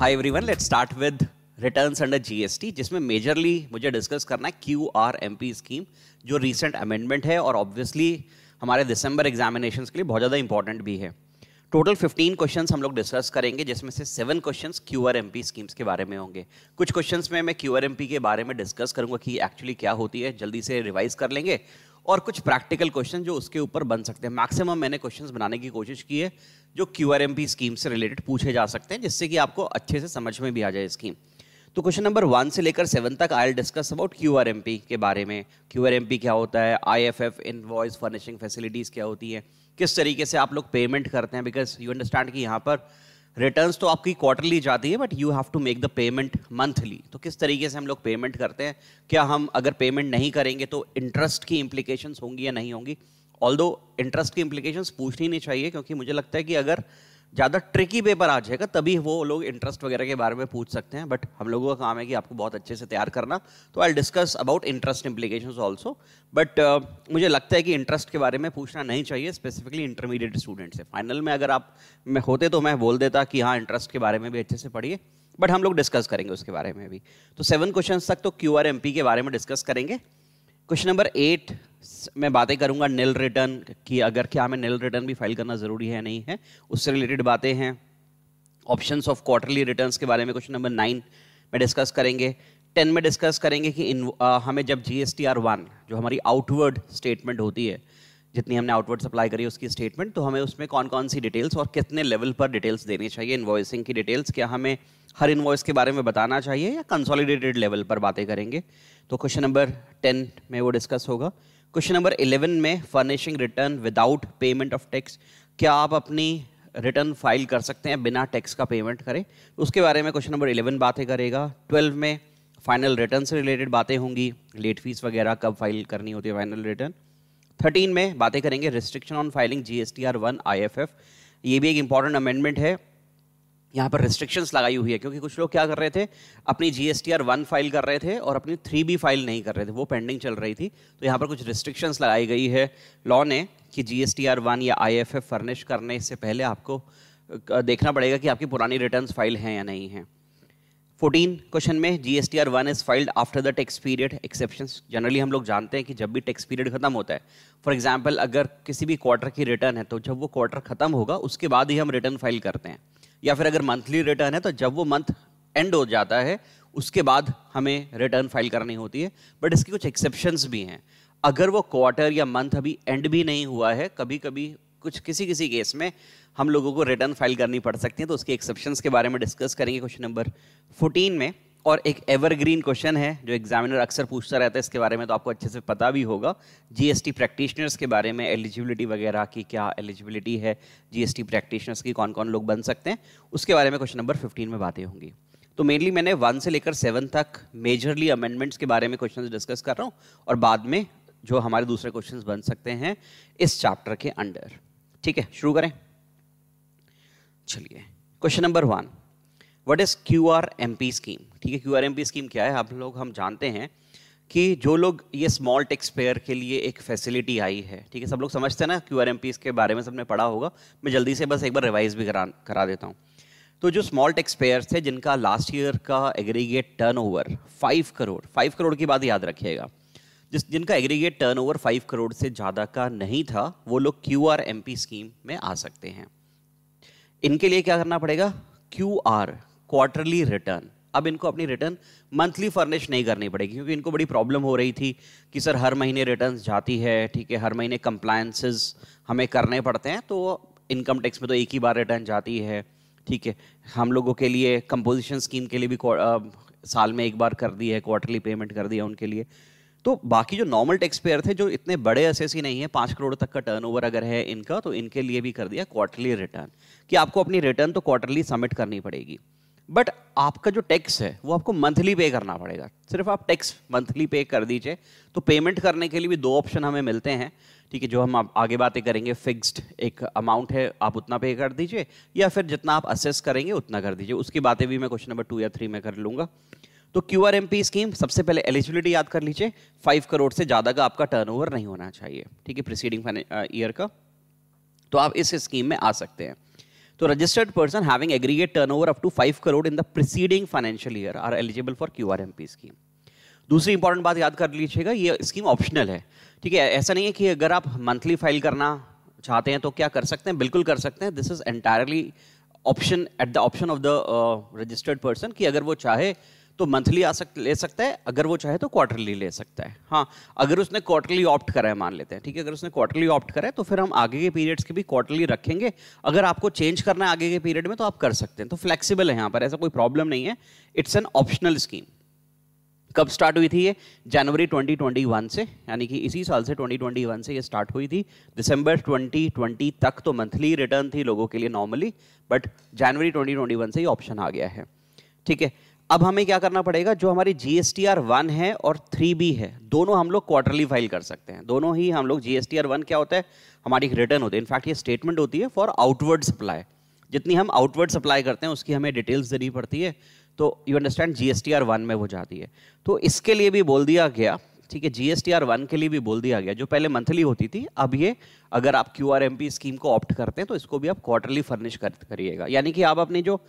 High everyone let start with return under G S T जिसमें majorly मुझे discuss करना है Q R M P scheme जो recent amendment है और ऑब्वियसली हमारे दिसंबर एग्जामिनेशन के लिए बहुत ज़्यादा इंपॉर्टेंट भी है टोटल फिफ्टीन क्वेश्चन हम लोग डिस्कस करेंगे जिसमें से seven question Q R M P schemes के बारे में होंगे कुछ क्वेश्चन में मैं क्यू आर एम पी के बारे में डिस्कस करूंगा कि एक्चुअली क्या होती है जल्दी से रिवाइज कर लेंगे और कुछ प्रैक्टिकल क्वेश्चन जो उसके ऊपर बन सकते हैं मैक्सिमम मैंने क्वेश्चन बनाने की कोशिश की है जो Q R M P scheme से रिलेटेड पूछे जा सकते हैं जिससे कि आपको अच्छे से समझ में भी आ जाए स्कीम तो क्वेश्चन नंबर वन से लेकर सेवन तक I'll discuss about Q R M P के बारे में क्यू आर एम पी क्या होता है I F F invoice furnishing facilities क्या होती हैं किस तरीके से आप लोग पेमेंट करते हैं बिकॉज यू अंडरस्टैंड कि यहाँ पर रिटर्न्स तो आपकी क्वार्टरली जाती है but you have to make the payment monthly तो किस तरीके से हम लोग पेमेंट करते हैं क्या हम अगर पेमेंट नहीं करेंगे तो इंटरेस्ट की इम्प्लीकेशंस होंगी या नहीं होंगी ऑल इंटरेस्ट की इम्प्लीकेशंस पूछनी नहीं चाहिए क्योंकि मुझे लगता है कि अगर ज़्यादा ट्रिकी पेपर आ जाएगा तभी वो लोग इंटरेस्ट वगैरह के बारे में पूछ सकते हैं बट हम लोगों का काम है कि आपको बहुत अच्छे से तैयार करना तो I discuss about interest implication also but मुझे लगता है कि इंटरेस्ट के बारे में पूछना नहीं चाहिए स्पेसिफिकली इंटरमीडिएट स्टूडेंट से फाइनल में अगर आप में होते तो मैं बोल देता कि हाँ इंटरेस्ट के बारे में भी अच्छे से पढ़िए बट हम लोग डिस्कस करेंगे उसके बारे में भी तो सेवन क्वेश्चन तक तो क्यू के बारे में डिस्कस करेंगे क्वेश्चन नंबर एट मैं बातें करूंगा निल रिटर्न की अगर क्या हमें निल रिटर्न भी फाइल करना ज़रूरी है नहीं है उससे रिलेटेड बातें हैं ऑप्शंस ऑफ क्वार्टरली रिटर्न्स के बारे में क्वेश्चन नंबर नाइन में डिस्कस करेंगे टेन में डिस्कस करेंगे कि इन, आ, uh, हमें जब G S T R one जो हमारी आउटवर्ड स्टेटमेंट होती है जितनी हमने आउटवर्ड सप्लाई करी उसकी स्टेटमेंट तो हमें उसमें कौन कौन सी डिटेल्स और कितने लेवल पर डिटेल्स देनी चाहिए इन्वॉइसिंग की डिटेल्स क्या हमें हर इन्वॉइस के बारे में बताना चाहिए या कंसोलिडेटेड लेवल पर बातें करेंगे तो क्वेश्चन नंबर टेन में वो डिस्कस होगा क्वेश्चन नंबर 11 में furnishing return without payment of tax क्या आप अपनी रिटर्न फाइल कर सकते हैं बिना टैक्स का पेमेंट करें उसके बारे में क्वेश्चन नंबर 11 बातें करेगा 12 में फाइनल रिटर्न से रिलेटेड बातें होंगी लेट फीस वगैरह कब फाइल करनी होती है फाइनल रिटर्न थर्टीन में बातें करेंगे restriction on filing G S T R one I F F ये भी एक इंपॉर्टेंट अमेंडमेंट है यहाँ पर रिस्ट्रिक्शंस लगाई हुई है क्योंकि कुछ लोग क्या कर रहे थे अपनी जी एस वन फाइल कर रहे थे और अपनी थ्री बी फाइल नहीं कर रहे थे वो पेंडिंग चल रही थी तो यहाँ पर कुछ रिस्ट्रिक्शंस लगाई गई है लॉ ने कि G S T R one या आई एफ एफ फर्निश करने से पहले आपको देखना पड़ेगा कि आपकी पुरानी रिटर्न फाइल हैं या नहीं है फोर्टीन क्वेश्चन में G S T R one is filed after the tax period exception generally हम लोग जानते हैं कि जब भी टैक्स पीरियड खत्म होता है फॉर एग्जाम्पल अगर किसी भी क्वार्टर की रिटर्न है तो जब वो क्वार्टर खत्म होगा उसके बाद ही हम रिटर्न फाइल करते हैं या फिर अगर मंथली रिटर्न है तो जब वो मंथ एंड हो जाता है उसके बाद हमें रिटर्न फाइल करनी होती है बट इसकी कुछ एक्सेप्शंस भी हैं अगर वो क्वार्टर या मंथ अभी एंड भी नहीं हुआ है कभी कभी कुछ किसी किसी केस में हम लोगों को रिटर्न फाइल करनी पड़ सकती है तो उसके एक्सेप्शंस के बारे में डिस्कस करेंगे क्वेश्चन नंबर फोर्टीन में और एक एवरग्रीन क्वेश्चन है जो एग्जामिनर अक्सर पूछता रहता है इसके बारे में तो आपको अच्छे से पता भी होगा जीएसटी प्रैक्टिशनर्स के बारे में एलिजिबिलिटी वगैरह की क्या एलिजिबिलिटी है जीएसटी प्रैक्टिशनर्स की कौन कौन लोग बन सकते हैं उसके बारे में क्वेश्चन नंबर फिफ्टीन में बातें होंगी तो मेनली मैंने वन से लेकर सेवन तक मेजरली अमेंडमेंट्स के बारे में क्वेश्चन डिस्कस कर रहा हूँ और बाद में जो हमारे दूसरे क्वेश्चन बन सकते हैं इस चैप्टर के अंडर ठीक है शुरू करें चलिए question number one what is Q R M P scheme ठीक है Q R M P scheme क्या है आप लोग हम जानते हैं कि जो लोग ये स्मॉल टैक्स पेयर के लिए एक फैसिलिटी आई है ठीक है सब लोग समझते हैं ना क्यू आर एम पी इसके बारे में सबने पढ़ा होगा मैं जल्दी से बस एक बार रिवाइज भी करा करा देता हूँ तो जो स्मॉल टेक्स पेयर थे जिनका लास्ट ईयर का aggregate turnover five crore five crore की बात याद रखिएगा जिस जिनका aggregate turnover five crore से ज़्यादा का नहीं था वो लोग Q R M P scheme में आ सकते हैं इनके लिए क्या करना पड़ेगा क्यू आर क्वार्टरली रिटर्न अब इनको अपनी रिटर्न मंथली फर्निश नहीं करनी पड़ेगी क्योंकि इनको बड़ी प्रॉब्लम हो रही थी कि सर हर महीने रिटर्न जाती है ठीक है हर महीने कंप्लायंसेज हमें करने पड़ते हैं तो इनकम टैक्स में तो एक ही बार रिटर्न जाती है ठीक है हम लोगों के लिए कंपोजिशन स्कीम के लिए भी आ, साल में एक बार कर दी है क्वार्टरली पेमेंट कर दिया उनके लिए तो बाकी जो नॉर्मल टैक्स पेयर थे जो इतने बड़े असेसी नहीं है पाँच करोड़ तक का टर्नओवर अगर है इनका तो इनके लिए भी कर दिया क्वार्टरली रिटर्न कि आपको अपनी रिटर्न तो क्वार्टरली सबमिट करनी पड़ेगी बट आपका जो टैक्स है वो आपको मंथली पे करना पड़ेगा सिर्फ आप टैक्स मंथली पे कर दीजिए तो पेमेंट करने के लिए भी दो ऑप्शन हमें मिलते हैं ठीक है जो हम आगे बातें करेंगे फिक्स्ड एक अमाउंट है आप उतना पे कर दीजिए या फिर जितना आप असेस करेंगे उतना कर दीजिए उसकी बातें भी मैं क्वेश्चन नंबर टू या थ्री में कर लूँगा तो Q R M P scheme सबसे पहले एलिजिबिलिटी याद कर लीजिए फाइव करोड़ से ज़्यादा का आपका टर्न नहीं होना चाहिए ठीक है प्रिसीडिंग ईयर uh, का तो आप इस स्कीम में आ सकते हैं having aggregate person having aggregate five crore in the preceding financial year are eligible for Q R M P scheme दूसरी इंपॉर्टेंट बात याद कर लीजिएगा ये स्कीम ऑप्शनल है ठीक है ऐसा नहीं है कि अगर आप मंथली फाइल करना चाहते हैं तो क्या कर सकते हैं बिल्कुल कर सकते हैं this is entirely option at the option of the registered person कि अगर वो चाहे तो मंथली आ सक ले सकता है अगर वो चाहे तो क्वार्टरली ले सकता है हाँ अगर उसने क्वार्टरली ऑप्ट करा है मान लेते हैं ठीक है अगर उसने क्वार्टरली ऑप्ट करा है तो फिर हम आगे के पीरियड्स के भी क्वार्टरली रखेंगे अगर आपको चेंज करना है आगे के पीरियड में तो आप कर सकते हैं तो फ्लेक्सीबल है यहाँ पर ऐसा कोई प्रॉब्लम नहीं है इट्स एन ऑप्शनल स्कीम कब स्टार्ट हुई थी ये जनवरी 2021 से यानी कि इसी साल से 2021 से ये स्टार्ट हुई थी दिसंबर 2020 तक तो मंथली रिटर्न थी लोगों के लिए नॉर्मली बट जनवरी 2021 से ये ऑप्शन आ गया है ठीक है अब हमें क्या करना पड़ेगा जो हमारी G S T R one है और थ्री बी है दोनों हम लोग क्वार्टरली फाइल कर सकते हैं दोनों ही हम लोग G S T R one क्या होता है हमारी रिटर्न होती है इनफैक्ट ये स्टेटमेंट होती है फॉर आउटवर्ड सप्लाई जितनी हम आउटवर्ड सप्लाई करते हैं उसकी हमें डिटेल्स देनी पड़ती है तो you understand G S T R one में वो जाती है तो इसके लिए भी बोल दिया गया ठीक है G S T R one के लिए भी बोल दिया गया जो पहले मंथली होती थी अब ये अगर आप Q R M P scheme को ऑप्ट करते हैं तो इसको भी आप क्वार्टरली फर्निश करिएगा यानी कि आप अपनी जो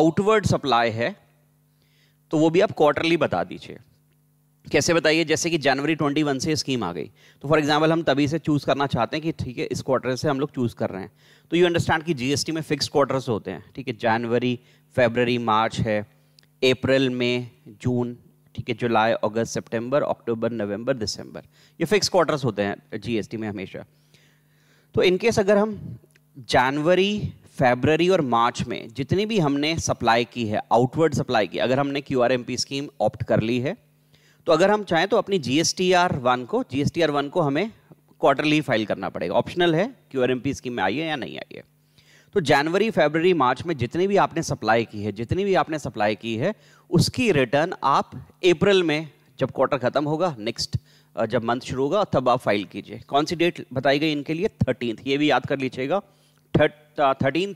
आउटवर्ड सप्लाई है तो वो भी आप क्वार्टरली बता दीजिए कैसे बताइए जैसे कि जनवरी ट्वेंटी वन से स्कीम आ गई तो फॉर एग्जांपल हम तभी से चूज़ करना चाहते हैं कि ठीक है इस क्वार्टर से हम लोग चूज़ कर रहे हैं तो यू अंडरस्टैंड कि जीएसटी में फिक्स क्वार्टर्स होते हैं ठीक है जनवरी फेबररी मार्च है अप्रैल मई जून ठीक है जुलाई अगस्त सेप्टेम्बर अक्टूबर नवम्बर दिसंबर ये फिक्स क्वार्टर्स होते हैं जीएसटी में हमेशा तो इनकेस अगर हम जनवरी फेबररी और मार्च में जितनी भी हमने सप्लाई की है आउटवर्ड सप्लाई की अगर हमने Q R M P scheme opt कर ली है तो अगर हम चाहें तो अपनी G S T R one को G S T R one को हमें क्वार्टरली फाइल करना पड़ेगा ऑप्शनल है Q R M P scheme में आई है या नहीं आई है तो जनवरी फेबररी मार्च में जितनी भी आपने सप्लाई की है जितनी भी आपने सप्लाई की है उसकी रिटर्न आप अप्रैल में जब क्वार्टर खत्म होगा नेक्स्ट जब मंथ शुरू होगा तब आप फाइल कीजिए कौन सी डेट बताई गई इनके लिए थर्टीन ये भी याद कर लीजिएगा thirteen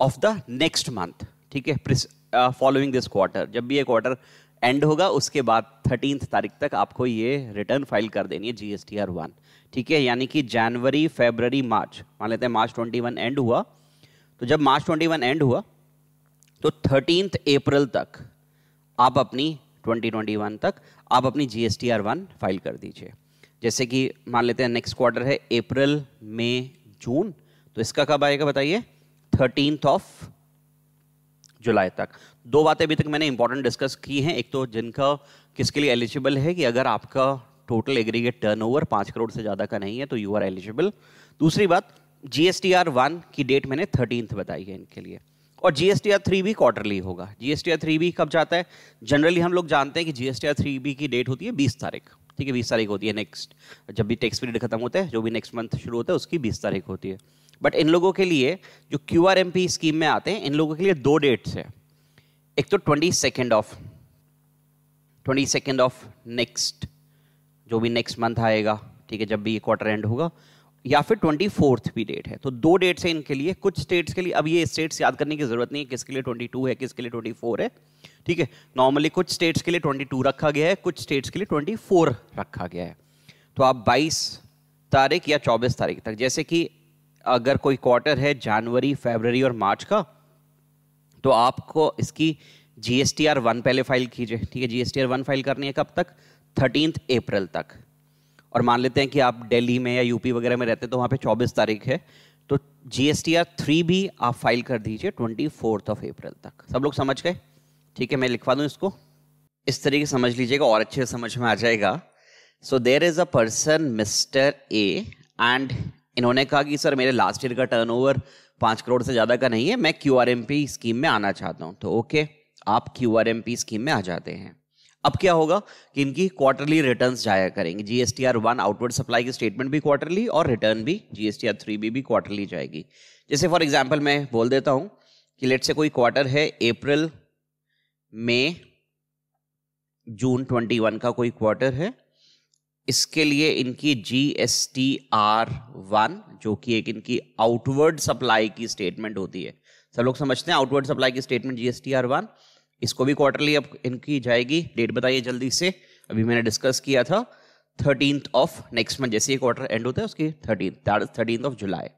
of the next month ठीक है फॉलोइंग दिस क्वार्टर जब भी ये क्वार्टर एंड होगा उसके बाद थर्टीन तारीख तक आपको ये रिटर्न फाइल कर देनी है G S T R one ठीक है यानी कि जनवरी फेबररी मार्च मान लेते हैं मार्च ट्वेंटी वन एंड हुआ तो जब मार्च ट्वेंटी वन एंड हुआ तो थर्टीन अप्रैल तक आप अपनी ट्वेंटी ट्वेंटी वन तक आप अपनी G S T R one file कर दीजिए जैसे कि मान लेते हैं नेक्स्ट क्वार्टर है अप्रैल मई जून तो इसका कब आएगा बताइए थर्टीन ऑफ जुलाई तक दो बातें अभी तक मैंने इंपॉर्टेंट डिस्कस की हैं एक तो जिनका किसके लिए एलिजिबल है कि अगर आपका टोटल एग्रीगेट ओवर पांच करोड़ से ज़्यादा का नहीं है तो यू आर एलिजिबल दूसरी बात जीएसटी आर वन की डेट मैंने थर्टीन बताई है इनके लिए और जीएसटीआर आर थ्री भी क्वार्टरली होगा जीएसटीआर आर थ्री भी कब जाता है जनरली हम लोग जानते हैं कि जीएसटी आर थ्री बी की डेट होती है बीस तारीख ठीक है बीस तारीख होती है नेक्स्ट जब भी टैक्स पीरियड खत्म होता है जो भी नेक्स्ट मंथ शुरू होता है उसकी बीस तारीख होती है बट इन लोगों के लिए जो Q R M P scheme में आते हैं इन लोगों के लिए दो डेट्स है एक तो twenty second of twenty second of next जो भी नेक्स्ट मंथ आएगा ठीक है जब भी ये क्वार्टर एंड होगा या फिर ट्वेंटी फोर्थ भी डेट है तो दो डेट्स हैं इनके लिए कुछ स्टेट्स के लिए अब ये स्टेट्स याद करने की ज़रूरत नहीं है किसके लिए ट्वेंटी टू है किसके लिए ट्वेंटी फोर है ठीक है नॉर्मली कुछ स्टेट्स के लिए ट्वेंटी टू रखा गया है कुछ स्टेट्स के लिए ट्वेंटी फोर रखा गया है तो आप बाईस तारीख या चौबीस तारीख तक जैसे कि अगर कोई क्वार्टर है जनवरी फरवरी और मार्च का तो आपको इसकी G S T R one पहले फाइल कीजिए ठीक है G S T R one file करनी है कब तक थर्टीन अप्रैल तक और मान लेते हैं कि आप दिल्ली में या यूपी वगैरह में रहते हैं तो वहाँ पे 24 तारीख है तो G S T R three भी आप फाइल कर दीजिए ट्वेंटी फोर्थ ऑफ अप्रैल तक सब लोग समझ गए ठीक है मैं लिखवा दूँ इसको इस तरीके समझ लीजिएगा और अच्छे से समझ में आ जाएगा so there is a person mister A and इन्होंने कहा कि सर मेरे लास्ट ईयर का ओवर पाँच करोड़ से ज़्यादा का नहीं है मैं क्यू स्कीम में आना चाहता हूँ तो ओके आप क्यू स्कीम में आ जाते हैं अब क्या होगा कि इनकी क्वार्टरली रिटर्न जाया करेंगे G S T R one outward supply की स्टेटमेंट भी क्वार्टरली और रिटर्न भी G S T R three B भी क्वार्टरली जाएगी जैसे फॉर एग्जाम्पल मैं बोल देता हूँ कि लेट से कोई क्वार्टर है अप्रैल मई जून ट्वेंटी वन का कोई क्वार्टर है इसके लिए इनकी G S T R one जो कि एक इनकी आउटवर्ड सप्लाई की स्टेटमेंट होती है सब लोग समझते हैं आउटवर्ड सप्लाई की statement G S T R one इसको भी क्वार्टरली अब इनकी जाएगी डेट बताइए जल्दी से अभी मैंने डिस्कस किया था थर्टीन ऑफ नेक्स्ट मंथ जैसे ही क्वार्टर एंड होता है उसकी थर्टीन थर्टीन ऑफ जुलाई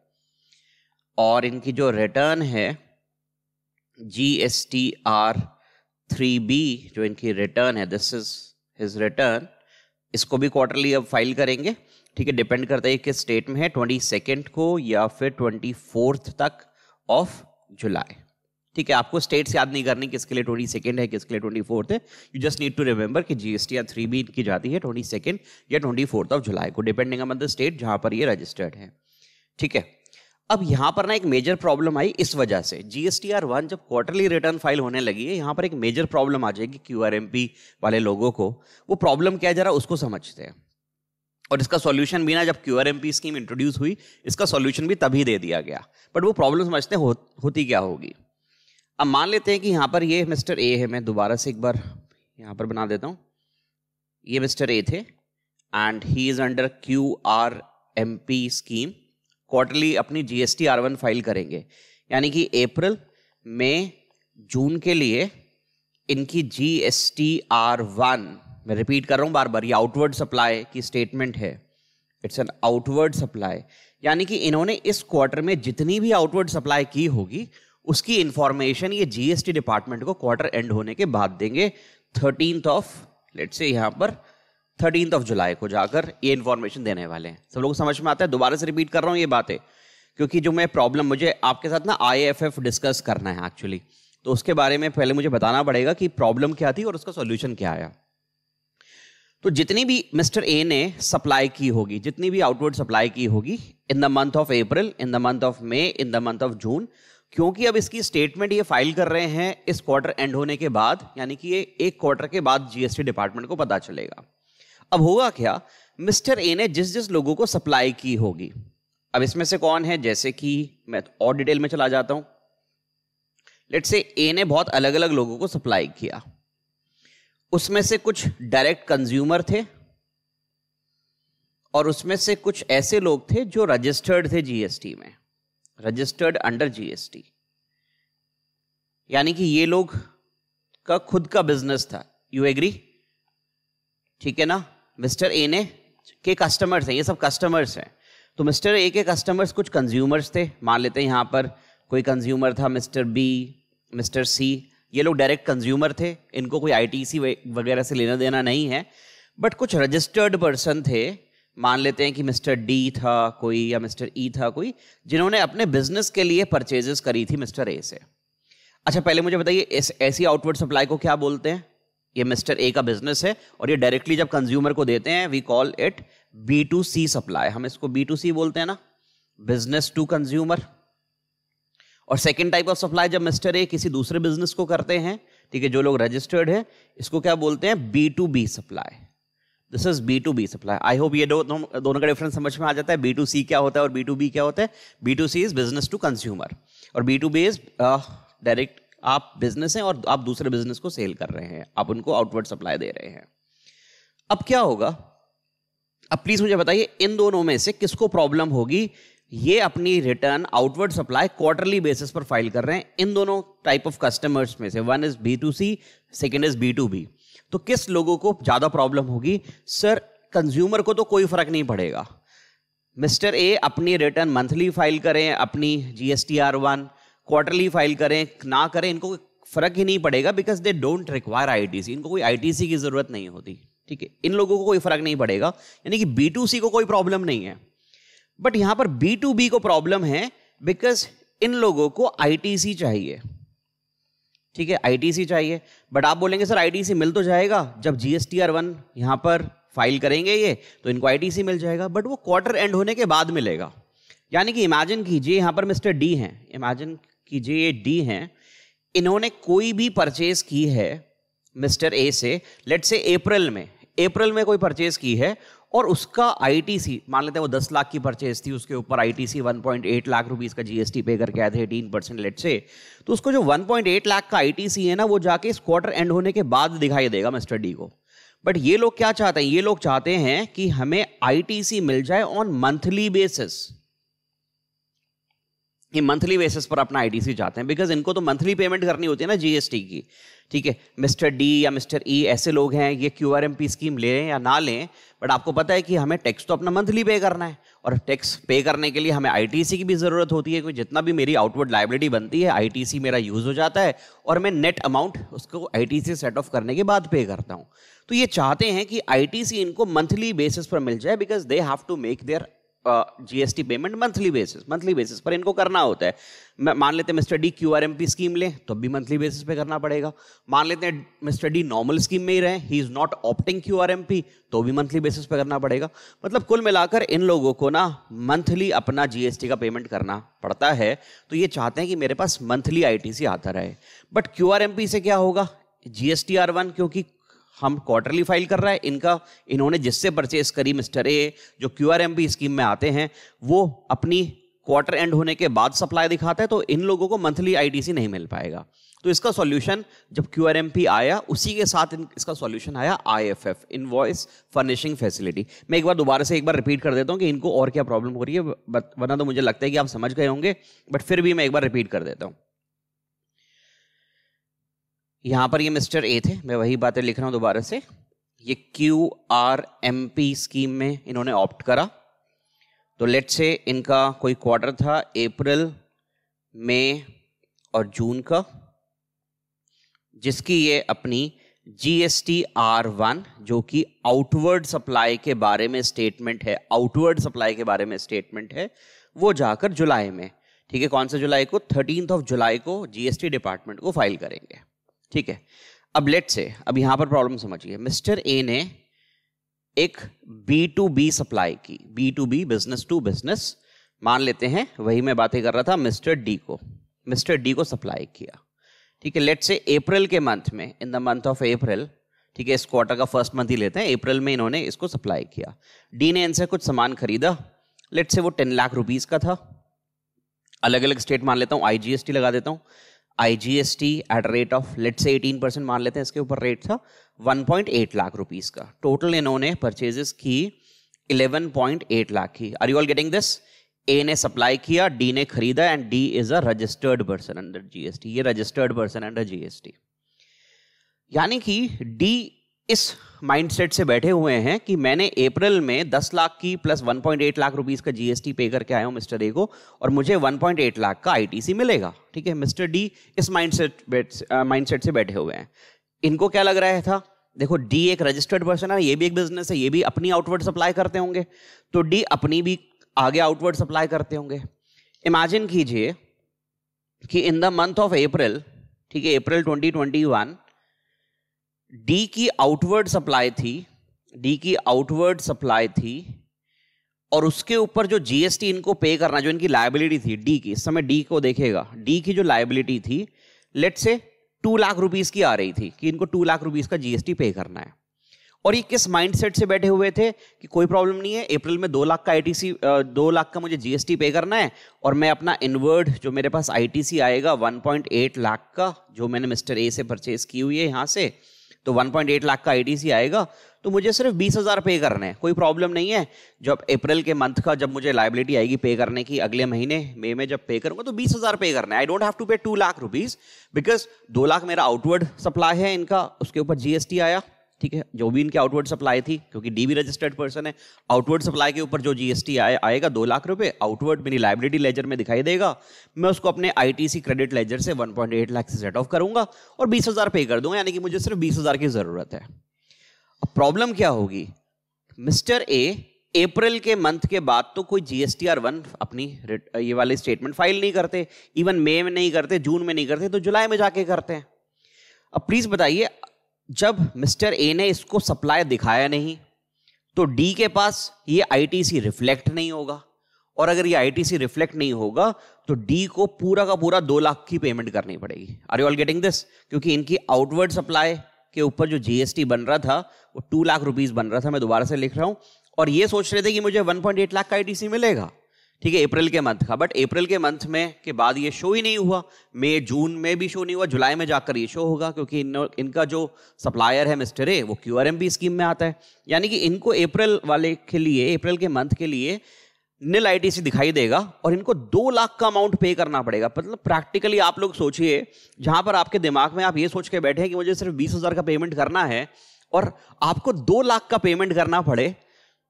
और इनकी जो रिटर्न है G S T R three B जो इनकी रिटर्न है दिस इज हिज रिटर्न इसको भी क्वार्टरली अब फाइल करेंगे ठीक है डिपेंड करता है किस स्टेट में है ट्वेंटी सेकेंड को या फिर ट्वेंटी फोर्थ तक ऑफ जुलाई ठीक है आपको स्टेट से याद नहीं करनी किसके लिए ट्वेंटी सेकेंड है किसके लिए ट्वेंटी फोर्थ है you just need to remember कि जीएसटी या थ्री बी इनकी जाती है ट्वेंटी सेकेंड या ट्वेंटी फोर्थ ऑफ जुलाई को डिपेंडिंग ऑन द स्टेट जहां पर ये रजिस्टर्ड है ठीक है अब यहां पर ना एक मेजर प्रॉब्लम आई इस वजह से जीएसटीआर आर वन जब क्वार्टरली रिटर्न फाइल होने लगी है यहां पर एक मेजर प्रॉब्लम आ जाएगी क्यू आर एम पी वाले लोगों को वो प्रॉब्लम क्या है जरा उसको समझते हैं और इसका सॉल्यूशन भी ना जब Q R M P scheme introduce हुई इसका सॉल्यूशन भी तभी दे दिया गया बट वो प्रॉब्लम समझते हो, होती क्या होगी अब मान लेते हैं कि यहां पर ये मिस्टर ए है मैं दोबारा से एक बार यहां पर बना देता हूं ये मिस्टर ए थे and he is under Q R M P scheme quarterly अपनी जीएसटी आर वन फाइल करेंगे यानी कि अप्रैल मई जून के लिए इनकी टी आर वन मैं रिपीट कर रहा हूँ बार बार ये आउटवर्ड सप्लाई की स्टेटमेंट है इट्स एन आउटवर्ड सप्लाई यानी कि इन्होंने इस क्वार्टर में जितनी भी आउटवर्ड सप्लाई की होगी उसकी इंफॉर्मेशन ये जीएसटी डिपार्टमेंट को क्वार्टर एंड होने के बाद देंगे थर्टीन ऑफ लेट से यहाँ पर थर्टीन ऑफ जुलाई को जाकर ये इन्फॉर्मेशन देने वाले हैं सब लोग समझ में आता है दोबारा से रिपीट कर रहा हूँ ये बातें क्योंकि जो मैं प्रॉब्लम मुझे आपके साथ ना आई एफ एफ डिस्कस करना है एक्चुअली तो उसके बारे में पहले मुझे बताना पड़ेगा कि प्रॉब्लम क्या थी और उसका सोल्यूशन क्या आया तो जितनी भी मिस्टर ए ने सप्लाई की होगी जितनी भी आउटवर्ड सप्लाई की होगी in the month of April in the month of May in the month of June क्योंकि अब इसकी स्टेटमेंट ये फाइल कर रहे हैं इस क्वार्टर एंड होने के बाद यानी कि ये एक क्वार्टर के बाद जीएसटी डिपार्टमेंट को पता चलेगा अब होगा क्या मिस्टर ए ने जिस जिस लोगों को सप्लाई की होगी अब इसमें से कौन है जैसे कि मैं और डिटेल में चला जाता हूं लेट से ए ने बहुत अलग अलग लोगों को सप्लाई किया उसमें से कुछ डायरेक्ट कंज्यूमर थे और उसमें से कुछ ऐसे लोग थे जो रजिस्टर्ड थे जीएसटी में रजिस्टर्ड अंडर जीएसटी यानी कि ये लोग का खुद का बिजनेस था यू एग्री ठीक है ना मिस्टर ए ने के कस्टमर्स हैं ये सब कस्टमर्स हैं तो मिस्टर ए के कस्टमर्स कुछ कंज्यूमर्स थे मान लेते हैं यहाँ पर कोई कंज्यूमर था मिस्टर बी मिस्टर सी ये लोग डायरेक्ट कंज्यूमर थे इनको कोई आईटीसी वगैरह से लेना देना नहीं है बट कुछ रजिस्टर्ड पर्सन थे मान लेते हैं कि मिस्टर डी था कोई या मिस्टर ई e था कोई जिन्होंने अपने बिजनेस के लिए परचेजेस करी थी मिस्टर ए से अच्छा पहले मुझे बताइए ऐसी आउटवर्ड सप्लाई को क्या बोलते हैं ये मिस्टर ए का बिजनेस है और ये डायरेक्टली जब कंज्यूमर को देते हैं we call it B to C supply हम इसको बी टू सी बोलते हैं ना बिजनेस टू कंज्यूमर और सेकेंड टाइप ऑफ सप्लाई जब मिस्टर ए किसी दूसरे बिजनेस को करते हैं ठीक है जो लोग रजिस्टर्ड है इसको क्या बोलते हैं B to B supply this is B to B supply I hope ये दो, दोनों का डिफरेंस समझ में आ जाता है बी टू सी क्या होता है और बी टू बी क्या होता है B to C is business to consumer और B to B is direct आप बिजनेस हैं और आप दूसरे बिजनेस को सेल कर रहे हैं आप उनको आउटवर्ड सप्लाई दे रहे हैं अब क्या होगा अब प्लीज मुझे बताइए इन दोनों में से किसको प्रॉब्लम होगी ये अपनी return outward supply quarterly basis पर फाइल कर रहे हैं इन दोनों टाइप ऑफ कस्टमर्स में से one is B to C second is B to B तो किस लोगों को ज़्यादा प्रॉब्लम होगी सर कंज्यूमर को तो कोई फर्क नहीं पड़ेगा मिस्टर ए अपनी रिटर्न मंथली फाइल करें अपनी G S T R one quarterly file करें ना करें इनको फ़र्क ही नहीं पड़ेगा because they don't require ITC इनको कोई आईटीसी की ज़रूरत नहीं होती ठीक है इन लोगों को कोई फ़र्क नहीं पड़ेगा यानी कि बी टू सी को कोई प्रॉब्लम नहीं है बट यहाँ पर बी टू बी को प्रॉब्लम है बिकॉज इन लोगों को आईटीसी चाहिए ठीक है आईटीसी चाहिए बट आप बोलेंगे सर आईटीसी मिल तो जाएगा जब जीएसटी आर वन यहाँ पर फाइल करेंगे ये तो इनको आईटीसी मिल जाएगा बट वो क्वार्टर एंड होने के बाद मिलेगा यानी कि इमेजिन कीजिए यहाँ पर मिस्टर डी हैं इमेजिन कि जो ये डी हैं इन्होंने कोई भी परचेज की है मिस्टर ए से लेट से अप्रैल में अप्रैल में कोई परचेज की है और उसका आईटीसी मान लेते हैं वो दस लाख की परचेज थी उसके ऊपर आईटीसी 1.8 लाख रुपीस का जीएसटी पे करके आए थे एटीन परसेंट लेट से तो उसको जो 1.8 लाख का आईटीसी है ना वो जाके इस क्वार्टर एंड होने के बाद दिखाई देगा मिस्टर डी को बट ये लोग क्या चाहते हैं ये लोग चाहते हैं कि हमें आईटीसी मिल जाए ऑन मंथली बेसिस ये मंथली बेसिस पर अपना आईडीसी जाते हैं बिकॉज इनको तो मंथली पेमेंट करनी होती है ना जीएसटी की ठीक है मिस्टर डी या मिस्टर ई e, ऐसे लोग हैं ये Q R M P scheme लें या ना लें बट आपको पता है कि हमें टैक्स तो अपना मंथली पे करना है और टैक्स पे करने के लिए हमें आईटीसी की भी ज़रूरत होती है क्योंकि जितना भी मेरी आउटवर्ड लाइबिलिटी बनती है आईटीसी मेरा यूज़ हो जाता है और मैं नेट अमाउंट उसको आईटीसी सेट ऑफ करने के बाद पे करता हूँ तो ये चाहते हैं कि आईटीसी इनको मंथली बेसिस पर मिल जाए because they have to make their GST payment monthly basis monthly basis पर इनको करना होता है मान लेते हैं mister D Q R M P scheme लें तो भी मंथली बेसिस पे करना पड़ेगा मान लेते हैं मिस्टर डी नॉर्मल स्कीम में ही रहे he is not opting Q R M P तो भी मंथली बेसिस पे करना पड़ेगा मतलब कुल मिलाकर इन लोगों को ना मंथली अपना जीएसटी का पेमेंट करना पड़ता है तो ये चाहते हैं कि मेरे पास मंथली आई टी सी आता रहे but Q R M P से क्या होगा जीएसटी आर वन क्योंकि हम क्वार्टरली फाइल कर रहा है इनका इन्होंने जिससे परचेस करी मिस्टर ए जो क्यू आर एम स्कीम में आते हैं वो अपनी क्वार्टर एंड होने के बाद सप्लाई दिखाता है तो इन लोगों को मंथली सी नहीं मिल पाएगा तो इसका सॉल्यूशन जब क्यू आर एम पी आया उसी के साथ इसका सॉल्यूशन आया I F F invoice furnishing facility मैं एक बार दोबारा से एक बार रिपीट कर देता हूँ कि इनको और क्या प्रॉब्लम हो रही है वरना तो मुझे लगता है कि आप समझ गए होंगे बट फिर भी मैं एक बार रिपीट कर देता हूँ यहाँ पर ये मिस्टर ए थे मैं वही बातें लिख रहा हूँ दोबारा से ये Q R M P scheme में इन्होंने ऑप्ट करा तो लेट से इनका कोई क्वार्टर था अप्रैल मई और जून का जिसकी ये अपनी G S T R one जो कि आउटवर्ड सप्लाई के बारे में स्टेटमेंट है आउटवर्ड सप्लाई के बारे में स्टेटमेंट है वो जाकर जुलाई में ठीक है कौन से जुलाई को थर्टीन ऑफ जुलाई को जीएसटी डिपार्टमेंट को फाइल करेंगे ठीक है अब लेट से अब यहां पर प्रॉब्लम समझिए मिस्टर ए ने एक बी टू बी सप्लाई की B to B business to business मान लेते हैं वही मैं बातें कर रहा था मिस्टर डी को मिस्टर डी को सप्लाई किया ठीक है लेट से अप्रैल के मंथ में in the month of April ठीक है इस क्वार्टर का फर्स्ट मंथ ही लेते हैं अप्रैल में इन्होंने इसको सप्लाई किया डी ने इनसे कुछ सामान खरीदा लेट से वो टेन लाख रुपीज़ का था अलग अलग स्टेट मान लेता हूँ आई लगा देता हूँ IGST at rate of let's say 18 percent मान लेते हैं इसके ऊपर रेट था 1.8 लाख रुपीस का टोटल इन्होंने परचेजेस की 11.8 लाख की are you all getting this A ने सप्लाई किया डी ने खरीदा and D is a registered person under GST ये रजिस्टर्ड पर्सन अंडर जीएसटी यानी कि डी इस माइंडसेट से बैठे हुए हैं कि मैंने अप्रैल में 10 लाख की प्लस 1.8 लाख रुपीस का जीएसटी पे करके आया हूं मिस्टर ए को और मुझे 1.8 लाख का आईटीसी मिलेगा ठीक है मिस्टर डी इस माइंडसेट माइंडसेट से बैठे हुए हैं इनको क्या लग रहा है था देखो डी एक रजिस्टर्ड पर्सन है ये भी एक बिजनेस है ये भी अपनी आउटवर्ड सप्लाई करते होंगे तो डी अपनी भी आगे आउटवर्ड सप्लाई करते होंगे इमेजिन कीजिए कि in the month of April ठीक है अप्रैल 2021 डी की आउटवर्ड सप्लाई थी डी की आउटवर्ड सप्लाई थी और उसके ऊपर जो जीएसटी इनको पे करना जो इनकी लाइबिलिटी थी डी की इस समय डी को देखेगा डी की जो लाइबिलिटी थी लेट से टू लाख रुपीस की आ रही थी कि इनको टू लाख रुपीस का जीएसटी पे करना है और ये किस माइंडसेट से बैठे हुए थे कि कोई प्रॉब्लम नहीं है अप्रैल में दो लाख का आईटीसी दो लाख का मुझे जीएसटी पे करना है और मैं अपना इनवर्ड जो मेरे पास आईटीसी आएगा 1.8 लाख का जो मैंने मिस्टर ए से परचेज की हुई है यहाँ से तो 1.8 लाख का आईटीसी आएगा तो मुझे सिर्फ बीस हज़ार पे करना है कोई प्रॉब्लम नहीं है जब अप्रैल के मंथ का जब मुझे लाइबिलिटी आएगी पे करने की अगले महीने मई में जब पे करूंगा तो बीस हज़ार पे करना है I don't have to pay two lakh rupees because दो लाख मेरा आउटवर्ड सप्लाई है इनका उसके ऊपर जीएसटी आया ठीक है जो भी इनकी आउटवर्ड सप्लाई थी क्योंकि डीबी रजिस्टर्ड पर्सन है आउटवर्ड सप्लाई के ऊपर जो जीएसटी आए आएगा दो लाख रुपए आउटवर्ड मेरी लाइब्रेरी लेजर में दिखाई देगा मैं उसको अपने आईटीसी क्रेडिट लेजर से 1.8 लाख से सेट ऑफ करूंगा और बीस हजार पे कर दूंगा यानी कि मुझे सिर्फ बीस हजार की जरूरत है अब प्रॉब्लम क्या होगी मिस्टर ए अप्रैल के मंथ के बाद तो कोई जीएसटी आर वन अपनी ये वाले स्टेटमेंट फाइल नहीं करते इवन मई में नहीं करते जून में नहीं करते तो जुलाई में जाके करते हैं अब प्लीज बताइए जब मिस्टर ए ने इसको सप्लाई दिखाया नहीं तो डी के पास ये आईटीसी रिफ्लेक्ट नहीं होगा और अगर ये आईटीसी रिफ्लेक्ट नहीं होगा तो डी को पूरा का पूरा दो लाख की पेमेंट करनी पड़ेगी are you all getting this क्योंकि इनकी आउटवर्ड सप्लाई के ऊपर जो जीएसटी बन रहा था वो टू लाख रुपीज बन रहा था मैं दोबारा से लिख रहा हूं और ये सोच रहे थे कि मुझे वन लाख का आई मिलेगा ठीक है अप्रैल के मंथ का बट अप्रैल के मंथ में के बाद ये शो ही नहीं हुआ मई जून में भी शो नहीं हुआ जुलाई में जाकर ये शो होगा क्योंकि इन, इनका जो सप्लायर है मिस्टर ए वो क्यू स्कीम में आता है यानी कि इनको अप्रैल वाले के लिए अप्रैल के मंथ के लिए निल आई दिखाई देगा और इनको दो लाख का अमाउंट पे करना पड़ेगा मतलब प्रैक्टिकली आप लोग सोचिए जहाँ पर आपके दिमाग में आप ये सोच के बैठे हैं कि मुझे सिर्फ बीस हजार का पेमेंट करना है और आपको दो लाख का पेमेंट करना पड़े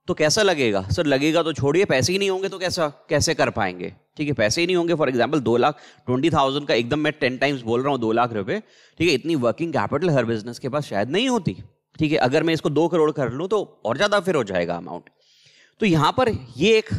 तो कैसा लगेगा सर लगेगा तो छोड़िए पैसे ही नहीं होंगे तो कैसा कैसे कर पाएंगे ठीक है पैसे ही नहीं होंगे फॉर एग्जाम्पल दो लाख ट्वेंटी थाउजेंड का एकदम मैं टेन टाइम्स बोल रहा हूँ दो लाख रुपए ठीक है इतनी वर्किंग कैपिटल हर बिजनेस के पास शायद नहीं होती ठीक है अगर मैं इसको दो करोड़ कर लूँ तो और ज़्यादा फिर हो जाएगा अमाउंट तो यहाँ पर ये एक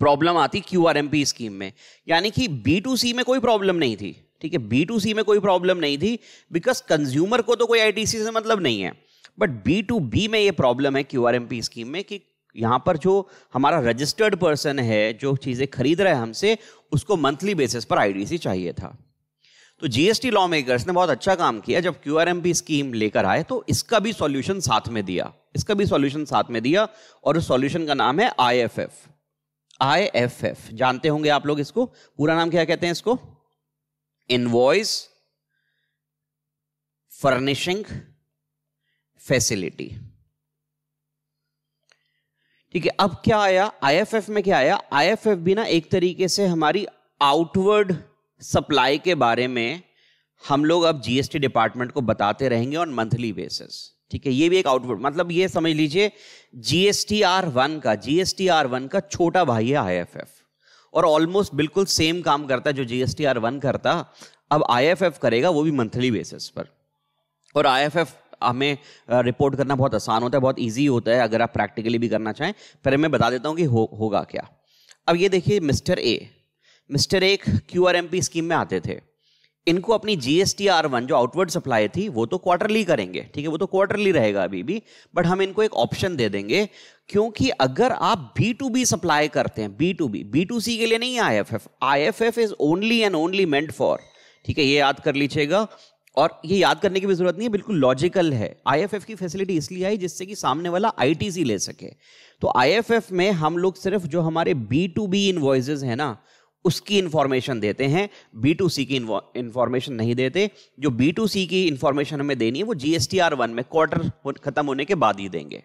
प्रॉब्लम आती Q R M P scheme में यानी कि बी टू सी में कोई प्रॉब्लम नहीं थी ठीक है बी टू सी में कोई प्रॉब्लम नहीं थी बिकॉज कंज्यूमर को तो कोई आई टी सी से मतलब नहीं है बट बी टू बी में ये प्रॉब्लम है Q R M P scheme में कि यहाँ पर जो हमारा रजिस्टर्ड पर्सन है जो चीज़ें खरीद रहा है हमसे उसको मंथली बेसिस पर आईडीसी चाहिए था तो जीएसटी लॉ मेकर्स ने बहुत अच्छा काम किया जब Q R M P scheme लेकर आए तो इसका भी सॉल्यूशन साथ में दिया इसका भी सॉल्यूशन साथ में दिया और उस सॉल्यूशन का नाम है I I F F F F जानते होंगे आप लोग इसको पूरा नाम क्या कहते हैं इसको इनवॉइस फर्निशिंग फैसिलिटी ठीक है अब क्या आया आईएफएफ में क्या आया आईएफएफ भी ना एक तरीके से हमारी आउटवर्ड सप्लाई के बारे में हम लोग अब जीएसटी डिपार्टमेंट को बताते रहेंगे ऑन मंथली बेसिस ठीक है ये भी एक आउटवर्ड मतलब ये समझ लीजिए जीएसटी आर वन का जीएसटी आर वन का छोटा भाई है आईएफएफ और ऑलमोस्ट बिल्कुल सेम काम करता है जो जीएसटी आर वन करता अब आईएफएफ करेगा वो भी मंथली बेसिस पर और आईएफएफ हमें रिपोर्ट करना बहुत आसान होता है बहुत ईजी होता है अगर आप प्रैक्टिकली भी करना चाहें पर मैं बता देता हूँ कि हो, होगा क्या अब ये देखिए mister A mister A Q R M P scheme में आते थे इनको अपनी G S T R one जो आउटवर्ड सप्लाई थी वो तो क्वार्टरली करेंगे ठीक है वो तो क्वार्टरली रहेगा अभी भी बट हम इनको एक ऑप्शन दे देंगे क्योंकि अगर आप बी टू बी सप्लाई करते हैं B to B B to C के लिए नहीं I F F I F F is only and only meant for ठीक है ये याद कर लीजिएगा और ये याद करने की भी जरूरत नहीं है बिल्कुल लॉजिकल है आईएफएफ की फैसिलिटी इसलिए आई जिससे कि सामने वाला आईटीसी ले सके तो आईएफएफ में हम लोग सिर्फ जो हमारे बी टू बी इन्वॉइसेज है ना उसकी इंफॉर्मेशन देते हैं बी टू सी की इंफॉर्मेशन नहीं देते जो बी टू सी की इंफॉर्मेशन हमें देनी है वो G S T R one में क्वार्टर खत्म होने के बाद ही देंगे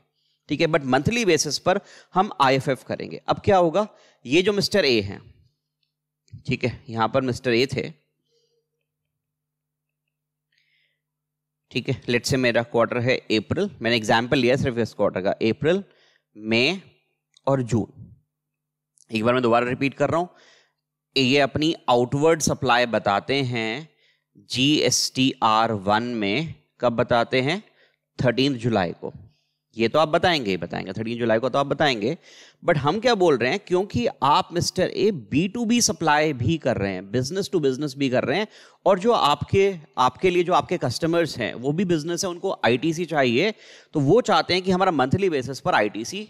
ठीक है बट मंथली बेसिस पर हम आई एफ एफ करेंगे अब क्या होगा ये जो मिस्टर ए हैं ठीक है यहां पर मिस्टर ए थे ठीक है लेट से मेरा क्वार्टर है अप्रैल मैंने एग्जाम्पल लिया सिर्फ इस क्वार्टर का अप्रैल मई और जून एक बार मैं दोबारा रिपीट कर रहा हूँ ये अपनी आउटवर्ड सप्लाई बताते हैं G S T R one में कब बताते हैं थर्टीन जुलाई को ये तो आप बताएंगे ही बताएंगे थर्टीन जुलाई को तो आप बताएंगे बट हम क्या बोल रहे हैं क्योंकि आप mister A B to B supply भी कर रहे हैं बिजनेस टू बिजनेस भी कर रहे हैं और जो आपके आपके लिए जो आपके कस्टमर्स हैं वो भी बिजनेस है उनको आईटीसी चाहिए तो वो चाहते हैं कि हमारा मंथली बेसिस पर आईटीसी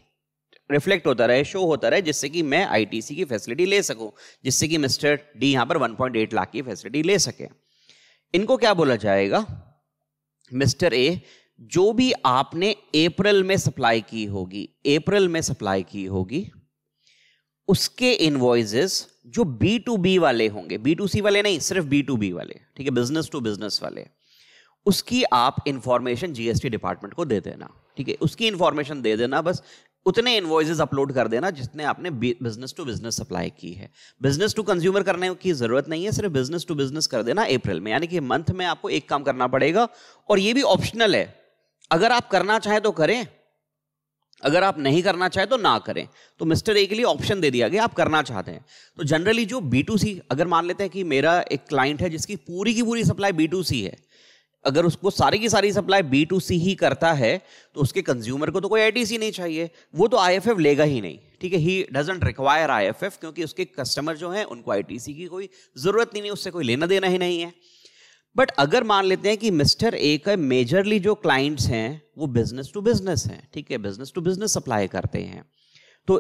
रिफ्लेक्ट होता रहे शो होता रहे जिससे कि मैं आईटीसी की फैसिलिटी ले सकूं जिससे कि मिस्टर डी यहां पर 1.8 लाख की फैसिलिटी ले सके इनको क्या बोला जाएगा मिस्टर ए जो भी आपने अप्रैल में सप्लाई की होगी अप्रैल में सप्लाई की होगी उसके इनवॉइजेस जो बी टू बी वाले होंगे बी टू सी वाले नहीं सिर्फ बी टू बी वाले ठीक है बिजनेस टू बिजनेस वाले उसकी आप इंफॉर्मेशन जीएसटी डिपार्टमेंट को दे देना ठीक है उसकी इंफॉर्मेशन दे देना बस उतने इन्वॉइसेज अपलोड कर देना जितने आपने बिजनेस टू बिजनेस सप्लाई की है बिजनेस टू कंज्यूमर करने की जरूरत नहीं है सिर्फ बिजनेस टू बिजनेस कर देना अप्रैल में यानी कि मंथ में आपको एक काम करना पड़ेगा और ये भी ऑप्शनल है अगर आप करना चाहें तो करें अगर आप नहीं करना चाहें तो ना करें तो मिस्टर ए के लिए ऑप्शन दे दिया गया आप करना चाहते हैं तो जनरली जो बी टू सी अगर मान लेते हैं कि मेरा एक क्लाइंट है जिसकी पूरी की पूरी सप्लाई बी टू सी है अगर उसको सारी की सारी सप्लाई बी टू सी ही करता है तो उसके कंज्यूमर को तो कोई आई टी सी नहीं चाहिए वो तो आई एफ एफ लेगा ही नहीं ठीक है he doesn't require I F F क्योंकि उसके कस्टमर जो हैं उनको आई टी सी की कोई ज़रूरत नहीं है उससे कोई लेना देना ही नहीं है बट अगर मान लेते हैं कि मिस्टर ए का मेजरली जो क्लाइंट्स हैं वो बिजनेस टू बिजनेस हैं ठीक है बिजनेस टू बिजनेस सप्लाई करते हैं तो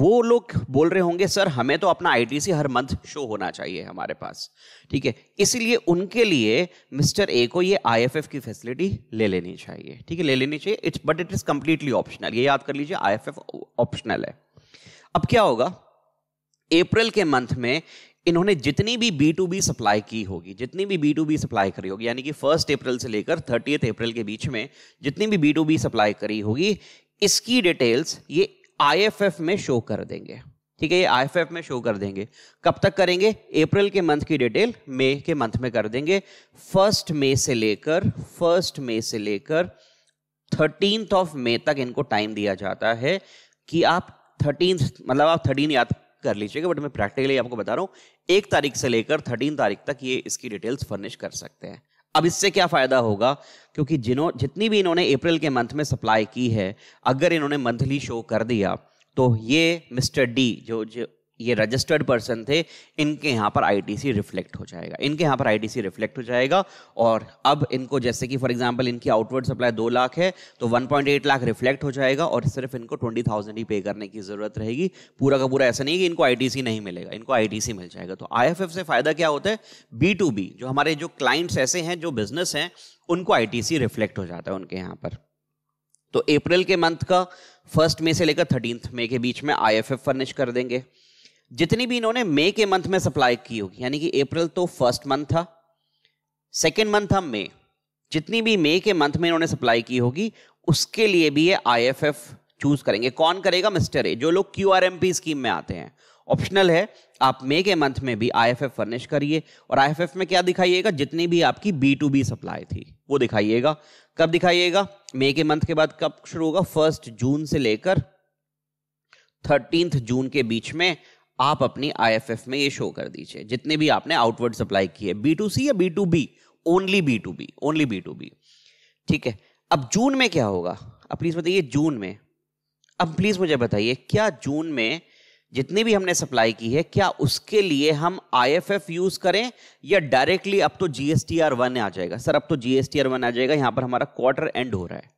वो लोग बोल रहे होंगे सर हमें तो अपना आईटीसी हर मंथ शो होना चाहिए हमारे पास ठीक है इसीलिए उनके लिए मिस्टर ए को ये आईएफएफ की फैसिलिटी ले लेनी चाहिए ठीक है ले लेनी चाहिए it's but it is completely optional ये याद कर लीजिए आईएफएफ ऑप्शनल है अब क्या होगा अप्रैल के मंथ में इन्होंने जितनी भी बी टू बी सप्लाई की होगी जितनी भी बी टू बी सप्लाई करी होगी यानी कि फर्स्ट अप्रैल से लेकर थर्टीथ अप्रैल के बीच में जितनी भी बी टू बी सप्लाई करी होगी इसकी डिटेल्स ये आईएफएफ में शो कर देंगे ठीक है ये आईएफएफ में शो कर देंगे कब तक करेंगे अप्रैल के मंथ की डिटेल मई के मंथ में कर देंगे फर्स्ट मई से लेकर फर्स्ट मई से लेकर थर्टीन ऑफ मई तक इनको टाइम दिया जाता है कि आप थर्टीन मतलब आप थर्टीन याद कर लीजिएगा बट मैं प्रैक्टिकली आपको बता रहा हूं एक तारीख से लेकर थर्टीन तारीख तक ये इसकी डिटेल्स फर्निश कर सकते हैं अब इससे क्या फ़ायदा होगा क्योंकि जिन्हों जितनी भी इन्होंने अप्रैल के मंथ में सप्लाई की है अगर इन्होंने मंथली शो कर दिया तो ये मिस्टर डी जो, जो ये रजिस्टर्ड पर्सन थे इनके यहाँ पर आईटीसी रिफ्लेक्ट हो जाएगा इनके यहाँ पर आईटीसी रिफ्लेक्ट हो जाएगा और अब इनको जैसे कि फॉर एग्जांपल इनकी आउटवर्ड सप्लाई दो लाख है तो एट लाख रिफ्लेक्ट हो जाएगा और सिर्फ इनको ट्वेंटी थाउजेंड ही पे करने की ज़रूरत रहेगी पूरा का पूरा ऐसा नहीं है कि इनको आई नहीं मिलेगा इनको आई मिल जाएगा तो आई से फ़ायदा क्या होता है बी जो हमारे जो क्लाइंट्स ऐसे हैं जो बिजनेस हैं उनको आई रिफ्लेक्ट हो जाता है उनके यहाँ पर तो अप्रैल के मंथ का फर्स्ट मे से लेकर थर्टींथ मे के बीच में आई फर्निश कर देंगे जितनी भी इन्होंने मई के मंथ में सप्लाई की होगी यानी कि अप्रैल तो फर्स्ट मंथ था सेकेंड मंथ था मई जितनी भी मई के मंथ में इन्होंने सप्लाई की होगी उसके लिए भी ये आई चूज करेंगे कौन करेगा मिस्टर ए जो लोग क्यू स्कीम में आते हैं ऑप्शनल है आप मे के मंथ में भी आई फर्निश करिए और आई में क्या दिखाइएगा जितनी भी आपकी बी टू बी सप्लाई थी वो दिखाइएगा कब दिखाइएगा मे के मंथ के बाद कब शुरू होगा फर्स्ट जून से लेकर थर्टींथ जून के बीच में आप अपनी आईएफएफ में ये शो कर दीजिए जितने भी आपने आउटवर्ड सप्लाई किए बी टू सी या B to B only B to B only B to B ठीक है अब जून में क्या होगा अब प्लीज़ बताइए जून में अब प्लीज़ मुझे बताइए क्या जून में जितनी भी हमने सप्लाई की है क्या उसके लिए हम आईएफएफ यूज करें या डायरेक्टली अब तो जीएसटीआर वन आ जाएगा सर अब तो जीएसटीआर वन आ जाएगा यहां पर हमारा क्वार्टर एंड हो रहा है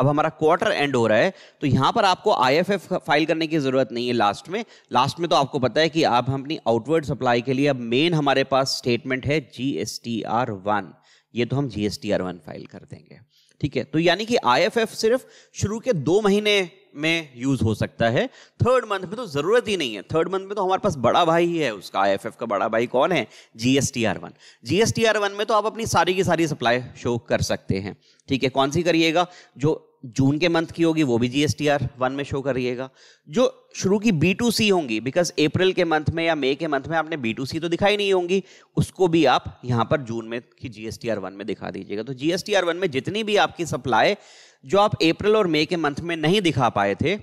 अब हमारा क्वार्टर एंड हो रहा है तो यहां पर आपको आईएफएफ फाइल करने की ज़रूरत नहीं है लास्ट में लास्ट में तो आपको पता है कि आप अपनी आउटवर्ड सप्लाई के लिए अब मेन हमारे पास स्टेटमेंट है G S T R one ये तो हम G S T R one file कर देंगे ठीक है तो यानी कि आईएफएफ सिर्फ शुरू के दो महीने में यूज हो सकता है थर्ड मंथ में तो जरूरत ही नहीं है थर्ड मंथ में तो हमारे पास बड़ा भाई ही है उसका आईएफएफ का बड़ा भाई कौन है जीएसटीआर वन जीएसटीआर वन में तो आप अपनी सारी की सारी सप्लाई शो कर सकते हैं ठीक है कौन सी करिएगा जो जून के मंथ की होगी वो भी जी आर वन में शो करिएगा जो शुरू की बी टू सी होंगी बिकॉज अप्रैल के मंथ में या मई के मंथ में आपने बी टू सी तो दिखाई नहीं होंगी उसको भी आप यहाँ पर जून में की जी आर वन में दिखा दीजिएगा तो जी आर वन में जितनी भी आपकी सप्लाई जो आप अप्रैल और मई के मंथ में नहीं दिखा पाए थे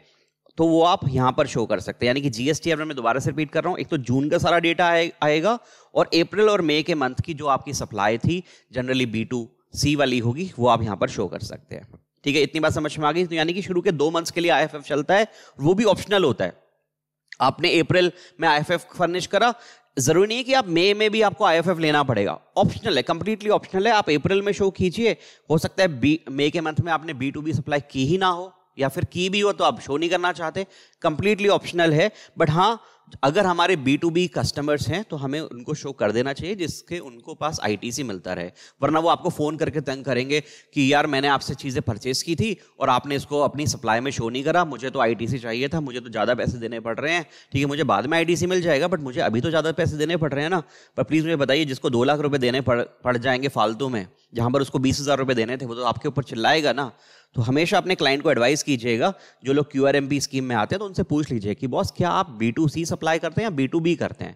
तो वो आप यहाँ पर शो कर सकते हैं यानी कि जी टी आर मैं दोबारा से रिपीट कर रहा हूँ एक तो जून का सारा डेटा आए, आएगा और अप्रैल और मई के मंथ की जो आपकी सप्लाई थी जनरली बी टू सी वाली होगी वो आप यहाँ पर शो कर सकते हैं ठीक है इतनी बात समझ में आ गई तो यानी कि शुरू के दो मंथ्स के लिए आई चलता है वो भी ऑप्शनल होता है आपने अप्रैल में आई फर्निश करा जरूरी नहीं है कि आप मई में भी आपको आई लेना पड़ेगा ऑप्शनल है कंप्लीटली ऑप्शनल है आप अप्रैल में शो कीजिए हो सकता है बी मई के मंथ में आपने बी टू बी सप्लाई की ही ना हो या फिर की भी हो तो आप शो नहीं करना चाहते कंप्लीटली ऑप्शनल है बट हाँ अगर हमारे बी टू बी कस्टमर्स हैं तो हमें उनको शो कर देना चाहिए जिसके उनको पास आई टी सी मिलता रहे वरना वो आपको फ़ोन करके तंग करेंगे कि यार मैंने आपसे चीज़ें परचेस की थी और आपने इसको अपनी सप्लाई में शो नहीं करा मुझे तो आई टी सी चाहिए था मुझे तो ज़्यादा पैसे देने पड़ रहे हैं ठीक है मुझे बाद में आई टी सी मिल जाएगा बट मुझे अभी तो ज़्यादा पैसे देने पड़ रहे हैं ना पर प्लीज़ मुझे बताइए जिसको दो लाख रुपये देने पड़ पड़ जाएंगे फालतू में जहाँ पर उसको बीस हज़ार रुपये देने थे वो तो आपके ऊपर चिल्लाएगा ना तो हमेशा अपने क्लाइंट को एडवाइस कीजिएगा जो लोग क्यू आर एम स्कीम में आते हैं तो उनसे पूछ लीजिए कि बॉस क्या आप बी टू सी सप्लाई करते हैं या बी टू बी करते हैं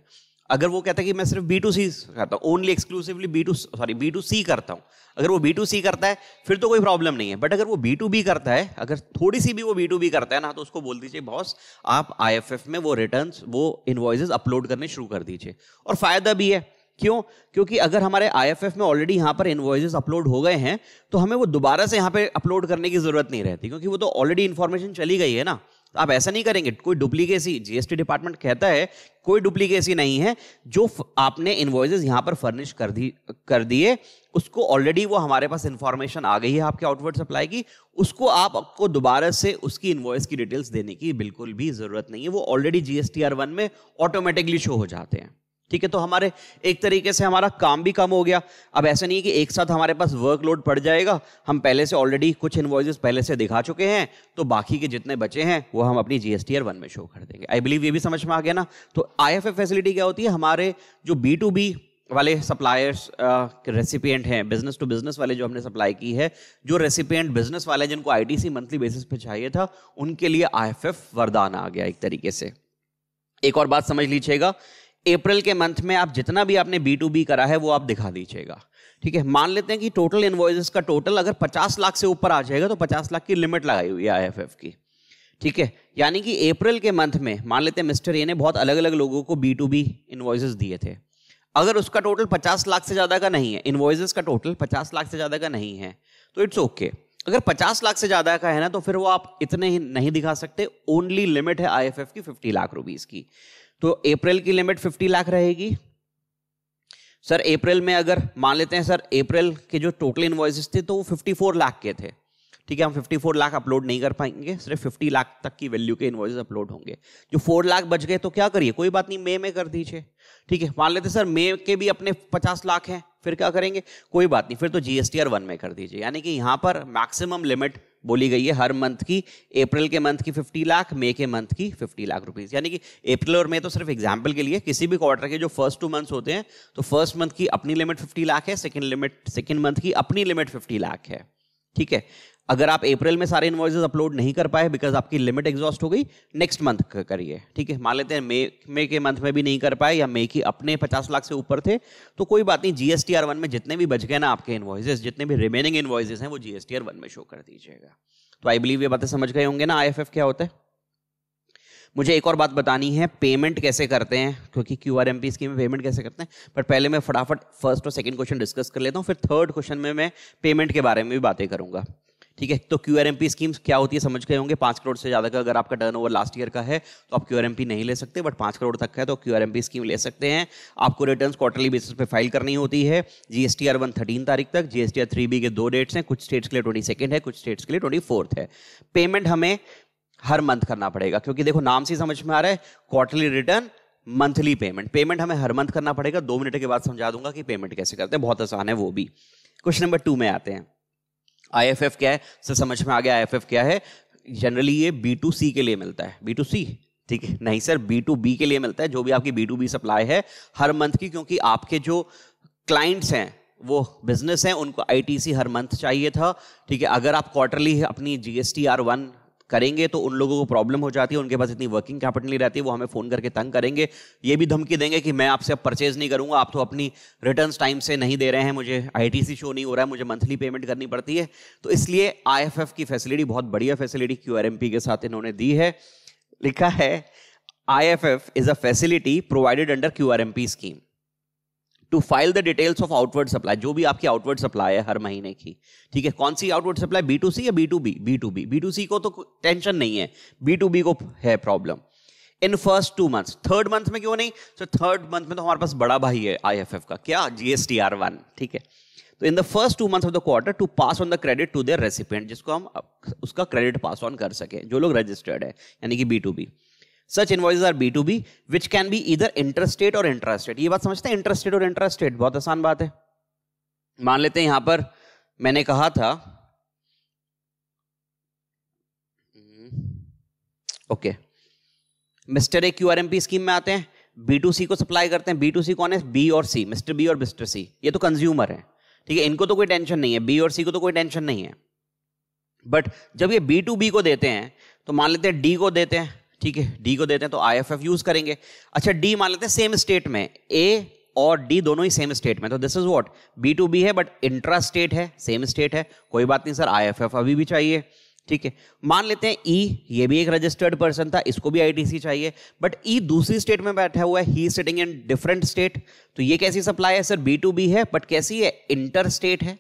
अगर वो कहता है कि मैं सिर्फ बी टू सी करता हूँ only exclusively B to sorry B to C करता हूँ अगर वो बी टू सी करता है फिर तो कोई प्रॉब्लम नहीं है बट अगर वो बी टू बी करता है अगर थोड़ी सी भी वो बी टू बी करता है ना तो उसको बोल दीजिए बॉस आप आई एफ एफ में वो रिटर्न वो इन्वॉइस अपलोड करने शुरू कर दीजिए और फायदा भी है क्यों क्योंकि अगर हमारे आईएफएफ में ऑलरेडी यहाँ पर इन्वॉइस अपलोड हो गए हैं तो हमें वो दोबारा से यहाँ पे अपलोड करने की ज़रूरत नहीं रहती क्योंकि वो तो ऑलरेडी इन्फॉर्मेशन चली गई है ना तो आप ऐसा नहीं करेंगे कोई डुप्लीकेसी जीएसटी डिपार्टमेंट कहता है कोई डुप्लीकेसी नहीं है जो आपने इन्वॉइस यहाँ पर फर्निश कर दी कर दिए उसको ऑलरेडी वो हमारे पास इन्फॉर्मेशन आ गई है आपके आउटवर्ड सप्लाई की उसको आपको दोबारा से उसकी इन्वॉइस की डिटेल्स देने की बिल्कुल भी ज़रूरत नहीं है वो ऑलरेडी जी एस में ऑटोमेटिकली शो हो जाते हैं ठीक है तो हमारे एक तरीके से हमारा काम भी कम हो गया अब ऐसा नहीं कि एक साथ हमारे पास वर्कलोड पड़ जाएगा हम पहले से ऑलरेडी कुछ इन्वॉइस पहले से दिखा चुके हैं तो बाकी के जितने बचे हैं वो हम अपनी G S T R one में शो कर देंगे आई बिलीव ये भी समझ में आ गया ना तो आई एफ एफ फैसिलिटी क्या होती है हमारे जो बी टू बी वाले सप्लायर्स रेसिपियंट हैं बिजनेस टू बिजनेस वाले जो हमने सप्लाई की है जो रेसिपियंट बिजनेस वाले जिनको आईटीसी मंथली बेसिस पे चाहिए था उनके लिए आईएफएफ वरदान आ गया एक तरीके से एक और बात समझ लीजिएगा अप्रैल के मंथ में आप जितना भी आपने बी टू बी करा है वो आप दिखा दीजिएगा ठीक है मान लेते हैं कि टोटल इन्वॉइस का टोटल अगर 50 लाख से ऊपर आ जाएगा तो 50 लाख की लिमिट लगाई हुई है आई की ठीक है यानी कि अप्रैल के मंथ में मान लेते हैं मिस्टर ए ने बहुत अलग अलग लोगों को बी टू बी इन्वॉइस दिए थे अगर उसका टोटल 50 लाख से ज़्यादा का नहीं है इन्वॉइस का टोटल 50 लाख से ज़्यादा का नहीं है तो इट्स ओके अगर 50 लाख से ज़्यादा का है ना तो फिर वो आप इतने ही नहीं दिखा सकते ओनली लिमिट है आई की फिफ्टी लाख रुपीज़ की तो अप्रैल की लिमिट 50 लाख रहेगी सर अप्रैल में अगर मान लेते हैं सर अप्रैल के जो टोटल इन्वॉइसेस थे तो वो 54 लाख के थे ठीक है हम 54 लाख अपलोड नहीं कर पाएंगे सिर्फ 50 लाख तक की वैल्यू के इन्वॉइस अपलोड होंगे जो 4 लाख बच गए तो क्या करिए कोई बात नहीं मे में कर दीजिए ठीक है मान लेते सर मे के भी अपने 50 लाख हैं फिर क्या करेंगे कोई बात नहीं फिर तो जी एस वन में कर दीजिए यानी कि यहाँ पर मैक्सिमम लिमिट बोली गई है हर मंथ की अप्रैल के मंथ की फिफ्टी लाख मई के मंथ की फिफ्टी लाख रुपीज यानी कि अप्रैल और मई तो सिर्फ एग्जाम्पल के लिए किसी भी क्वार्टर के जो फर्स्ट टू मंथ्स होते हैं तो फर्स्ट मंथ की अपनी लिमिट फिफ्टी लाख है सेकंड लिमिट सेकंड मंथ की अपनी लिमिट फिफ्टी लाख है ठीक है अगर आप अप्रैल में सारे इन्वॉइस अपलोड नहीं कर पाए बिकॉज आपकी लिमिट एग्जॉस्ट हो गई नेक्स्ट मंथ करिए ठीक है मान लेते हैं मे मे के मंथ में भी नहीं कर पाए या मे की अपने पचास लाख से ऊपर थे तो कोई बात नहीं जीएसटी आर वन में जितने भी बच गए ना आपके इन्वॉइस जितने भी रिमेनिंग इन्वॉइस हैं वो जीएसटी आर वन में शो कर दीजिएगा तो आई बिलीव ये बातें समझ गए होंगे ना आई क्या होता है मुझे एक और बात बतानी है पेमेंट कैसे करते हैं क्योंकि Q R M P scheme में पेमेंट कैसे करते हैं बट पहले मैं फटाफट फर्स्ट और सेकंड क्वेश्चन डिस्कस कर लेता हूँ फिर थर्ड क्वेश्चन में मैं पेमेंट के बारे में भी बातें करूंगा ठीक है तो Q R M P schemes क्या होती है समझ गए होंगे पाँच करोड़ से ज़्यादा का अगर आपका टर्न ओवर लास्ट ईयर का है तो आप क्यू आर एम पी नहीं ले सकते बट पाँच करोड़ तक का है तो Q R M P scheme ले सकते हैं आपको रिटर्न क्वार्टरली बेसिस पे फाइल करनी होती है G S T R one thirteen तारीख तक G S T R three B के दो डेट्स हैं कुछ स्टेट्स के लिए ट्वेंटी सेकेंड है कुछ स्टेट्स के लिए ट्वेंटी फोर्थ है पेमेंट हमें हर मंथ करना पड़ेगा क्योंकि देखो नाम से समझ में आ रहा है quarterly return monthly payment payment हमें हर मंथ करना पड़ेगा दो मिनट के बाद समझा दूंगा कि पेमेंट कैसे करते हैं बहुत आसान है वो भी क्वेश्चन नंबर टू में आते हैं आई एफ एफ क्या है सर समझ में आ गया आई एफ एफ क्या है जनरली ये बी टू सी के लिए मिलता है बी टू सी ठीक है नहीं सर बी टू बी के लिए मिलता है जो भी आपकी बी टू बी सप्लाई है हर मंथ की क्योंकि आपके जो क्लाइंट्स हैं वो बिजनेस हैं उनको सी हर मंथ चाहिए था ठीक है अगर आप क्वार्टरली अपनी G S T R one करेंगे तो उन लोगों को प्रॉब्लम हो जाती है उनके पास इतनी वर्किंग कैपिटल नहीं रहती है वो हमें फ़ोन करके तंग करेंगे ये भी धमकी देंगे कि मैं आपसे अब परचेज़ नहीं करूंगा आप तो अपनी रिटर्न टाइम से नहीं दे रहे हैं मुझे आई शो नहीं हो रहा है मुझे मंथली पेमेंट करनी पड़ती है तो इसलिए आई की फैसिलिटी बहुत बढ़िया फैसिलिटी क्यू के साथ इन्होंने दी है लिखा है facility is under Q R M P scheme to file the details of outward supply जो भी आपकी आउटवर्ड सप्लाई है हर महीने की ठीक है कौन सी outward supply B to C या B to B B to B B to C को तो टेंशन नहीं है बी टू बी को है problem in first two months third month में क्यों नहीं सो थर्ड मंथ में तो हमारे पास बड़ा भाई है आई एफ एफ का क्या G S T R one ठीक है तो in the first two month of the quarter to pass on the credit to their recipient जिसको हम उसका क्रेडिट पास ऑन कर सकें जो लोग रजिस्टर्ड है यानी कि B to B such invoice are B to B which can be either interstate और इंटरेस्टेड ये बात समझते हैं इंटरेस्टेड और इंटरेस्टेड बहुत आसान बात है मान लेते हैं यहां पर मैंने कहा था hmm, okay Mister A Q R M P scheme में आते हैं बी टू सी को सप्लाई करते हैं बी टू सी कौन है बी और सी मिस्टर बी और मिस्टर सी ये तो कंज्यूमर है ठीक है इनको तो कोई टेंशन नहीं है बी और सी को तो कोई टेंशन नहीं है बट जब ये बी टू बी को देते हैं तो मान लेते हैं डी को देते हैं ठीक है डी को देते हैं तो आई एफ एफ यूज करेंगे अच्छा डी मान लेते हैं सेम स्टेट में ए और डी दोनों ही सेम स्टेट में तो this is what B to B है बट इंट्रा स्टेट है सेम स्टेट है कोई बात नहीं सर आई एफ एफ अभी भी चाहिए ठीक है मान लेते हैं ई e, ये भी एक रजिस्टर्ड पर्सन था इसको भी आईटीसी चाहिए बट ई e दूसरी स्टेट में बैठा हुआ है ही सिटिंग इन डिफरेंट स्टेट तो ये कैसी सप्लाई है सर बी टू बी है बट कैसी है इंटर स्टेट है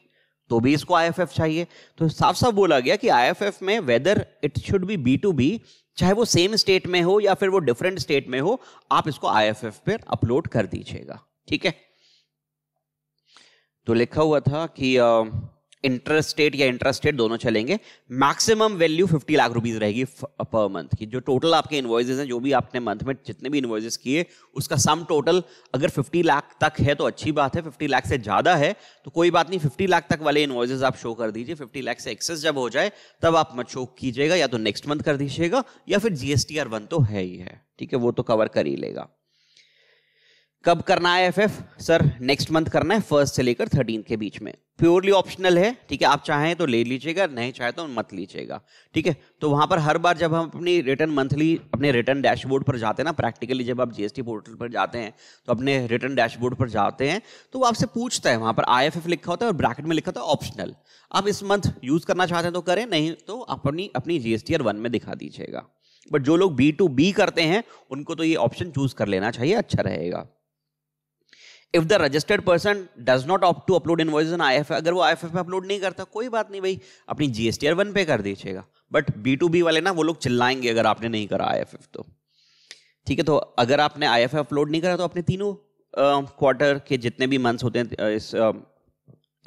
तो भी इसको आईएफएफ चाहिए तो साफ साफ बोला गया कि आईएफएफ में whether it should be B to B चाहे वो सेम स्टेट में हो या फिर वो डिफरेंट स्टेट में हो आप इसको आईएफएफ पर अपलोड कर दीजिएगा ठीक है तो लिखा हुआ था कि इंटर या इंट्रा दोनों चलेंगे maximum value fifty lakh rupees रहेगी पर मंथ की जो टोटल आपके इन्वॉइजेज हैं जो भी आपने मंथ में जितने भी इन्वॉइजेस किए उसका सम टोटल अगर फिफ्टी लाख तक है तो अच्छी बात है फिफ्टी लाख से ज़्यादा है तो कोई बात नहीं फिफ्टी लाख तक वाले इन्वॉइजेज आप शो कर दीजिए फिफ्टी लाख से एक्सेस जब हो जाए तब आप मत शो कीजिएगा या तो नेक्स्ट मंथ कर दीजिएगा या फिर जीएसटी आर वन तो है ही है ठीक है वो तो कवर कर ही लेगा कब करना है एफएफ सर नेक्स्ट मंथ करना है फर्स्ट से लेकर थर्टीन के बीच में प्योरली ऑप्शनल है ठीक है आप चाहें तो ले लीजिएगा नहीं चाहे तो मत लीजिएगा ठीक है तो वहां पर हर बार जब हम अपनी रिटर्न मंथली अपने रिटर्न डैशबोर्ड पर जाते हैं ना प्रैक्टिकली जब आप जीएसटी पोर्टल पर जाते हैं तो अपने रिटर्न डैशबोर्ड पर जाते हैं तो वो आपसे पूछता है वहां पर आई लिखा होता है और ब्रैकेट में लिखा होता है ऑप्शनल आप इस मंथ यूज करना चाहते हैं तो करें नहीं तो अपनी अपनी जीएसटी वन में दिखा दीजिएगा बट जो लोग बी टू बी करते हैं उनको तो ये ऑप्शन चूज कर लेना चाहिए अच्छा रहेगा if the registered person does not opt to upload invoice I F अगर वो आई एफ एफ अपलोड नहीं करता कोई बात नहीं भाई अपनी जी एस वन पे कर दीजिएगा बट बी टू बी वाले ना वो लोग चिल्लाएंगे अगर आपने नहीं करा आई एफ एफ तो ठीक है तो अगर आपने आई एफ एफ अपलोड नहीं करा तो अपने तीनों क्वार्टर के जितने भी मंथ्स होते हैं इस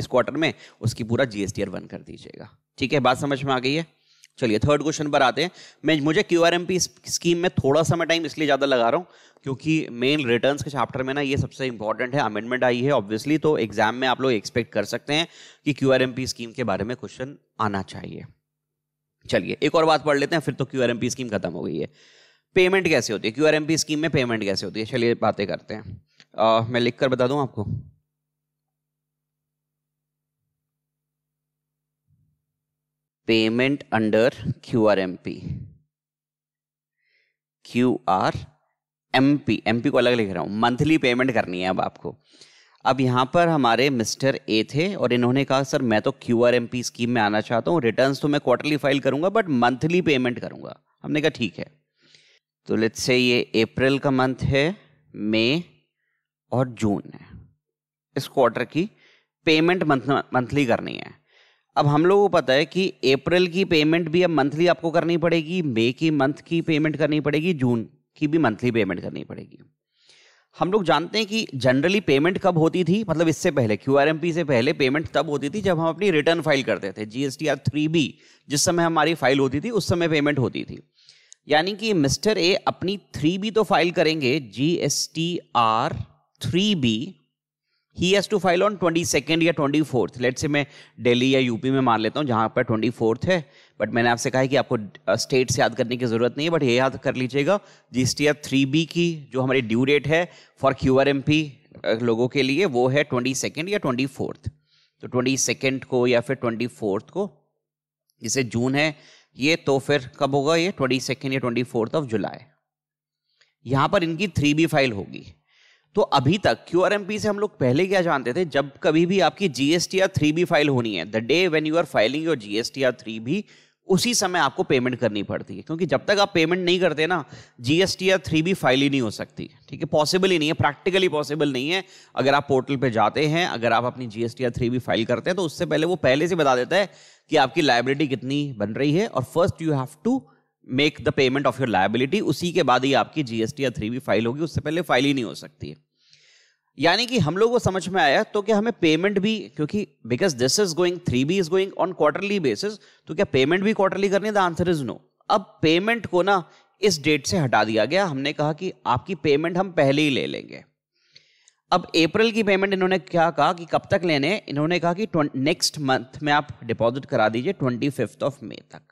इस क्वार्टर में उसकी पूरा जी एस वन कर दीजिएगा ठीक है बात समझ में आ गई है चलिए थर्ड क्वेश्चन पर आते हैं मैं मुझे क्यू स्कीम में थोड़ा सा मैं टाइम इसलिए ज़्यादा लगा रहा हूँ क्योंकि मेन रिटर्न के चैप्टर में ना ये सबसे इंपॉर्टेंट है अमेंडमेंट आई है ऑब्वियसली तो एग्जाम में आप लोग एक्सपेक्ट कर सकते हैं कि क्यू स्कीम के बारे में क्वेश्चन आना चाहिए चलिए एक और बात पढ़ लेते हैं फिर तो क्यू स्कीम खत्म हो गई है पेमेंट कैसे होती है क्यू स्कीम में पेमेंट कैसे होती है चलिए बातें करते हैं आ, मैं लिख कर बता दूँ आपको payment under QRMP QRMP MP को अलग लिख रहा हूँ मंथली पेमेंट करनी है अब आपको अब यहाँ पर हमारे मिस्टर ए थे और इन्होंने कहा सर मैं तो Q R M P scheme में आना चाहता हूँ रिटर्न्स तो मैं क्वार्टरली फाइल करूँगा बट मंथली पेमेंट करूँगा हमने कहा ठीक है तो लेट्स से ये अप्रैल का मंथ है मई और जून है इस क्वार्टर की पेमेंट मंथली करनी है अब हम लोगों को पता है कि अप्रैल की पेमेंट भी अब मंथली आपको करनी पड़ेगी मई की मंथ की पेमेंट करनी पड़ेगी जून की भी मंथली पेमेंट करनी पड़ेगी हम लोग जानते हैं कि जनरली पेमेंट कब होती थी मतलब इससे पहले क्यू से पहले पेमेंट तब होती थी जब हम अपनी रिटर्न फाइल करते थे जी एस जिस समय हमारी फाइल होती थी उस समय पेमेंट होती थी यानी कि मिस्टर ए अपनी थ्री बी तो फाइल करेंगे G S T R three B he has to file on twenty second या ट्वेंटी फोर्थ लेट से मैं दिल्ली या यूपी में मान लेता हूँ जहाँ पर ट्वेंटी फोर्थ है बट मैंने आपसे कहा है कि आपको स्टेट्स याद करने की ज़रूरत नहीं है बट ये याद कर लीजिएगा G S T R three B की जो हमारी ड्यू डेट है for Q R M P लोगों के लिए वो है ट्वेंटी सेकेंड या ट्वेंटी फोर्थ तो ट्वेंटी सेकेंड को या फिर ट्वेंटी फोर्थ को जिसे जून है ये तो फिर कब होगा ये ट्वेंटी सेकेंड या ट्वेंटी फोर्थ ऑफ जुलाई यहाँ पर इनकी थ्री बी फाइल होगी तो अभी तक क्यू आर एम पी से हम लोग पहले क्या जानते थे जब कभी भी आपकी G S T R three B file होनी है the day when you are filing your T R three B उसी समय आपको पेमेंट करनी पड़ती है क्योंकि जब तक आप पेमेंट नहीं करते ना जी एस टी या थ्री बी फाइल ही नहीं हो सकती ठीक है पॉसिबल ही नहीं है प्रैक्टिकली पॉसिबल नहीं है अगर आप पोर्टल पर जाते हैं अगर आप अपनी जीएसटी या थ्री बी फाइल करते हैं तो उससे पहले वो पहले से बता देता है कि आपकी लाइब्रेटी कितनी बन रही है और first you have to make the payment of your liability उसी के बाद ही आपकी जीएसटी या थ्री बी फाइल होगी उससे पहले फाइल ही नहीं हो सकती है यानी कि हम लोगों को समझ में आया तो क्या हमें पेमेंट भी क्योंकि because this is going three B is going on quarterly basis तो क्या पेमेंट भी क्वार्टरली करनी है द आंसर इज नो अब पेमेंट को ना इस डेट से हटा दिया गया हमने कहा कि आपकी पेमेंट हम पहले ही ले लेंगे अब अप्रैल की पेमेंट इन्होंने क्या कहा कि कब तक लेने इन्होंने कहा कि नेक्स्ट मंथ में आप डिपॉजिट करा दीजिए ट्वेंटी ऑफ मे तक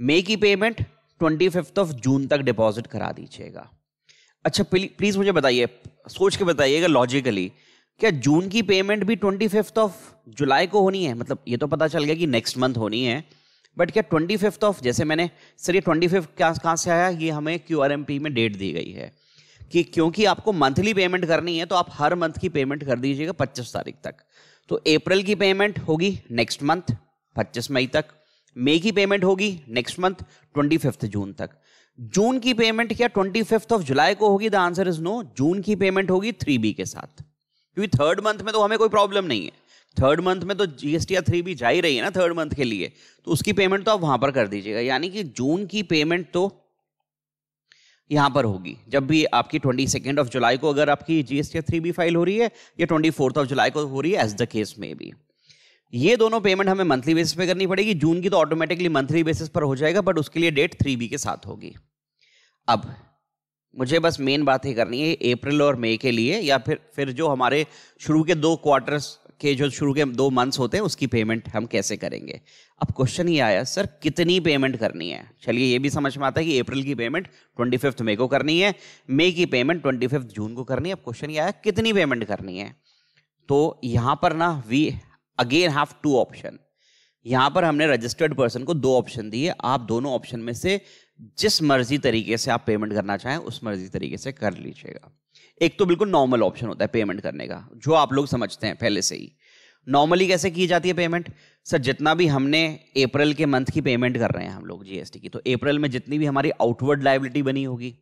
मे की payment twenty fifth of June तक डिपॉजिट करा दीजिएगा अच्छा प्लीज मुझे बताइए सोच के बताइएगा लॉजिकली क्या जून की पेमेंट भी ट्वेंटी फिफ्थ ऑफ जुलाई को होनी है मतलब ये तो पता चल गया कि नेक्स्ट मंथ होनी है बट क्या ट्वेंटी फिफ्थ ऑफ जैसे मैंने सर ये ट्वेंटी फिफ्थ क्या कहाँ से आया ये हमें क्यू आर एम पी में डेट दी गई है कि क्योंकि आपको मंथली पेमेंट करनी है तो आप हर मंथ की पेमेंट कर दीजिएगा पच्चीस तारीख तक तो अप्रैल की पेमेंट होगी नेक्स्ट मंथ पच्चीस मई तक मई की पेमेंट होगी next month twenty fifth June तक जून की पेमेंट क्या ट्वेंटी फिफ्थ ऑफ जुलाई को होगी द आंसर इज नो जून की पेमेंट होगी थ्री बी के साथ क्योंकि थर्ड मंथ में तो हमें कोई प्रॉब्लम नहीं है थर्ड मंथ में तो जीएसटी या थ्री बी जा ही रही है ना थर्ड मंथ के लिए तो उसकी पेमेंट तो आप वहां पर कर दीजिएगा यानी कि जून की पेमेंट तो यहां पर होगी जब भी आपकी ट्वेंटी सेकेंड ऑफ जुलाई को अगर आपकी जीएसटी या थ्री बी फाइल हो रही है या ट्वेंटी फोर्थ ऑफ जुलाई को हो रही है एज द केस में भी ये दोनों पेमेंट हमें मंथली बेसिस पे करनी पड़ेगी जून की तो ऑटोमेटिकली मंथली बेसिस पर हो जाएगा बट उसके लिए डेट थ्री बी के साथ होगी अब मुझे बस मेन ही करनी है अप्रैल और मई के लिए या फिर फिर जो हमारे शुरू के दो क्वार्टर्स के जो शुरू के दो मंथ्स होते हैं उसकी पेमेंट हम कैसे करेंगे अब क्वेश्चन ये आया सर कितनी पेमेंट करनी है चलिए ये भी समझ में आता है कि अप्रैल की पेमेंट ट्वेंटी फिफ्थ मई को करनी है मई की पेमेंट ट्वेंटी फिफ्थ जून को करनी है अब क्वेश्चन ये आया कितनी पेमेंट करनी है तो यहाँ पर ना we again have two option यहां पर हमने रजिस्टर्ड पर्सन को दो ऑप्शन दिए आप दोनों ऑप्शन में से जिस मर्जी तरीके से आप पेमेंट करना चाहें उस मर्जी तरीके से कर लीजिएगा एक तो बिल्कुल नॉर्मल ऑप्शन होता है पेमेंट करने का जो आप लोग समझते हैं पहले से ही नॉर्मली कैसे की जाती है पेमेंट सर जितना भी हमने अप्रैल के मंथ की पेमेंट कर रहे हैं हम लोग जीएसटी की तो अप्रैल में जितनी भी हमारी आउटवर्ड लाइबिलिटी बनी होगी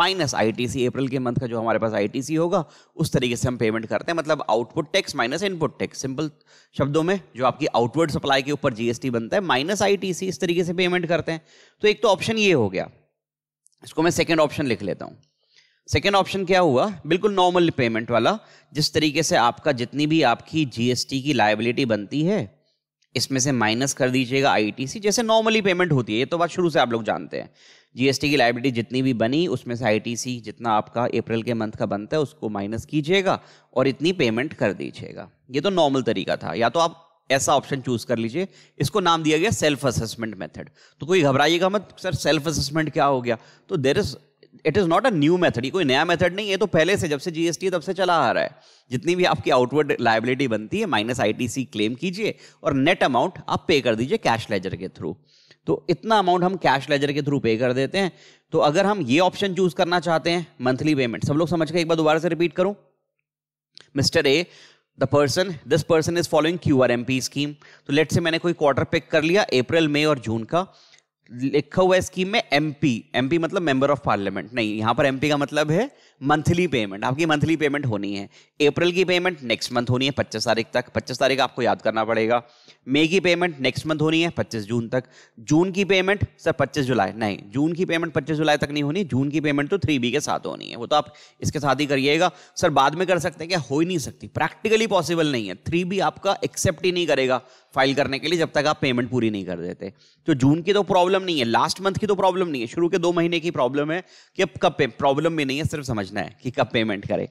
माइनस आईटीसी अप्रैल के मंथ का जो हमारे पास आईटीसी होगा उस तरीके से हम पेमेंट करते हैं मतलब output tax minus input tax simple शब्दों में जो आपकी आउटवर्ड सप्लाई के ऊपर जीएसटी बनता है माइनस आईटीसी इस तरीके से पेमेंट करते हैं तो एक तो ऑप्शन ये हो गया इसको मैं सेकेंड ऑप्शन लिख लेता हूँ सेकेंड ऑप्शन क्या हुआ बिल्कुल नॉर्मल पेमेंट वाला जिस तरीके से आपका जितनी भी आपकी जीएसटी की लाइबिलिटी बनती है इसमें से माइनस कर दीजिएगा आईटीसी जैसे नॉर्मली पेमेंट होती है ये तो बात शुरू से आप लोग जानते हैं जीएसटी की लाइबिलिटी जितनी भी बनी उसमें से आईटीसी जितना आपका अप्रैल के मंथ का बनता है उसको माइनस कीजिएगा और इतनी पेमेंट कर दीजिएगा ये तो नॉर्मल तरीका था या तो आप ऐसा ऑप्शन चूज कर लीजिए इसको नाम दिया गया सेल्फ असेसमेंट मेथड तो कोई घबराइएगा मत सर सेल्फ असेसमेंट क्या हो गया तो there is it is not a new method ये कोई नया मेथड नहीं है तो पहले से जब से जीएसटी तब से चला आ रहा है जितनी भी आपकी आउटवर्ड लाइबिलिटी बनती है माइनस आईटीसी क्लेम कीजिए और नेट अमाउंट आप पे कर दीजिए कैश लेजर के थ्रू तो इतना अमाउंट हम कैश लेजर के थ्रू पे कर देते हैं तो अगर हम ये ऑप्शन चूज करना चाहते हैं मंथली पेमेंट सब लोग समझ के एक बार दोबारा से रिपीट करूं Mister A the person this person is following Q R M P scheme तो लेट से मैंने कोई क्वार्टर पिक कर लिया अप्रैल मई और जून का लिखा हुआ है स्कीम में एमपी एमपी मतलब मेंबर ऑफ पार्लियामेंट नहीं यहां पर एमपी का मतलब है मंथली पेमेंट आपकी मंथली पेमेंट होनी है अप्रैल की पेमेंट नेक्स्ट मंथ होनी है पच्चीस तारीख तक पच्चीस तारीख आपको याद करना पड़ेगा मई की पेमेंट नेक्स्ट मंथ होनी है पच्चीस जून तक जून की पेमेंट सर पच्चीस जुलाई नहीं जून की पेमेंट पच्चीस जुलाई तक नहीं होनी जून की पेमेंट तो थ्री बी के साथ होनी है वो तो आप इसके साथ ही करिएगा सर बाद में कर सकते हैं क्या हो ही नहीं सकती प्रैक्टिकली पॉसिबल नहीं है थ्री बी आपका एक्सेप्ट ही नहीं करेगा फाइल करने के लिए जब तक आप पेमेंट पूरी नहीं कर देते तो जून की तो प्रॉब्लम नहीं है लास्ट मंथ की तो प्रॉब्लम नहीं है शुरू के दो महीने की प्रॉब्लम है कि अब कब प्रॉब्लम भी नहीं है सिर्फ समझ समझना है कि कब पेमेंट करें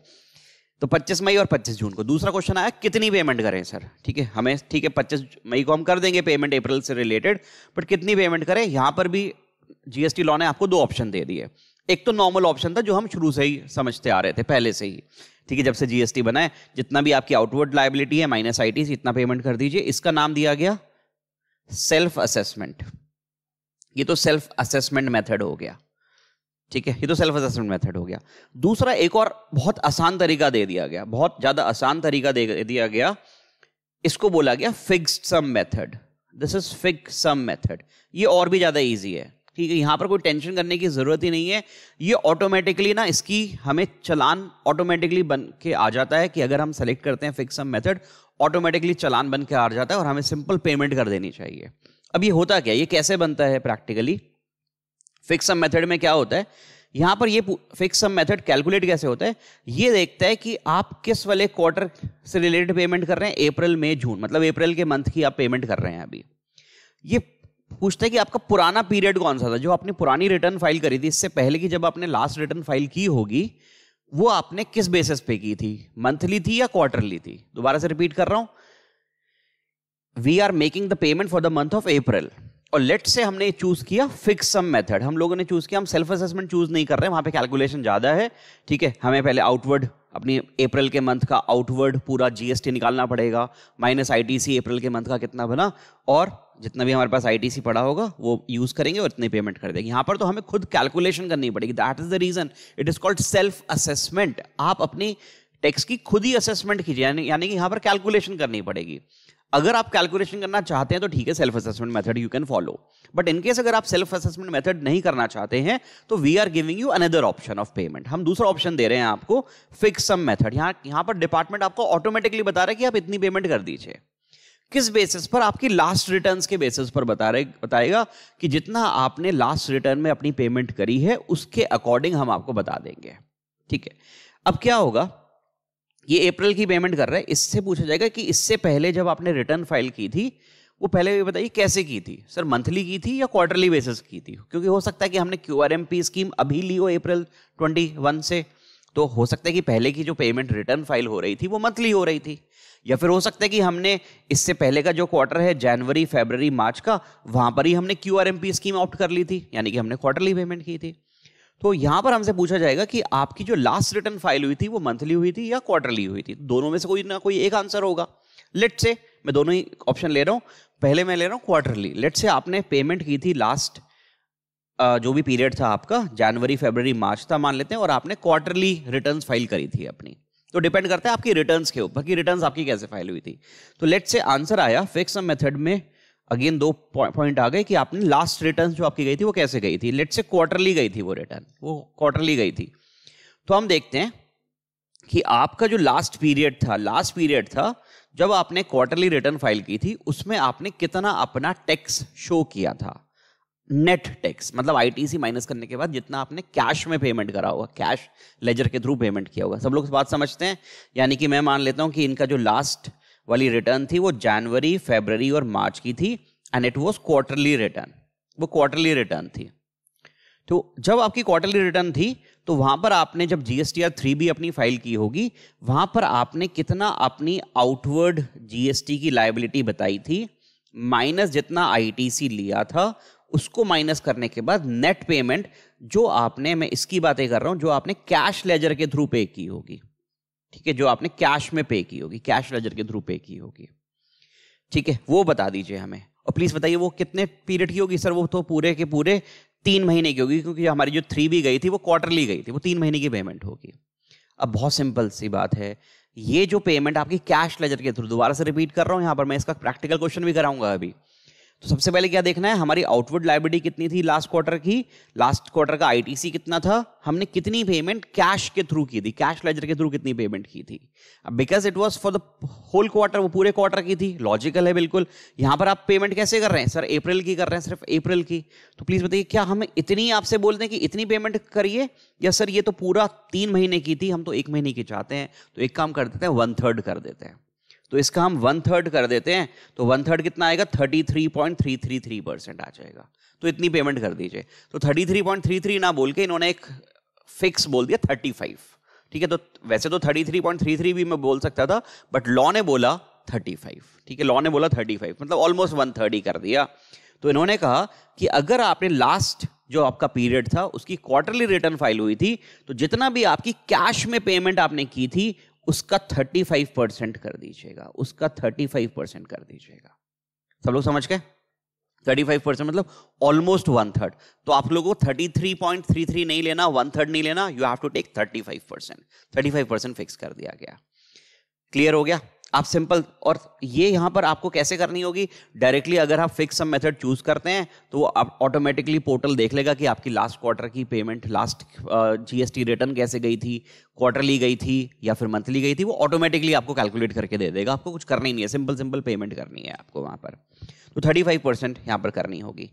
तो 25 मई और 25 जून को दूसरा क्वेश्चन आया कितनी पेमेंट करें सर ठीक है हमें ठीक है 25 मई को हम कर देंगे पेमेंट अप्रैल से रिलेटेड बट कितनी पेमेंट करें यहाँ पर भी जीएसटी लॉ ने आपको दो ऑप्शन दे दिए एक तो नॉर्मल ऑप्शन था जो हम शुरू से ही समझते आ रहे थे पहले से ही ठीक है जब से जीएसटी बनाए जितना भी आपकी आउटवर्ड लाइबिलिटी है माइनस आई इतना पेमेंट कर दीजिए इसका नाम दिया गया सेल्फ असेसमेंट ये तो सेल्फ असेसमेंट मेथड हो गया ठीक है ये तो सेल्फ असेसमेंट मेथड हो गया दूसरा एक और बहुत आसान तरीका दे दिया गया बहुत ज्यादा आसान तरीका दे दिया गया इसको बोला गया fixed sum method this is fix sum method ये और भी ज्यादा ईजी है ठीक है यहां पर कोई टेंशन करने की ज़रूरत ही नहीं है ये ऑटोमेटिकली ना इसकी हमें चलान ऑटोमेटिकली बन के आ जाता है कि अगर हम सेलेक्ट करते हैं fix sum method automatically challan बन के आ जाता है और हमें सिंपल पेमेंट कर देनी चाहिए अब ये होता क्या ये कैसे बनता है प्रैक्टिकली फिक्स सम मेथड में क्या होता है यहां पर ये फिक्स सम मेथड कैलकुलेट कैसे होता है ये देखता है कि आप किस वाले क्वार्टर से रिलेटेड पेमेंट कर रहे हैं अप्रैल मई जून मतलब अप्रैल के मंथ की आप पेमेंट कर रहे हैं अभी ये पूछता है कि आपका पुराना पीरियड कौन सा था जो आपने पुरानी रिटर्न फाइल करी थी इससे पहले की जब आपने लास्ट रिटर्न फाइल की होगी वो आपने किस बेसिस पे की थी मंथली थी या क्वार्टरली थी दोबारा से रिपीट कर रहा हूं we are making the payment for the month of April और लेट से हमने चूज किया फिक्स सम मेथड हम लोगों ने चूज किया हम सेल्फ असेसमेंट चूज नहीं कर रहे हैं वहां पे कैलकुलेशन ज्यादा है ठीक है हमें पहले आउटवर्ड अपनी अप्रैल के मंथ का आउटवर्ड पूरा जीएसटी निकालना पड़ेगा माइनस आईटीसी अप्रैल के मंथ का कितना बना और जितना भी हमारे पास आईटीसी पड़ा होगा वो यूज करेंगे और इतनी पेमेंट कर देंगे यहां पर तो हमें खुद कैलकुलेशन करनी पड़ेगी that is the reason it is called self assessment आप अपनी टैक्स की खुद ही असेसमेंट कीजिए यानी कि पर कैलकुलेशन करनी पड़ेगी अगर आप कैलकुलेशन करना चाहते हैं तो ठीक है self assessment method you can follow but in case अगर आप सेल्फ असेसमेंट मेथड नहीं करना चाहते हैं तो we are giving you another option of payment हम दूसरा ऑप्शन दे रहे हैं आपको फिक्स सम मेथड यहां यहां पर डिपार्टमेंट आपको ऑटोमेटिकली बता रहा है कि आप इतनी पेमेंट कर दीजिए किस बेसिस पर आपकी लास्ट रिटर्न के बेसिस पर बता रहे बताएगा कि जितना आपने लास्ट रिटर्न में अपनी पेमेंट करी है उसके अकॉर्डिंग हम आपको बता देंगे ठीक है अब क्या होगा ये अप्रैल की पेमेंट कर रहा है इससे पूछा जाएगा कि इससे पहले जब आपने रिटर्न फाइल की थी वो पहले ये बताइए कैसे की थी सर मंथली की थी या क्वार्टरली बेसिस की थी क्योंकि हो सकता है कि हमने Q R M P scheme अभी ली हो अप्रैल ट्वेंटी वन से तो हो सकता है कि पहले की जो पेमेंट रिटर्न फाइल हो रही थी वो मंथली हो रही थी या फिर हो सकता है कि हमने इससे पहले का जो क्वार्टर है जनवरी फेबररी मार्च का वहाँ पर ही हमने Q R M P scheme opt कर ली थी यानी कि हमने क्वार्टरली पेमेंट की थी तो यहां पर हमसे पूछा जाएगा कि आपकी जो लास्ट रिटर्न फाइल हुई थी वो मंथली हुई थी या क्वार्टरली हुई थी दोनों में से कोई ना कोई एक आंसर होगा लेट से मैं दोनों ही ऑप्शन ले रहा हूं पहले मैं ले रहा हूं क्वार्टरली लेट से आपने पेमेंट की थी लास्ट जो भी पीरियड था आपका जनवरी फेबररी मार्च था मान लेते हैं और आपने क्वार्टरली रिटर्न फाइल करी थी अपनी तो डिपेंड करता है आपकी रिटर्न्स के ऊपर कि रिटर्न्स आपकी कैसे फाइल हुई थी तो लेट से आंसर आया फिक्स मेथड में अगेन दो पॉइंट आ गए कि आपने लास्ट रिटर्न जो आपकी गई थी वो कैसे गई थी लेट से क्वार्टरली गई थी वो रिटर्न वो क्वार्टरली गई थी तो हम देखते हैं कि आपका जो लास्ट पीरियड था लास्ट पीरियड था जब आपने क्वार्टरली रिटर्न फाइल की थी उसमें आपने कितना अपना टैक्स शो किया था नेट टैक्स मतलब आईटीसी माइनस करने के बाद जितना आपने कैश में पेमेंट करा होगा कैश लेजर के थ्रू पेमेंट किया होगा सब लोग बात समझते हैं यानी कि मैं मान लेता हूं कि इनका जो लास्ट वाली रिटर्न थी वो जनवरी फेबररी और मार्च की थी and it was quarterly return वो क्वार्टरली रिटर्न थी तो जब आपकी क्वार्टरली रिटर्न थी तो वहां पर आपने जब जीएसटी आर थ्री भी अपनी फाइल की होगी वहां पर आपने कितना अपनी आउटवर्ड जीएसटी की लाइबिलिटी बताई थी माइनस जितना आईटीसी लिया था उसको माइनस करने के बाद नेट पेमेंट जो आपने मैं इसकी बातें कर रहा हूं जो आपने कैश लेजर के थ्रू पे की होगी ठीक है जो आपने कैश में पे की होगी कैश लेजर के थ्रू पे की होगी ठीक है वो बता दीजिए हमें और प्लीज़ बताइए वो कितने पीरियड की होगी सर वो तो पूरे के पूरे तीन महीने की होगी क्योंकि हमारी जो थ्री भी गई थी वो क्वार्टरली गई थी वो तीन महीने की पेमेंट होगी अब बहुत सिंपल सी बात है ये जो पेमेंट आपकी कैश लेजर के थ्रू दोबारा से रिपीट कर रहा हूँ यहाँ पर मैं इसका प्रैक्टिकल क्वेश्चन भी कराऊंगा अभी तो सबसे पहले क्या देखना है हमारी आउटवर्ड लाइब्रेरी कितनी थी लास्ट क्वार्टर की लास्ट क्वार्टर का आईटीसी कितना था हमने कितनी पेमेंट कैश के थ्रू की थी कैश लेजर के थ्रू कितनी पेमेंट की थी because it was for the whole quarter वो पूरे क्वार्टर की थी लॉजिकल है बिल्कुल यहां पर आप पेमेंट कैसे कर रहे हैं सर अप्रैल की कर रहे हैं सिर्फ अप्रैल की तो प्लीज बताइए क्या हम इतनी आपसे बोलते हैं कि इतनी पेमेंट करिए या सर ये तो पूरा तीन महीने की थी हम तो एक महीने की चाहते हैं तो एक काम कर देते हैं वन थर्ड कर देते हैं तो इसका हम वन थर्ड कर देते हैं तो वन थर्ड कितना आएगा thirty three point three three three percent आ जाएगा तो इतनी पेमेंट कर दीजिए तो thirty three point three three ना बोल के इन्होंने एक फिक्स बोल दिया थर्टी फाइव ठीक है तो वैसे तो thirty three point three three भी मैं बोल सकता था बट लॉ ने बोला थर्टी फाइव ठीक है लॉ ने बोला थर्टी फाइव मतलब ऑलमोस्ट वन थर्ड ही कर दिया तो इन्होंने कहा कि अगर आपने लास्ट जो आपका पीरियड था उसकी क्वार्टरली रिटर्न फाइल हुई थी तो जितना भी आपकी कैश में पेमेंट आपने की थी उसका थर्टी फाइव परसेंट कर दीजिएगा उसका थर्टी फाइव परसेंट कर दीजिएगा सब लोग समझ गए थर्टी फाइव परसेंट मतलब ऑलमोस्ट वन थर्ड तो आप लोगों को thirty three point three three नहीं लेना वन थर्ड नहीं लेना you have to take thirty five percent thirty five percent fix कर दिया गया क्लियर हो गया आप सिंपल और ये यहाँ पर आपको कैसे करनी होगी डायरेक्टली अगर आप फिक्स सम मेथड चूज करते हैं तो वो आप ऑटोमेटिकली पोर्टल देख लेगा कि आपकी लास्ट क्वार्टर की पेमेंट लास्ट जीएसटी रिटर्न कैसे गई थी क्वार्टरली गई थी या फिर मंथली गई थी वो ऑटोमेटिकली आपको कैलकुलेट करके दे देगा आपको कुछ करना ही नहीं है सिंपल सिंपल पेमेंट करनी है आपको वहाँ पर तो थर्टी फाइव परसेंट यहाँ पर करनी होगी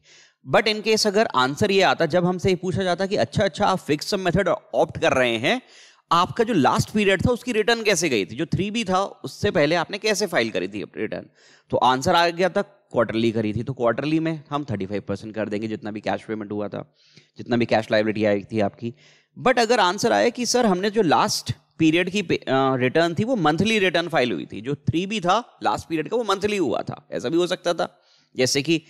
बट इनकेस अगर आंसर ये आता जब हमसे पूछा जाता कि अच्छा अच्छा आप फिक्स सम मेथड ऑप्ट कर रहे हैं आपका जो लास्ट पीरियड था उसकी रिटर्न कैसे गई थी जो थ्री बी था उससे पहले आपने कैसे फाइल करी थी रिटर्न तो आंसर आ गया था क्वार्टरली करी थी तो क्वार्टरली में हम थर्टी फाइव परसेंट कर देंगे जितना भी कैश पेमेंट हुआ था जितना भी कैश लाइबिलिटी आई थी आपकी बट अगर आंसर आया कि सर हमने जो लास्ट पीरियड की रिटर्न थी वो मंथली रिटर्न फाइल हुई थी जो थ्री बी था लास्ट पीरियड का वो मंथली हुआ था ऐसा भी हो सकता था जैसे कि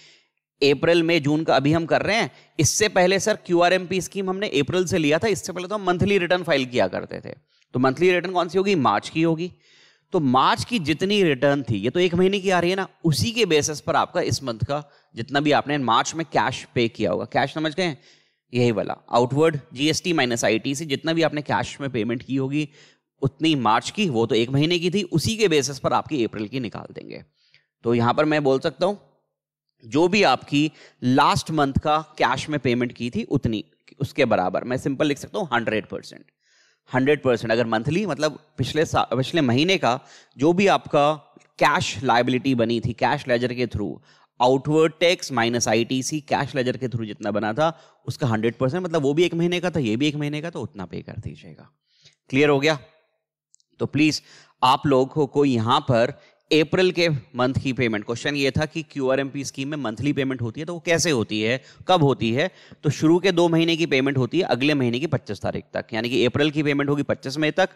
अप्रैल मई जून का अभी हम कर रहे हैं इससे पहले sir Q R M P scheme हमने अप्रैल से लिया था इससे पहले तो हम मंथली रिटर्न फाइल किया करते थे तो मंथली रिटर्न कौन सी होगी मार्च की होगी तो मार्च की जितनी रिटर्न थी ये तो एक महीने की आ रही है ना उसी के बेसिस पर आपका इस मंथ का जितना भी आपने मार्च में कैश पे किया होगा कैश समझ गए यही वाला आउटवर्ड जीएसटी माइनस टी से जितना भी आपने कैश में पेमेंट की होगी उतनी मार्च की वो तो एक महीने की थी उसी के बेसिस पर आपकी अप्रैल की निकाल देंगे तो यहां पर मैं बोल सकता हूं जो भी आपकी लास्ट मंथ का कैश में पेमेंट की थी उतनी उसके बराबर मैं सिंपल लिख सकता हूँ हंड्रेड परसेंट हंड्रेड परसेंट अगर मंथली मतलब पिछले पिछले महीने का जो भी आपका कैश लाइबिलिटी बनी थी कैश लेजर के through outward tax minus ITC cash ledger के थ्रू जितना बना था उसका हंड्रेड परसेंट मतलब वो भी एक महीने का था ये भी एक महीने का तो उतना पे कर दीजिएगा क्लियर हो गया तो प्लीज़ आप लोगों को यहाँ पर अप्रैल के मंथ की पेमेंट क्वेश्चन ये था कि क्यू आर स्कीम में मंथली पेमेंट होती है तो वो कैसे होती है कब होती है तो शुरू के दो महीने की पेमेंट होती है अगले महीने की पच्चीस तारीख तक यानी कि अप्रैल की पेमेंट होगी पच्चीस मई तक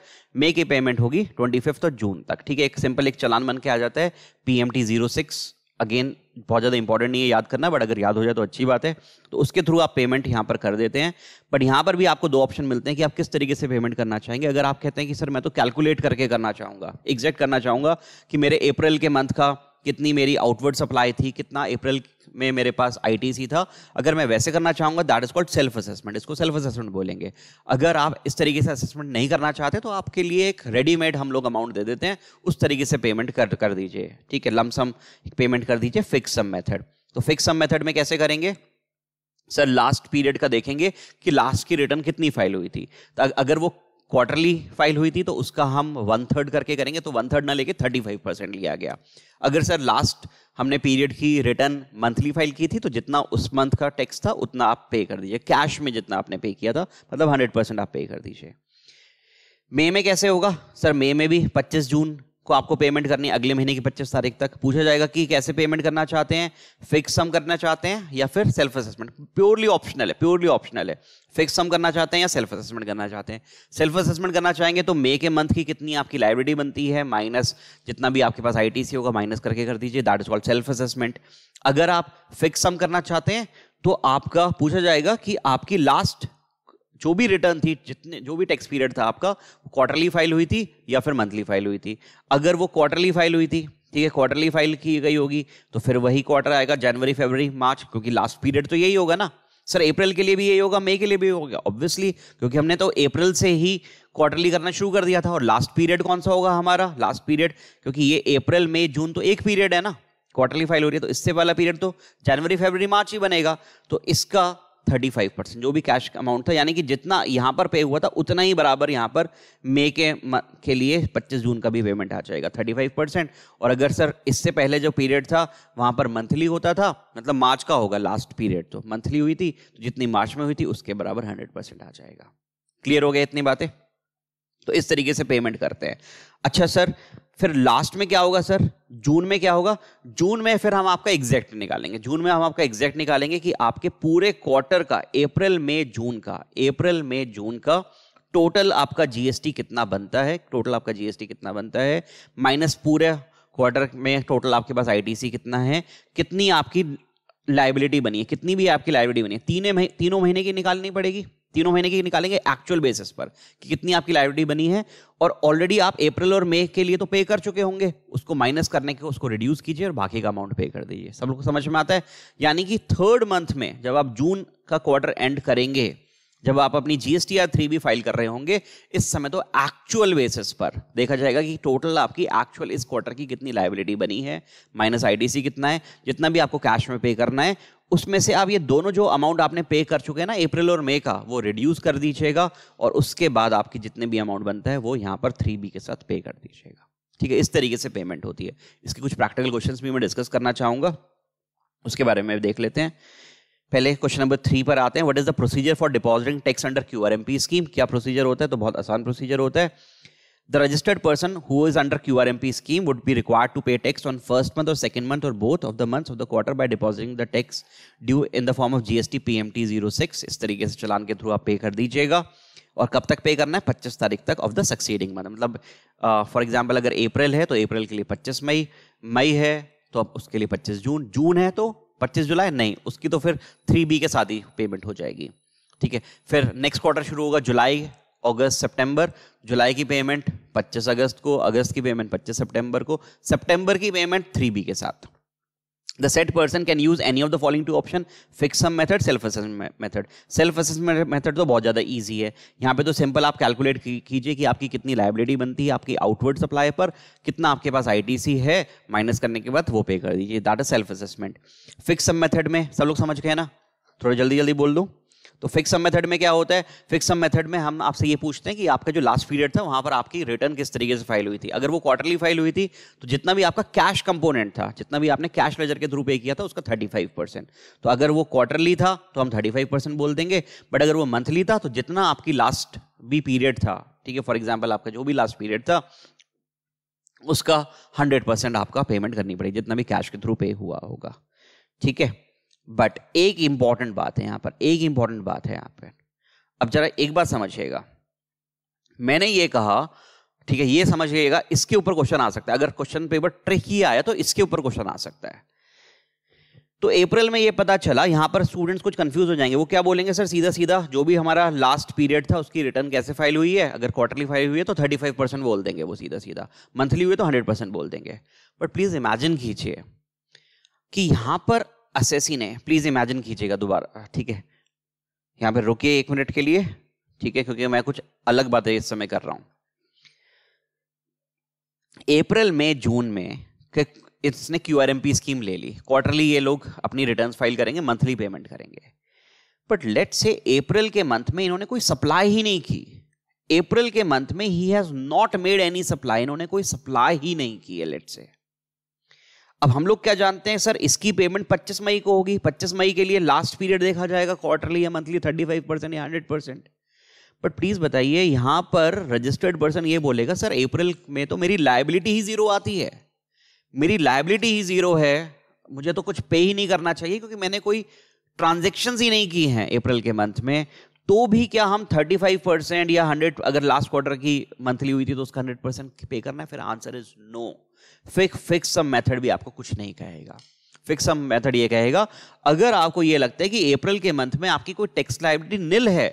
मई की पेमेंट होगी ट्वेंटी फिफ्थ और जून तक ठीक है एक सिंपल एक चलान बन के आ जाता है P M T zero six again बहुत ज़्यादा इंपॉर्टेंट नहीं है याद करना बट अगर याद हो जाए तो अच्छी बात है तो उसके थ्रू आप पेमेंट यहाँ पर कर देते हैं बट यहाँ पर भी आपको दो ऑप्शन मिलते हैं कि आप किस तरीके से पेमेंट करना चाहेंगे अगर आप कहते हैं कि सर मैं तो कैलकुलेट करके करना चाहूँगा एग्जैक्ट करना चाहूँगा कि मेरे अप्रैल के मंथ का कितनी मेरी आउटवर्ड सप्लाई थी कितना अप्रैल में मेरे पास आईटीसी था अगर मैं वैसे करना चाहूँगा that is called self assessment इसको सेल्फ असेसमेंट बोलेंगे अगर आप इस तरीके से असेसमेंट नहीं करना चाहते तो आपके लिए एक रेडीमेड हम लोग अमाउंट दे देते हैं उस तरीके से पेमेंट कर कर दीजिए ठीक है लमसम पेमेंट कर दीजिए फिक्स सम मेथड तो फिक्स सम मेथड में कैसे करेंगे सर लास्ट पीरियड का देखेंगे कि लास्ट की रिटर्न कितनी फाइल हुई थी तो अगर वो क्वार्टरली फाइल हुई थी तो उसका हम वन थर्ड करके करेंगे तो वन थर्ड ना लेके थर्टी फाइव परसेंट लिया गया अगर सर लास्ट हमने पीरियड की रिटर्न मंथली फाइल की थी तो जितना उस मंथ का टैक्स था उतना आप पे कर दीजिए कैश में जितना आपने पे किया था मतलब हंड्रेड परसेंट आप पे कर दीजिए मई में कैसे होगा सर मई में भी पच्चीस जून को आपको पेमेंट करनी है अगले महीने की पच्चीस तारीख तक पूछा जाएगा कि कैसे पेमेंट करना चाहते हैं फिक्स सम करना चाहते हैं या फिर सेल्फ असेसमेंट प्योरली ऑप्शनल है प्योरली ऑप्शनल है फिक्स सम करना चाहते हैं या सेल्फ असेसमेंट करना चाहते हैं सेल्फ असेसमेंट करना चाहेंगे तो मे के मंथ की कितनी आपकी लाइब्रेरी बनती है माइनस जितना भी आपके पास आई होगा माइनस करके कर दीजिए that is called self assessment अगर आप फिक्स सम करना चाहते हैं तो आपका पूछा जाएगा कि आपकी लास्ट जो भी रिटर्न थी जितने जो भी टैक्स पीरियड था आपका क्वार्टरली फाइल हुई थी या फिर मंथली फाइल हुई थी अगर वो क्वार्टरली फाइल हुई थी ठीक है क्वार्टरली फाइल की गई होगी तो फिर वही क्वार्टर आएगा जनवरी फरवरी मार्च क्योंकि लास्ट पीरियड तो यही होगा ना सर अप्रैल के लिए भी यही होगा मई के लिए भी होगा ऑब्वियसली क्योंकि हमने तो अप्रैल से ही क्वार्टरली करना शुरू कर दिया था और लास्ट पीरियड कौन सा होगा हमारा लास्ट पीरियड क्योंकि ये अप्रैल मई जून तो एक पीरियड है ना क्वार्टरली फाइल हो रही है तो इससे वाला पीरियड तो जनवरी फरवरी मार्च ही बनेगा तो इसका थर्टी फाइव परसेंट जो भी कैश अमाउंट था यानी कि जितना यहाँ पर पे हुआ था उतना ही बराबर यहाँ पर मे के म, के लिए पच्चीस जून का भी पेमेंट आ जाएगा थर्टी फाइव परसेंट और अगर सर इससे पहले जो पीरियड था वहाँ पर मंथली होता था मतलब मार्च का होगा लास्ट पीरियड तो मंथली हुई थी तो जितनी मार्च में हुई थी उसके बराबर हंड्रेड परसेंट आ जाएगा क्लियर हो गया इतनी बातें तो इस तरीके से पेमेंट करते हैं अच्छा सर फिर लास्ट में क्या होगा सर जून में क्या होगा जून में फिर हम आपका एग्जैक्ट निकालेंगे जून में हम आपका एग्जैक्ट निकालेंगे कि आपके पूरे क्वार्टर का अप्रैल मई जून का अप्रैल मई जून का टोटल आपका जीएसटी कितना बनता है टोटल आपका जीएसटी कितना बनता है माइनस पूरे क्वार्टर में टोटल आपके पास आईटीसी कितना है कितनी आपकी लाइबिलिटी बनी है कितनी भी आपकी लाइबिलिटी बनी है तीनों महीने की निकालनी पड़ेगी तीनों महीने की निकालेंगे एक्चुअल बेसिस पर कि कितनी आपकी लाइब्रेटी बनी है और ऑलरेडी आप अप्रैल और मई के लिए तो पे कर चुके होंगे उसको माइनस करने के उसको रिड्यूस कीजिए और बाकी का अमाउंट पे कर दीजिए सब लोग को समझ में आता है यानी कि थर्ड मंथ में जब आप जून का क्वार्टर एंड करेंगे जब आप अपनी जीएसटी आर थ्री भी फाइल कर रहे होंगे इस समय तो एक्चुअल बेसिस पर देखा जाएगा कि टोटल आपकी एक्चुअल इस क्वार्टर की कितनी लाइबिलिटी बनी है माइनस आईडीसी कितना है जितना भी आपको कैश में पे करना है उसमें से आप ये दोनों जो अमाउंट आपने पे कर चुके हैं ना अप्रैल और मई का वो रिड्यूस कर दीजिएगा और उसके बाद आपकी जितने भी अमाउंट बनता है वो यहाँ पर थ्री बी के साथ पे कर दीजिएगा ठीक है इस तरीके से पेमेंट होती है इसके कुछ प्रैक्टिकल क्वेश्चंस भी मैं डिस्कस करना चाहूँगा उसके बारे में देख लेते हैं पहले क्वेश्चन नंबर थ्री पर आते हैं what is the procedure for depositing tax under Q R M P scheme क्या प्रोसीजर होता है तो बहुत आसान प्रोसीजर होता है The registered person who is under QRMP scheme would be required to pay tax on first month or second month or both of the months of the quarter by depositing the tax due in the form of GST PMT 06 इस तरीके से चलान के through आप पे कर दीजिएगा और कब तक पे करना है 25 तारीख तक ऑफ द सक्सीडिंग मंथ मतलब फॉर uh, एग्जांपल अगर अप्रैल है तो अप्रैल के लिए 25 मई मई है तो अब उसके लिए 25 जून जून है तो 25 जुलाई नहीं उसकी तो फिर थ्री बी के साथ ही पेमेंट हो जाएगी ठीक है फिर नेक्स्ट क्वार्टर शुरू होगा जुलाई अगस्त सितंबर जुलाई की पेमेंट 25 अगस्त को अगस्त की पेमेंट 25 सितंबर को सितंबर की पेमेंट 3B के साथ the said person can use any of the following two option fix sum method self assessment method self assessment method तो बहुत ज़्यादा ईजी है यहाँ पे तो सिंपल आप कैलकुलेट कीजिए कि आपकी कितनी लाइबिलिटी बनती है आपकी आउटवर्ड सप्लाई पर कितना आपके पास सी है माइनस करने के बाद वो पे कर दीजिए that is self assessment fix sum method में सब लोग समझ गए ना थोड़ा जल्दी जल्दी बोल दूँ तो फिक्स सम मेथड में क्या होता है फिक्स सम मेथड में हम आपसे ये पूछते हैं कि आपका जो लास्ट पीरियड था वहाँ पर आपकी रिटर्न किस तरीके से फाइल हुई थी अगर वो क्वार्टरली फाइल हुई थी तो जितना भी आपका कैश कंपोनेंट था जितना भी आपने कैश लेजर के थ्रू पे किया था उसका थर्टी फाइव परसेंट तो अगर वो क्वार्टरली था तो हम थर्टी फाइव परसेंट बोल देंगे बट अगर वो मंथली था तो जितना आपकी लास्ट भी पीरियड था ठीक है फॉर एग्जाम्पल आपका जो भी लास्ट पीरियड था उसका हंड्रेड परसेंट आपका पेमेंट करनी पड़ेगी जितना भी कैश के थ्रू पे हुआ होगा ठीक है बट एक इंपॉर्टेंट बात है यहां पर एक इंपॉर्टेंट बात है यहां पर अब जरा एक बात समझिएगा मैंने ये कहा ठीक है ये समझिएगा इसके ऊपर क्वेश्चन आ सकता है अगर क्वेश्चन पेपर ट्रिक ही आया तो इसके ऊपर क्वेश्चन आ सकता है तो अप्रैल में ये पता चला यहां पर स्टूडेंट्स कुछ कंफ्यूज हो जाएंगे वो क्या बोलेंगे सर सीधा सीधा जो भी हमारा लास्ट पीरियड था उसकी रिटर्न कैसे फाइल हुई है अगर क्वार्टरली फाइल हुई है तो 35 परसेंट बोल देंगे वो सीधा सीधा मंथली हुई तो 100 परसेंट बोल देंगे बट प्लीज़ इमेजिन कीजिए कि यहां पर असेसिन है प्लीज इमेजिन कीजिएगा दोबारा ठीक है यहां पर रुकिए एक मिनट के लिए ठीक है क्योंकि मैं कुछ अलग बातें इस समय कर रहा हूं अप्रैल में जून में इसने क्यू स्कीम ले ली क्वार्टरली ये लोग अपनी रिटर्न फाइल करेंगे मंथली पेमेंट करेंगे बट लेट से अप्रैल के मंथ में इन्होंने कोई सप्लाई ही नहीं की अप्रैल के मंथ में ही has not made any supply इन्होंने कोई सप्लाई ही नहीं की है लेट से अब हम लोग क्या जानते हैं सर इसकी पेमेंट 25 मई को होगी 25 मई के लिए लास्ट पीरियड देखा जाएगा क्वार्टरली या मंथली 35 परसेंट या 100 परसेंट बट प्लीज़ बताइए यहाँ पर रजिस्टर्ड पर्सन ये बोलेगा सर अप्रैल में तो मेरी लाइबिलिटी ही ज़ीरो आती है मेरी लाइबिलिटी ही ज़ीरो है मुझे तो कुछ पे ही नहीं करना चाहिए क्योंकि मैंने कोई ट्रांजेक्शन ही नहीं की हैं अप्रैल के मंथ में तो भी क्या हम 35 परसेंट या 100 अगर लास्ट क्वार्टर की मंथली हुई थी तो उसका 100 परसेंट पे करना है फिर आंसर इज नो no. फिक फिक्स सम मेथड भी आपको कुछ नहीं कहेगा फिक्स सम मेथड ये कहेगा अगर आपको ये लगता है कि अप्रैल के मंथ में आपकी कोई टैक्स लाइबिलिटी निल है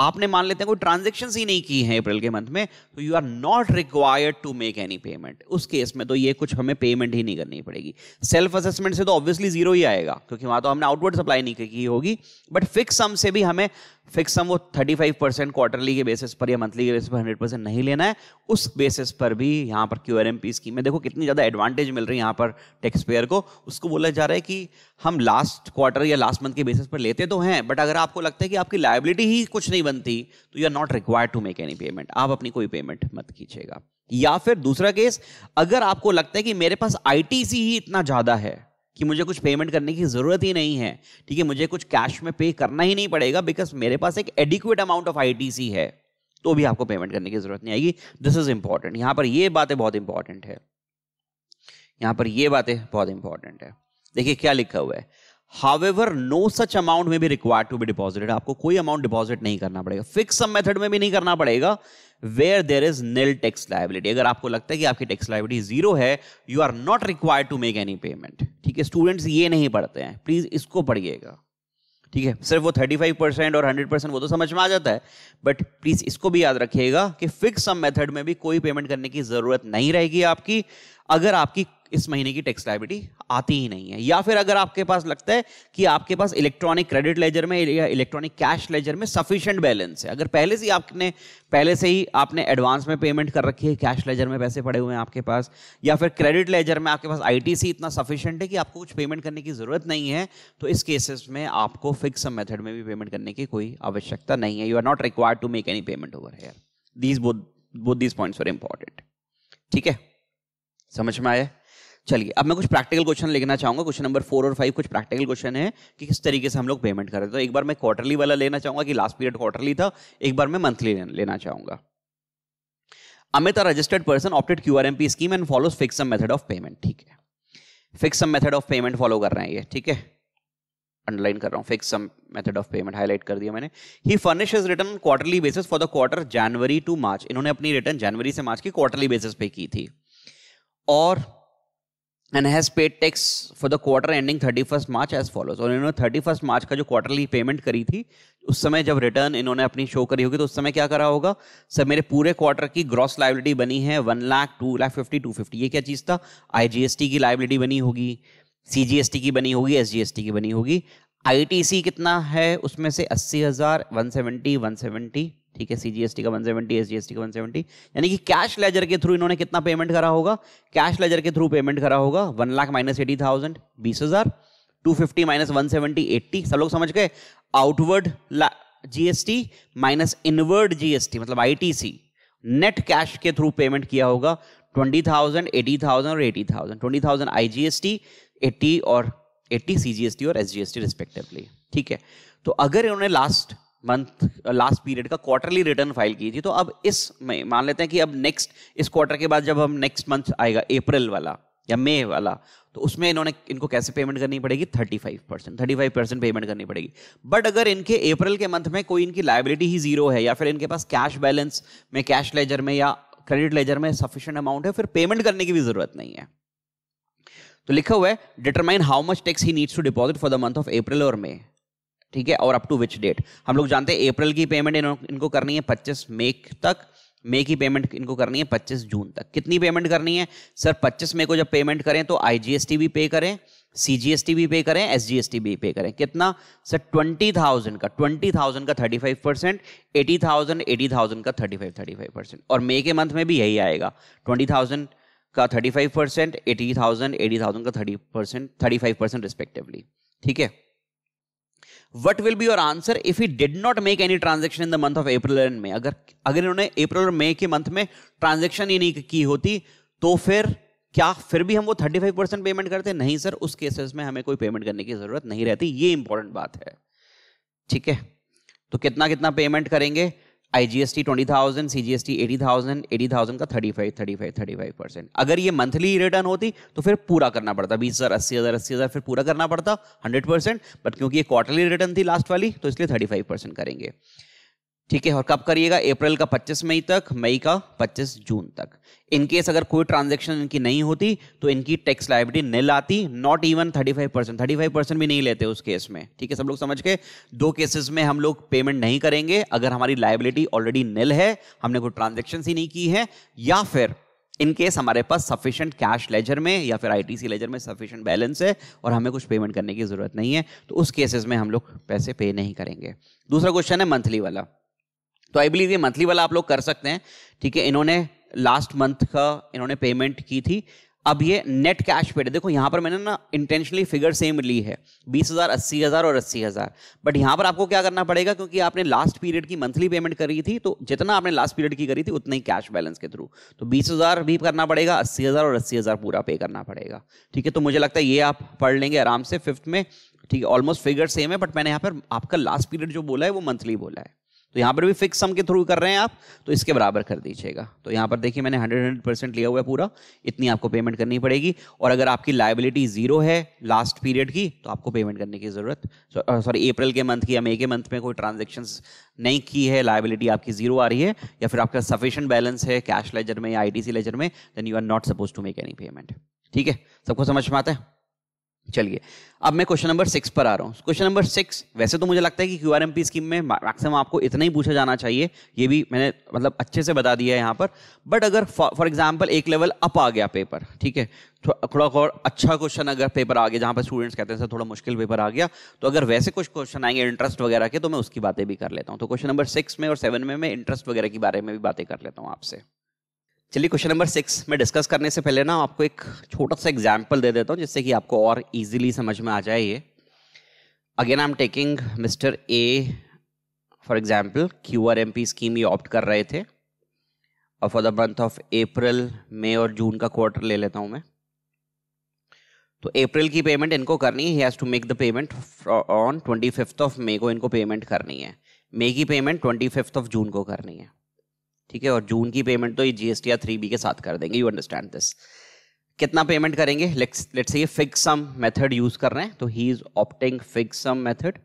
आपने मान लेते हैं कोई ट्रांजेक्शन ही नहीं की है अप्रैल के मंथ में तो you are not required to make any payment उस केस में तो ये कुछ हमें पेमेंट ही नहीं करनी पड़ेगी सेल्फ असेसमेंट से तो ऑब्वियसली जीरो ही आएगा क्योंकि वहां तो हमने आउटवर्ड सप्लाई नहीं की होगी बट फिक्स सम से भी हमें फिक्स सम वो 35 परसेंट क्वार्टरली के बेसिस पर या मंथली के बेसिस पर 100 परसेंट नहीं लेना है उस बेसिस पर भी यहाँ पर Q R M P scheme में देखो कितनी ज़्यादा एडवांटेज मिल रही है यहाँ पर टैक्स पेयर को उसको बोला जा रहा है कि हम लास्ट क्वार्टर या लास्ट मंथ के बेसिस पर लेते तो हैं बट अगर आपको लगता है कि आपकी लाइबिलिटी ही कुछ नहीं बनती तो you are not required to make any payment आप अपनी कोई पेमेंट मत कीजिएगा या फिर दूसरा केस अगर आपको लगता है कि मेरे पास सी ही इतना ज़्यादा है कि मुझे कुछ पेमेंट करने की ज़रूरत ही नहीं है ठीक है मुझे कुछ कैश में पे करना ही नहीं पड़ेगा बिकॉज मेरे पास एक एडिक्यूट अमाउंट ऑफ आई है तो भी आपको पेमेंट करने की ज़रूरत नहीं आएगी दिस इज़ इंपॉर्टेंट यहां पर ये बातें बहुत इंपॉर्टेंट है यहां पर ये बातें बहुत इंपॉर्टेंट है देखिए क्या लिखा हुआ है हावेवर नो सच अमाउंट में भी रिक्वायर टू बी डिपॉजिटेड आपको कोई अमाउंट डिपॉजिट नहीं करना पड़ेगा फिक्स सम मेथड में भी नहीं करना पड़ेगा where there is nil tax liability अगर आपको लगता है कि आपकी टैक्स लाइबिलिटी जीरो है you are not required to make any payment ठीक है स्टूडेंट्स ये नहीं पढ़ते हैं प्लीज इसको पढ़िएगा ठीक है सिर्फ वो 35 परसेंट और 100 परसेंट वो तो समझ में आ जाता है बट प्लीज इसको भी याद रखिएगा कि फिक्स सम मेथड में भी कोई पेमेंट करने की जरूरत नहीं रहेगी आपकी अगर आपकी इस महीने की टैक्स लाइबिलिटी आती ही नहीं है या फिर अगर आपके पास लगता है कि आपके पास इलेक्ट्रॉनिक क्रेडिट लेजर में या इलेक्ट्रॉनिक कैश लेजर में सफिशिएंट बैलेंस है अगर पहले से ही आपने पहले से ही आपने एडवांस में पेमेंट कर रखी है कैश लेजर में पैसे पड़े हुए हैं आपके पास या फिर क्रेडिट लेजर में आपके पास आई इतना सफिशियंट है कि आपको कुछ पेमेंट करने की ज़रूरत नहीं है तो इस केसेस में आपको फिक्स मेथड में भी पेमेंट करने की कोई आवश्यकता नहीं है you are not required to make any payment over here these both both these points are important ठीक है समझ में आया चलिए अब मैं कुछ प्रैक्टिकल क्वेश्चन लिखना चाहूंगा क्वेश्चन नंबर फोर और फाइव कुछ प्रैक्टिकल क्वेश्चन है कि किस तरीके से हम लोग पेमेंट करें तो एक बार मैं क्वार्टरली वाला लेना चाहूंगा कि लास्ट पीरियड क्वार्टरली था एक बार मैं मंथली लेना चाहूंगा Amit registered person opted Q R M P scheme and follow fix method of payment ठीक है fix sum method of payment follow कर रहे हैं ये ठीक है अंडरलाइन कर रहा हूँ fix sum method of payment highlight कर दिया मैंने he furnish his return quarterly basis for the quarter January to March इन्होंने अपनी रिटर्न जनवरी से मार्च की क्वार्टरली बेसिस पे की थी और and has paid tax for the quarter ending thirty first March as follows और इन्होंने थर्टी फर्स्ट मार्च का जो क्वार्टरली पेमेंट करी थी उस समय जब रिटर्न इन्होंने अपनी शो करी होगी तो उस समय क्या करा होगा सर मेरे पूरे क्वार्टर की ग्रॉस लाइबिलिटी बनी है one lakh two lakh fifty two fifty ये क्या चीज़ था आई जी एस टी की लाइबिलिटी बनी होगी सी जी एस टी की बनी होगी एस एस जी टी की बनी होगी आई टी सी कितना है उसमें से अस्सी हज़ार वन सेवेंटी वन सेवेंटी ठीक है सीजीएसटी का 170 एसजीएसटी का 170 यानी कि कैश लेजर के थ्रू इन्होंने कितना पेमेंट करा होगा कैश लेजर के थ्रू पेमेंट करा होगा one lakh minus eighty thousand बीस हजार two fifty minus one seventy eighty सब लोग समझ गए outward GST minus inward GST मतलब आईटीसी नेट कैश के थ्रू पेमेंट किया होगा ट्वेंटी थाउजेंड एटी थाउजेंड और eighty thousand twenty thousand I G S T eighty और eighty C G S T और S S G T respectively ठीक है तो अगर इन्होंने लास्ट मंथ लास्ट पीरियड का क्वार्टरली रिटर्न फाइल की थी तो अब इस में मान लेते हैं कि अब नेक्स्ट इस क्वार्टर के बाद जब हम नेक्स्ट मंथ आएगा अप्रैल वाला या मई वाला तो उसमें इन्होंने इनको कैसे पेमेंट करनी पड़ेगी 35 percent thirty five percent payment करनी पड़ेगी बट अगर इनके अप्रैल के मंथ में कोई इनकी लाइबिलिटी ही जीरो है या फिर इनके पास कैश बैलेंस में कैश लेजर में या क्रेडिट लेजर में सफिशियंट अमाउंट है फिर पेमेंट करने की भी जरूरत नहीं है तो लिखा हुआ है determine how much tax he needs to deposit for the month of April और मई ठीक है और अप टू विच डेट हम लोग जानते हैं अप्रैल की पेमेंट इनको करनी है पच्चीस मई तक मई की पेमेंट इनको करनी है पच्चीस जून तक कितनी पेमेंट करनी है सर पच्चीस मई को जब पेमेंट करें तो आईजीएसटी भी पे करें सीजीएसटी भी पे करें एसजीएसटी भी पे करें कितना सर ट्वेंटी थाउजेंड का ट्वेंटी थाउजेंड का thirty five percent eighty thousand eighty thousand का thirty five thirty five percent और मई के मंथ में भी यही आएगा ट्वेंटी थाउजेंड का thirty five percent eighty thousand eighty thousand का thirty percent thirty five percent respectively ठीक है what will be your answer if he did not make any transaction in the month of April and मे अगर अगर इन्होंने अप्रैल और मई के month में ट्रांजेक्शन ही नहीं की होती तो फिर क्या फिर भी हम वो थर्टी फाइव परसेंट पेमेंट करते नहीं सर उस केसेस में हमें कोई पेमेंट करने की जरूरत नहीं रहती ये इंपॉर्टेंट बात है ठीक है तो कितना कितना पेमेंट करेंगे T twenty thousand C G S T eighty thousand eighty thousand का thirty thirty five five thirty five percent अगर ये मंथली रिटर्न होती तो फिर पूरा करना पड़ता बीस हज़ार अस्सी हज़ार अस्सी हज़ार फिर पूरा करना पड़ता हंड्रेड परसेंट बट क्योंकि ये क्वार्टरली रिटर्न थी लास्ट वाली तो इसलिए थर्टी फाइव परसेंट करेंगे ठीक है और कब करिएगा अप्रैल का 25 मई तक मई का 25 जून तक इनकेस अगर कोई ट्रांजेक्शन इनकी नहीं होती तो इनकी टैक्स लाइबिलिटी निल आती not even 35 percent thirty percent भी नहीं लेते उस केस में ठीक है सब लोग समझ के दो केसेस में हम लोग पेमेंट नहीं करेंगे अगर हमारी लाइबिलिटी ऑलरेडी निल है हमने कोई ट्रांजेक्शन ही नहीं की है या फिर इनकेस हमारे पास सफिशियंट कैश लेजर में या फिर आईटीसी लेजर में सफिशियंट बैलेंस है और हमें कुछ पेमेंट करने की जरूरत नहीं है तो उस केसेस में हम लोग पैसे पे नहीं करेंगे दूसरा क्वेश्चन है मंथली वाला तो आई बिलीव ये मंथली वाला आप लोग कर सकते हैं ठीक है इन्होंने लास्ट मंथ का इन्होंने पेमेंट की थी अब ये नेट कैश पेड देखो यहाँ पर मैंने ना इंटेंशनली फिगर सेम ली है बीस हज़ार अस्सी हज़ार और अस्सी हज़ार बट यहाँ पर आपको क्या करना पड़ेगा क्योंकि आपने लास्ट पीरियड की मंथली पेमेंट करी थी तो जितना आपने लास्ट पीरियड की करी थी उतना ही कैश बैलेंस के थ्रू तो बीस हज़ार भी करना पड़ेगा अस्सी हज़ार और अस्सी हज़ार पूरा पे करना पड़ेगा ठीक है तो मुझे लगता है ये आप पढ़ लेंगे आराम से फिफ्थ में ठीक है ऑलमोस्ट फिगर सेम है बट मैंने यहाँ पर आपका लास्ट पीरियड जो बोला है वो मंथली बोला है तो यहाँ पर भी फिक्स सम के थ्रू कर रहे हैं आप तो इसके बराबर कर दीजिएगा तो यहाँ पर देखिए मैंने हंड्रेड हंड्रेड परसेंट लिया हुआ है पूरा इतनी आपको पेमेंट करनी पड़ेगी और अगर आपकी लाइबिलिटी जीरो है लास्ट पीरियड की तो आपको पेमेंट करने की ज़रूरत सॉरी अप्रैल के मंथ की या मई के मंथ में कोई ट्रांजेक्शन नहीं की है लाइबिलिटी आपकी जीरो आ रही है या फिर आपका सफिशेंट बैलेंस है कैश लेजर में या आई लेजर में then you are not suppose to make any payment ठीक है सबको समझ में आता है चलिए अब मैं क्वेश्चन नंबर सिक्स पर आ रहा हूँ क्वेश्चन नंबर सिक्स वैसे तो मुझे लगता है कि क्यू पी स्कीम में मैक्सिमम आपको इतना ही पूछा जाना चाहिए ये भी मैंने मतलब अच्छे से बता दिया है यहाँ पर बट अगर फॉर एग्जाम्पल एक लेवल अप आ गया पेपर ठीक है थोड़ा और अच्छा क्वेश्चन अगर पेपर आ गया जहाँ पर स्टूडेंट्स कहते हैं सर थोड़ा मुश्किल पेपर आ गया तो अगर वैसे कुछ क्वेश्चन आएंगे इंटरेस्ट वगैरह के तो मैं उसकी बातें भी कर लेता हूँ तो क्वेश्चन नंबर सिक्स में और सेवन में मैं इंटरेस्ट वगैरह के बारे में भी बातें कर लेता हूँ आपसे चलिए क्वेश्चन नंबर सिक्स में डिस्कस करने से पहले ना आपको एक छोटा सा एग्जाम्पल दे देता हूँ जिससे कि आपको और इजीली समझ में आ जाए ये again I am taking mister A for example Q R M P scheme ये ऑप्ट कर रहे थे और for the month of April मई और जून का क्वार्टर ले लेता हूँ मैं तो अप्रैल की पेमेंट इनको करनी है has to make the payment on twenty fifth of May को इनको पेमेंट करनी है मे की payment twenty fifth of June को करनी है ठीक है और जून की पेमेंट तो ये जीएसटी या थ्री बी के साथ कर देंगे यू अंडरस्टैंड दिस कितना पेमेंट करेंगे लेट्स लेट्स ये फिक्स सम मेथड यूज कर रहे हैं तो he is opting fix sum method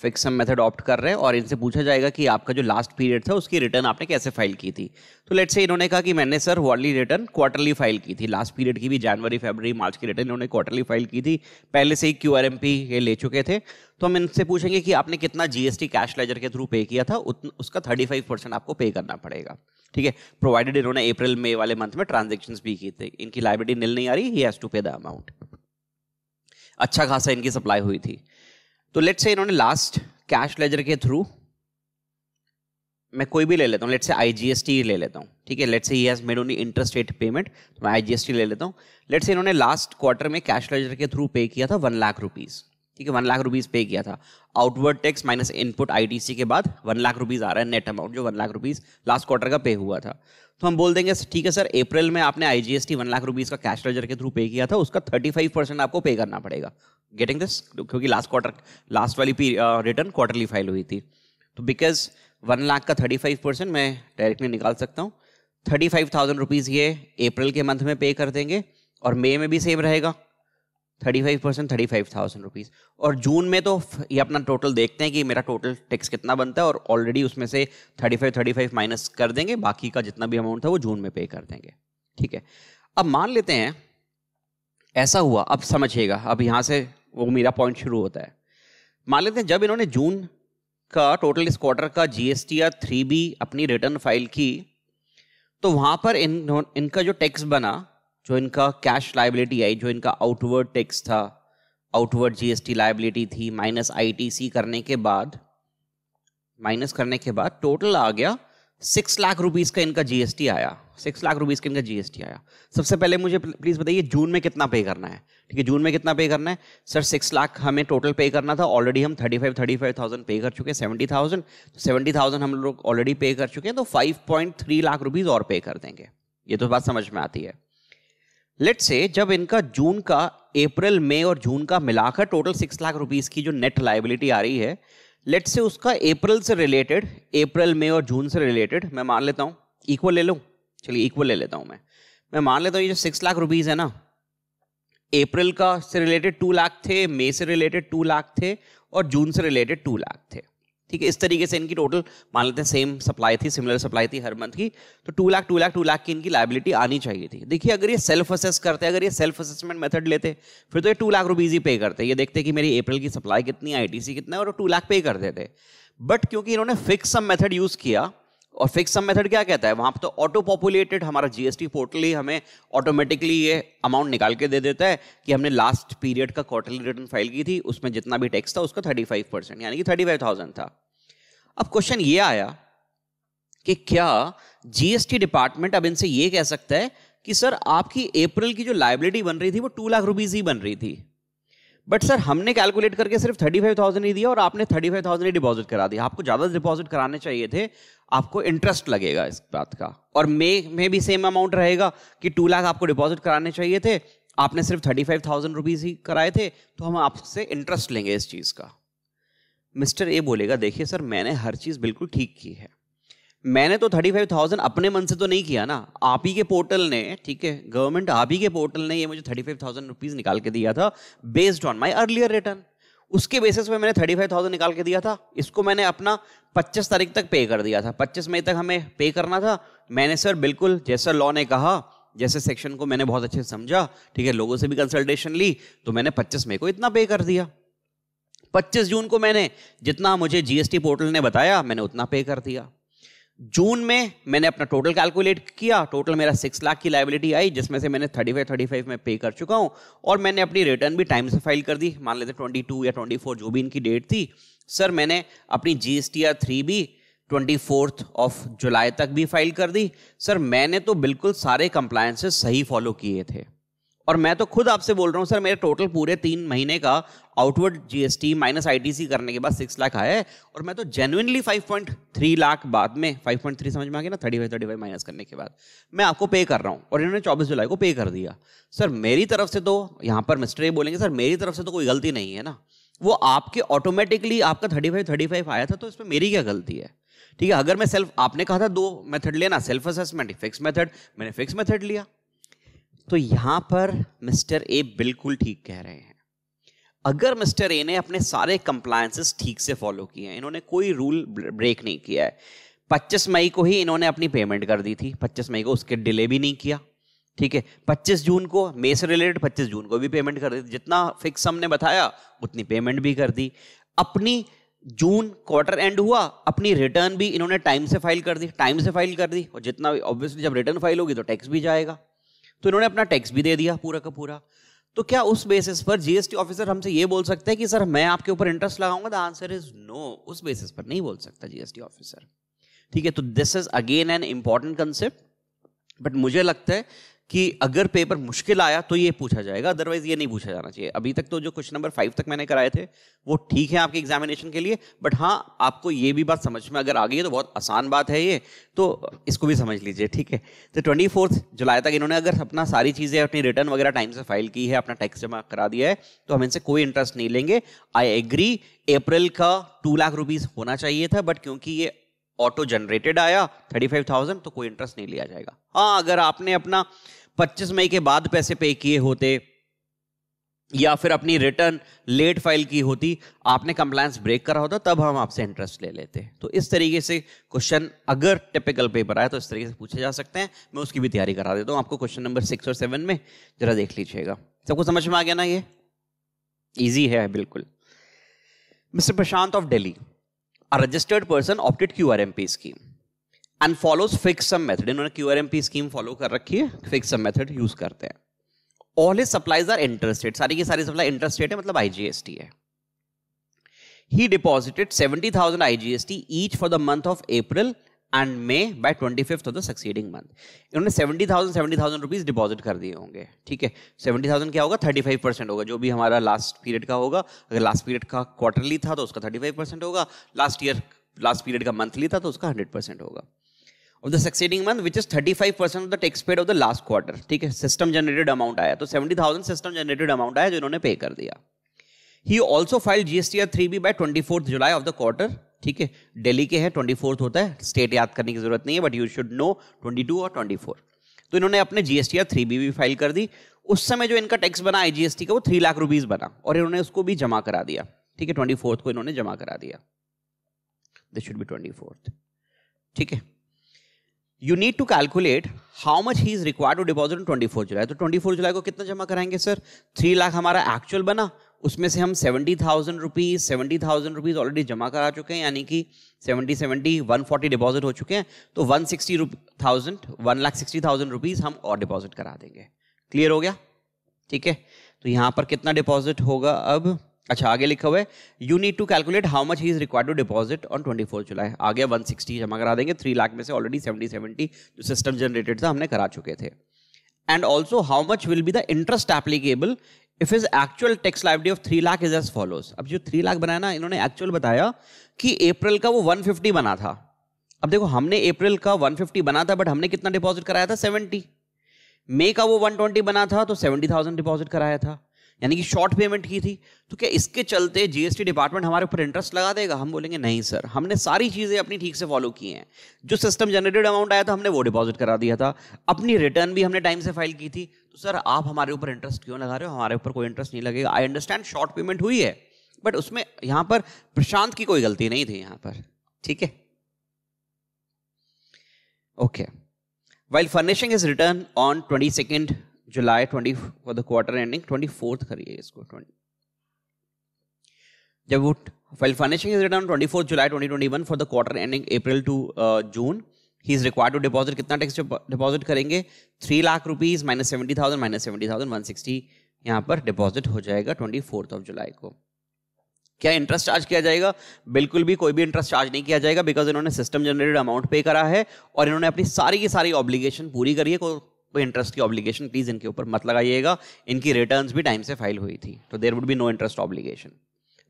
fix sum method opt कर रहे हैं और इनसे पूछा जाएगा कि आपका जो लास्ट पीरियड था उसकी रिटर्न आपने कैसे फाइल की थी तो लेट से इन्होंने कहा कि मैंने सर वर्ली रिटर्न क्वार्टरली फाइल की थी लास्ट पीरियड की भी जनवरी फरवरी मार्च की रिटर्न इन्होंने क्वार्टरली फाइल की थी पहले से ही क्यू आर एम पी ये ले चुके थे तो हम इनसे पूछेंगे कि आपने कितना जीएसटी कैश लेजर के थ्रू पे किया था उसका थर्टी फाइव परसेंट आपको पे करना पड़ेगा ठीक है प्रोवाइडेड इन्होंने अप्रैल मई वाले मंथ में ट्रांजेक्शन भी की थे इनकी लाइब्रेटी नील नहीं आ रही he has to pay the amount अच्छा खासा इनकी सप्लाई हुई थी तो लेट से इन्होंने लास्ट कैश लेजर के थ्रू मैं कोई भी ले लेता हूँ लेट से आई जी टी ले लेता हूँ ठीक है लेट से he has made only interest rate payment तो मैं टी ले लेता हूँ लेट से इन्होंने लास्ट क्वार्टर में कैश लेजर के थ्रू पे किया था वन लाख रुपीज़ ठीक है वन लाख रुपीज पे किया था outward tax minus input ITC के बाद वन लाख रुपीज आ रहा है नेट अमाउंट जो one lakh rupees last quarter का पे हुआ था तो हम बोल देंगे ठीक है सर अप्रैल में आपने आईजीएसटी वन लाख रुपीज का कैश रेजर के थ्रू पे किया था उसका थर्टी फाइव परसेंट आपको पे करना पड़ेगा गेटिंग दिस क्योंकि लास्ट क्वार्टर लास्ट वाली रिटर्न क्वार्टरली फाइल हुई थी तो बिकॉज वन लाख का थर्टी फाइव परसेंट मैं डायरेक्टली निकाल सकता हूँ थर्टी फाइव थाउजेंड रुपीज़ ये अप्रैल के मंथ में पे कर देंगे और मई में भी सेम रहेगा thirty five percent thirty five thousand rupees और जून में तो ये अपना टोटल देखते हैं कि मेरा टोटल टैक्स कितना बनता है और ऑलरेडी उसमें से thirty five thirty five minus कर देंगे बाकी का जितना भी अमाउंट था वो जून में पे कर देंगे ठीक है अब मान लेते हैं ऐसा हुआ अब समझिएगा अब यहाँ से वो मेरा पॉइंट शुरू होता है मान लेते हैं जब इन्होंने जून का टोटल इस क्वार्टर का जी एस टी या थ्री बी अपनी रिटर्न फाइल की तो वहाँ पर इन इनका जो टैक्स बना जो इनका कैश लाइबिलिटी आई जो इनका आउटवर्ड टैक्स था आउटवर्ड जीएसटी लाइबिलिटी थी माइनस आईटीसी करने के बाद माइनस करने के बाद टोटल आ गया सिक्स लाख रुपीस का इनका जीएसटी आया सिक्स लाख रुपीस का इनका जीएसटी आया सबसे पहले मुझे प्लीज बताइए जून में कितना पे करना है ठीक है जून में कितना पे करना है सर सिक्स लाख हमें टोटल पे करना था ऑलरेडी हम thirty five thirty five thousand pay कर चुके हैं सेवेंटी थाउजेंड सेवेंटी थाउजेंड हम लोग ऑलरेडी पे कर चुके हैं तो five point three lakh rupees और पे कर देंगे ये तो बात समझ में आती है लेट से जब इनका जून का अप्रैल मई और जून का मिलाकर टोटल सिक्स लाख रुपीज की जो नेट लाइबिलिटी आ रही है लेट से उसका अप्रैल से रिलेटेड अप्रैल मई और जून से रिलेटेड मैं मान लेता हूँ इक्वल ले लूँ चलिए इक्वल ले लेता हूँ मैं मैं मान लेता हूँ ये जो सिक्स लाख रुपीज़ है ना अप्रैल का से रिलेटेड टू लाख थे मई से रिलेटेड टू लाख थे और जून से रिलेटेड टू लाख थे ठीक है इस तरीके से इनकी टोटल मान लेते हैं सेम सप्लाई थी सिमिलर सप्लाई थी हर मंथ की तो two lakh two lakh two lakh की इनकी लाइबिलिटी आनी चाहिए थी देखिए अगर ये सेल्फ असेस करते अगर ये सेल्फ असेसमेंट मेथड लेते फिर तो ये टू लाख रुपीज़ ही पे करते ये देखते कि मेरी अप्रैल की सप्लाई कितनी आई कितना है और टू लाख पे कर देते बट क्योंकि इन्होंने फिक्स सम मेथड यूज़ किया और फिक्स सम मेथड क्या कहता है वहां पर तो ऑटो पॉपुलेटेड हमारा जीएसटी पोर्टल ही हमें ऑटोमेटिकली ये अमाउंट निकाल के दे देता है कि हमने लास्ट पीरियड का क्वार्टरली रिटर्न फाइल की थी उसमें जितना भी टैक्स था उसका थर्टी फाइव परसेंट यानी कि थर्टी फाइव थाउजेंड था अब क्वेश्चन ये आया कि क्या जीएसटी डिपार्टमेंट अब इनसे ये कह सकता है कि सर आपकी अप्रैल की जो लाइबिलिटी बन रही थी वो टू लाख रुपीज ही बन रही थी बट सर हमने कैलकुलेट करके सिर्फ थर्टी फाइव थाउजेंड ही दिया और आपने थर्टी फाइव थाउजेंड ही डिपॉजिट करा दिया आपको ज़्यादा डिपॉजिट कराने चाहिए थे आपको इंटरेस्ट लगेगा इस बात का और मे में भी सेम अमाउंट रहेगा कि टू लाख आपको डिपॉजिट कराने चाहिए थे आपने सिर्फ थर्टी फाइव थाउजेंड रुपीज़ ही कराए थे तो हम आपसे इंटरेस्ट लेंगे इस चीज़ का मिस्टर ए बोलेगा देखिए सर मैंने हर चीज़ बिल्कुल ठीक की है मैंने तो थर्टी फाइव थाउजेंड अपने मन से तो नहीं किया ना आप ही के पोर्टल ने ठीक है गवर्नमेंट आप ही के पोर्टल ने ये मुझे थर्टी फाइव थाउजेंड रुपीज़ निकाल के दिया था based on my earlier return उसके बेसिस पे मैंने थर्टी फाइव थाउजेंड निकाल के दिया था इसको मैंने अपना पच्चीस तारीख तक पे कर दिया था पच्चीस मई तक हमें पे करना था मैंने सर बिल्कुल जैसा लॉ ने कहा जैसे सेक्शन को मैंने बहुत अच्छे से समझा ठीक है लोगों से भी कंसल्टेशन ली तो मैंने पच्चीस मई को इतना पे कर दिया पच्चीस जून को मैंने जितना मुझे जीएसटी पोर्टल ने बताया मैंने उतना पे कर दिया जून में मैंने अपना टोटल कैलकुलेट किया टोटल मेरा सिक्स लाख की लाइबिलिटी आई जिसमें से मैंने थर्टी फाइव थर्टी फाइव में पे कर चुका हूँ और मैंने अपनी रिटर्न भी टाइम से फाइल कर दी मान लेते ट्वेंटी टू या ट्वेंटी फोर जो भी इनकी डेट थी सर मैंने अपनी G S T R three भी ट्वेंटी फोर्थ ऑफ जुलाई तक भी फाइल कर दी सर मैंने तो बिल्कुल सारे कंप्लायंसेस सही फॉलो किए थे और मैं तो खुद आपसे बोल रहा हूँ सर मेरे टोटल पूरे तीन महीने का आउटवर्ड जीएसटी माइनस आईटीसी करने के बाद सिक्स लाख आया है और मैं तो genuinely five point three lakh बाद में फाइव पॉइंट थ्री समझ में आ गया ना thirty five thirty five minus करने के बाद मैं आपको पे कर रहा हूँ और इन्होंने चौबीस जुलाई को पे कर दिया सर मेरी तरफ से तो यहाँ पर मिस्टर ये बोलेंगे सर मेरी तरफ से तो कोई गलती नहीं है ना वो आपके ऑटोमेटिकली आपका थर्टी फाइव थर्टी फाइव आया था तो इसमें मेरी क्या गलती है ठीक है अगर मैं सेल्फ आपने कहा था दो मेथड लेना सेल्फ असेसमेंट फिक्स मेथड मैंने फिक्स मेथड लिया तो यहां पर मिस्टर ए बिल्कुल ठीक कह रहे हैं अगर मिस्टर ए ने अपने सारे कंप्लायंसेस ठीक से फॉलो किए हैं इन्होंने कोई रूल ब्रेक नहीं किया है 25 मई को ही इन्होंने अपनी पेमेंट कर दी थी 25 मई को उसके डिले भी नहीं किया ठीक है 25 जून को मे से रिलेटेड 25 जून को भी पेमेंट कर दी जितना फिक्स हमने बताया उतनी पेमेंट भी कर दी अपनी जून क्वार्टर एंड हुआ अपनी रिटर्न भी इन्होंने टाइम से फाइल कर दी टाइम से फाइल कर दी और जितना ऑब्वियसली जब रिटर्न फाइल होगी तो टैक्स भी जाएगा तो इन्होंने अपना टैक्स भी दे दिया पूरा का पूरा तो क्या उस बेसिस पर जीएसटी ऑफिसर हमसे ये बोल सकते हैं कि सर मैं आपके ऊपर इंटरेस्ट लगाऊंगा द आंसर इज नो उस बेसिस पर नहीं बोल सकता जीएसटी ऑफिसर ठीक है तो this is again an important concept but मुझे लगता है कि अगर पेपर मुश्किल आया तो ये पूछा जाएगा अदरवाइज ये नहीं पूछा जाना चाहिए अभी तक तो जो क्वेश्चन नंबर फाइव तक मैंने कराए थे वो ठीक है आपके एग्जामिनेशन के लिए बट हाँ आपको ये भी बात समझ में अगर आ गई है तो बहुत आसान बात है ये तो इसको भी समझ लीजिए ठीक है तो ट्वेंटी जुलाई तक इन्होंने अगर अपना सारी चीज़ें अपनी रिटर्न वगैरह टाइम से फाइल की है अपना टैक्स जमा करा दिया है तो हम इनसे कोई इंटरेस्ट नहीं लेंगे आई एग्री अप्रैल का टू लाख रुपीज़ होना चाहिए था बट क्योंकि ये ऑटो जनरेटेड आया थर्टी फाइव थाउजेंड तो कोई इंटरेस्ट नहीं लिया जाएगा हाँ अगर आपने अपना पच्चीस मई के बाद पैसे पे किए होते या फिर अपनी रिटर्न लेट फाइल की होती आपने कंप्लायंस ब्रेक करा होता तब हम आपसे इंटरेस्ट ले लेते तो इस तरीके से क्वेश्चन अगर टिपिकल पेपर आया तो इस तरीके से पूछे जा सकते हैं मैं उसकी भी तैयारी करा देता हूँ आपको क्वेश्चन नंबर सिक्स और सेवन में जरा देख लीजिएगा सबको समझ में आ गया ना ये ईजी है बिल्कुल mister Prashant of Delhi a registered person opted Q R M P scheme and follows fix sum method इन्होंने Q R M P scheme follow कर रखी है फिक्स सम मेथड यूज करते हैं all is supplies are interstate सारी की सारी supply interstate है मतलब आईजीएसटी है ही deposited seventy thousand IGST each for the month of April and May by twenty fifth of the succeeding month इन्होंने seventy thousand seventy thousand rupees deposit कर दिए होंगे ठीक है सेवेंटी थाउजेंड क्या होगा थर्टी फाइव परसेंट होगा जो भी हमारा लास्ट पीरियड का होगा अगर लास्ट पीरियड का क्वार्टरली था तो उसका थर्टी फाइव परसेंट होगा लास्ट ईयर लास्ट पीरियड का मंथली था तो उसका हंड्रेड परसेंट होगा of the succeeding month which is thirty five percent of the tax paid of the last quarter ठीक है सिस्टम जनरेटेड अमाउंट आया तो 70,000 सिस्टम जनरेटेड अमाउंट आया जो पे कर दिया he also file GST R three B by twenty July of the quarter ठीक है डेली के है ट्वेंटी होता है स्टेट याद करने की जरूरत नहीं है but you should know twenty two और ट्वेंटी फोर तो इन्होंने अपने जीएसटी आर थ्री बी भी फाइल कर दी उस समय जो इनका टैक्स बना आईजीएसटी का वो थ्री लाख रुपीज बना और इन्होंने उसको भी जमा करा दिया ठीक है ट्वेंटी फोर्थ को इन्होंने जमा करा दिया दिस शुड बी ट्वेंटी ठीक है you need to calculate how much he is required to deposit on twenty four July तो ट्वेंटी फोर जुलाई को कितना जमा कराएंगे सर थ्री लाख हमारा एक्चुअल बना उसमें से हम seventy thousand rupees seventy thousand rupees already जमा करा चुके हैं यानी कि seventy seventy one forty deposit हो चुके हैं तो one sixty thousand one lakh sixty thousand rupees हम और डिपॉजिट करा देंगे क्लियर हो गया ठीक है तो यहाँ पर कितना डिपॉजिट होगा अब अच्छा आगे लिखा हुआ है you need to calculate how much he is required to deposit on twenty four July आगे वन सिक्सटी जमा करा देंगे थ्री लाख में से ऑलरेडी सेवेंटी सेवेंटी जो सिस्टम जनरेटेड था हमने करा चुके थे and also how much will be the interest applicable if is actual tax liability of three lakh is as follows अब जो थ्री लाख बनाया ना इन्होंने एक्चुअल बताया कि अप्रैल का वो वन फिफ्टी बना था अब देखो हमने अप्रैल का वन फिफ्टी बना था बट हमने कितना डिपॉजिट कराया था सेवेंटी मई का वो वन ट्वेंटी बना था तो सेवेंटी थाउजेंड डिपॉजिट कराया था यानी कि शॉर्ट पेमेंट की थी तो क्या इसके चलते जीएसटी डिपार्टमेंट हमारे ऊपर इंटरेस्ट लगा देगा हम बोलेंगे नहीं सर हमने सारी चीज़ें अपनी ठीक से फॉलो की हैं जो सिस्टम जनरेटेड अमाउंट आया था हमने वो डिपॉजिट करा दिया था अपनी रिटर्न भी हमने टाइम से फाइल की थी तो सर आप हमारे ऊपर इंटरेस्ट क्यों लगा रहे हो हमारे ऊपर कोई इंटरेस्ट नहीं लगेगा आई अंडरस्टैंड शॉर्ट पेमेंट हुई है बट उसमें यहाँ पर प्रशांत की कोई गलती नहीं थी यहाँ पर ठीक है okay while furnishing is return on twenty second July twenty for the quarter ending twenty fourth करिए इसको ट्वेंटी जब वो file financial return twenty fourth July twenty twenty one for the quarter ending April to June he is required to deposit कितना tax deposit करेंगे three lakh rupees minus seventy thousand minus seventy thousand one sixty यहाँ पर deposit हो जाएगा twenty fourth of जुलाई को क्या interest charge किया जाएगा बिल्कुल भी कोई भी इंटरेस्ट चार्ज नहीं किया जाएगा बिकॉज इन्होंने सिस्टम जनरेटेड अमाउंट पे करा है और इन्होंने अपनी सारी की सारी ऑब्लिगेशन पूरी करी है कोई इंटरेस्ट की ऑब्लिगेशन प्लीज़ इनके ऊपर मत लगाइएगा इनकी रिटर्न भी टाइम से फाइल हुई थी तो there would be no interest obligation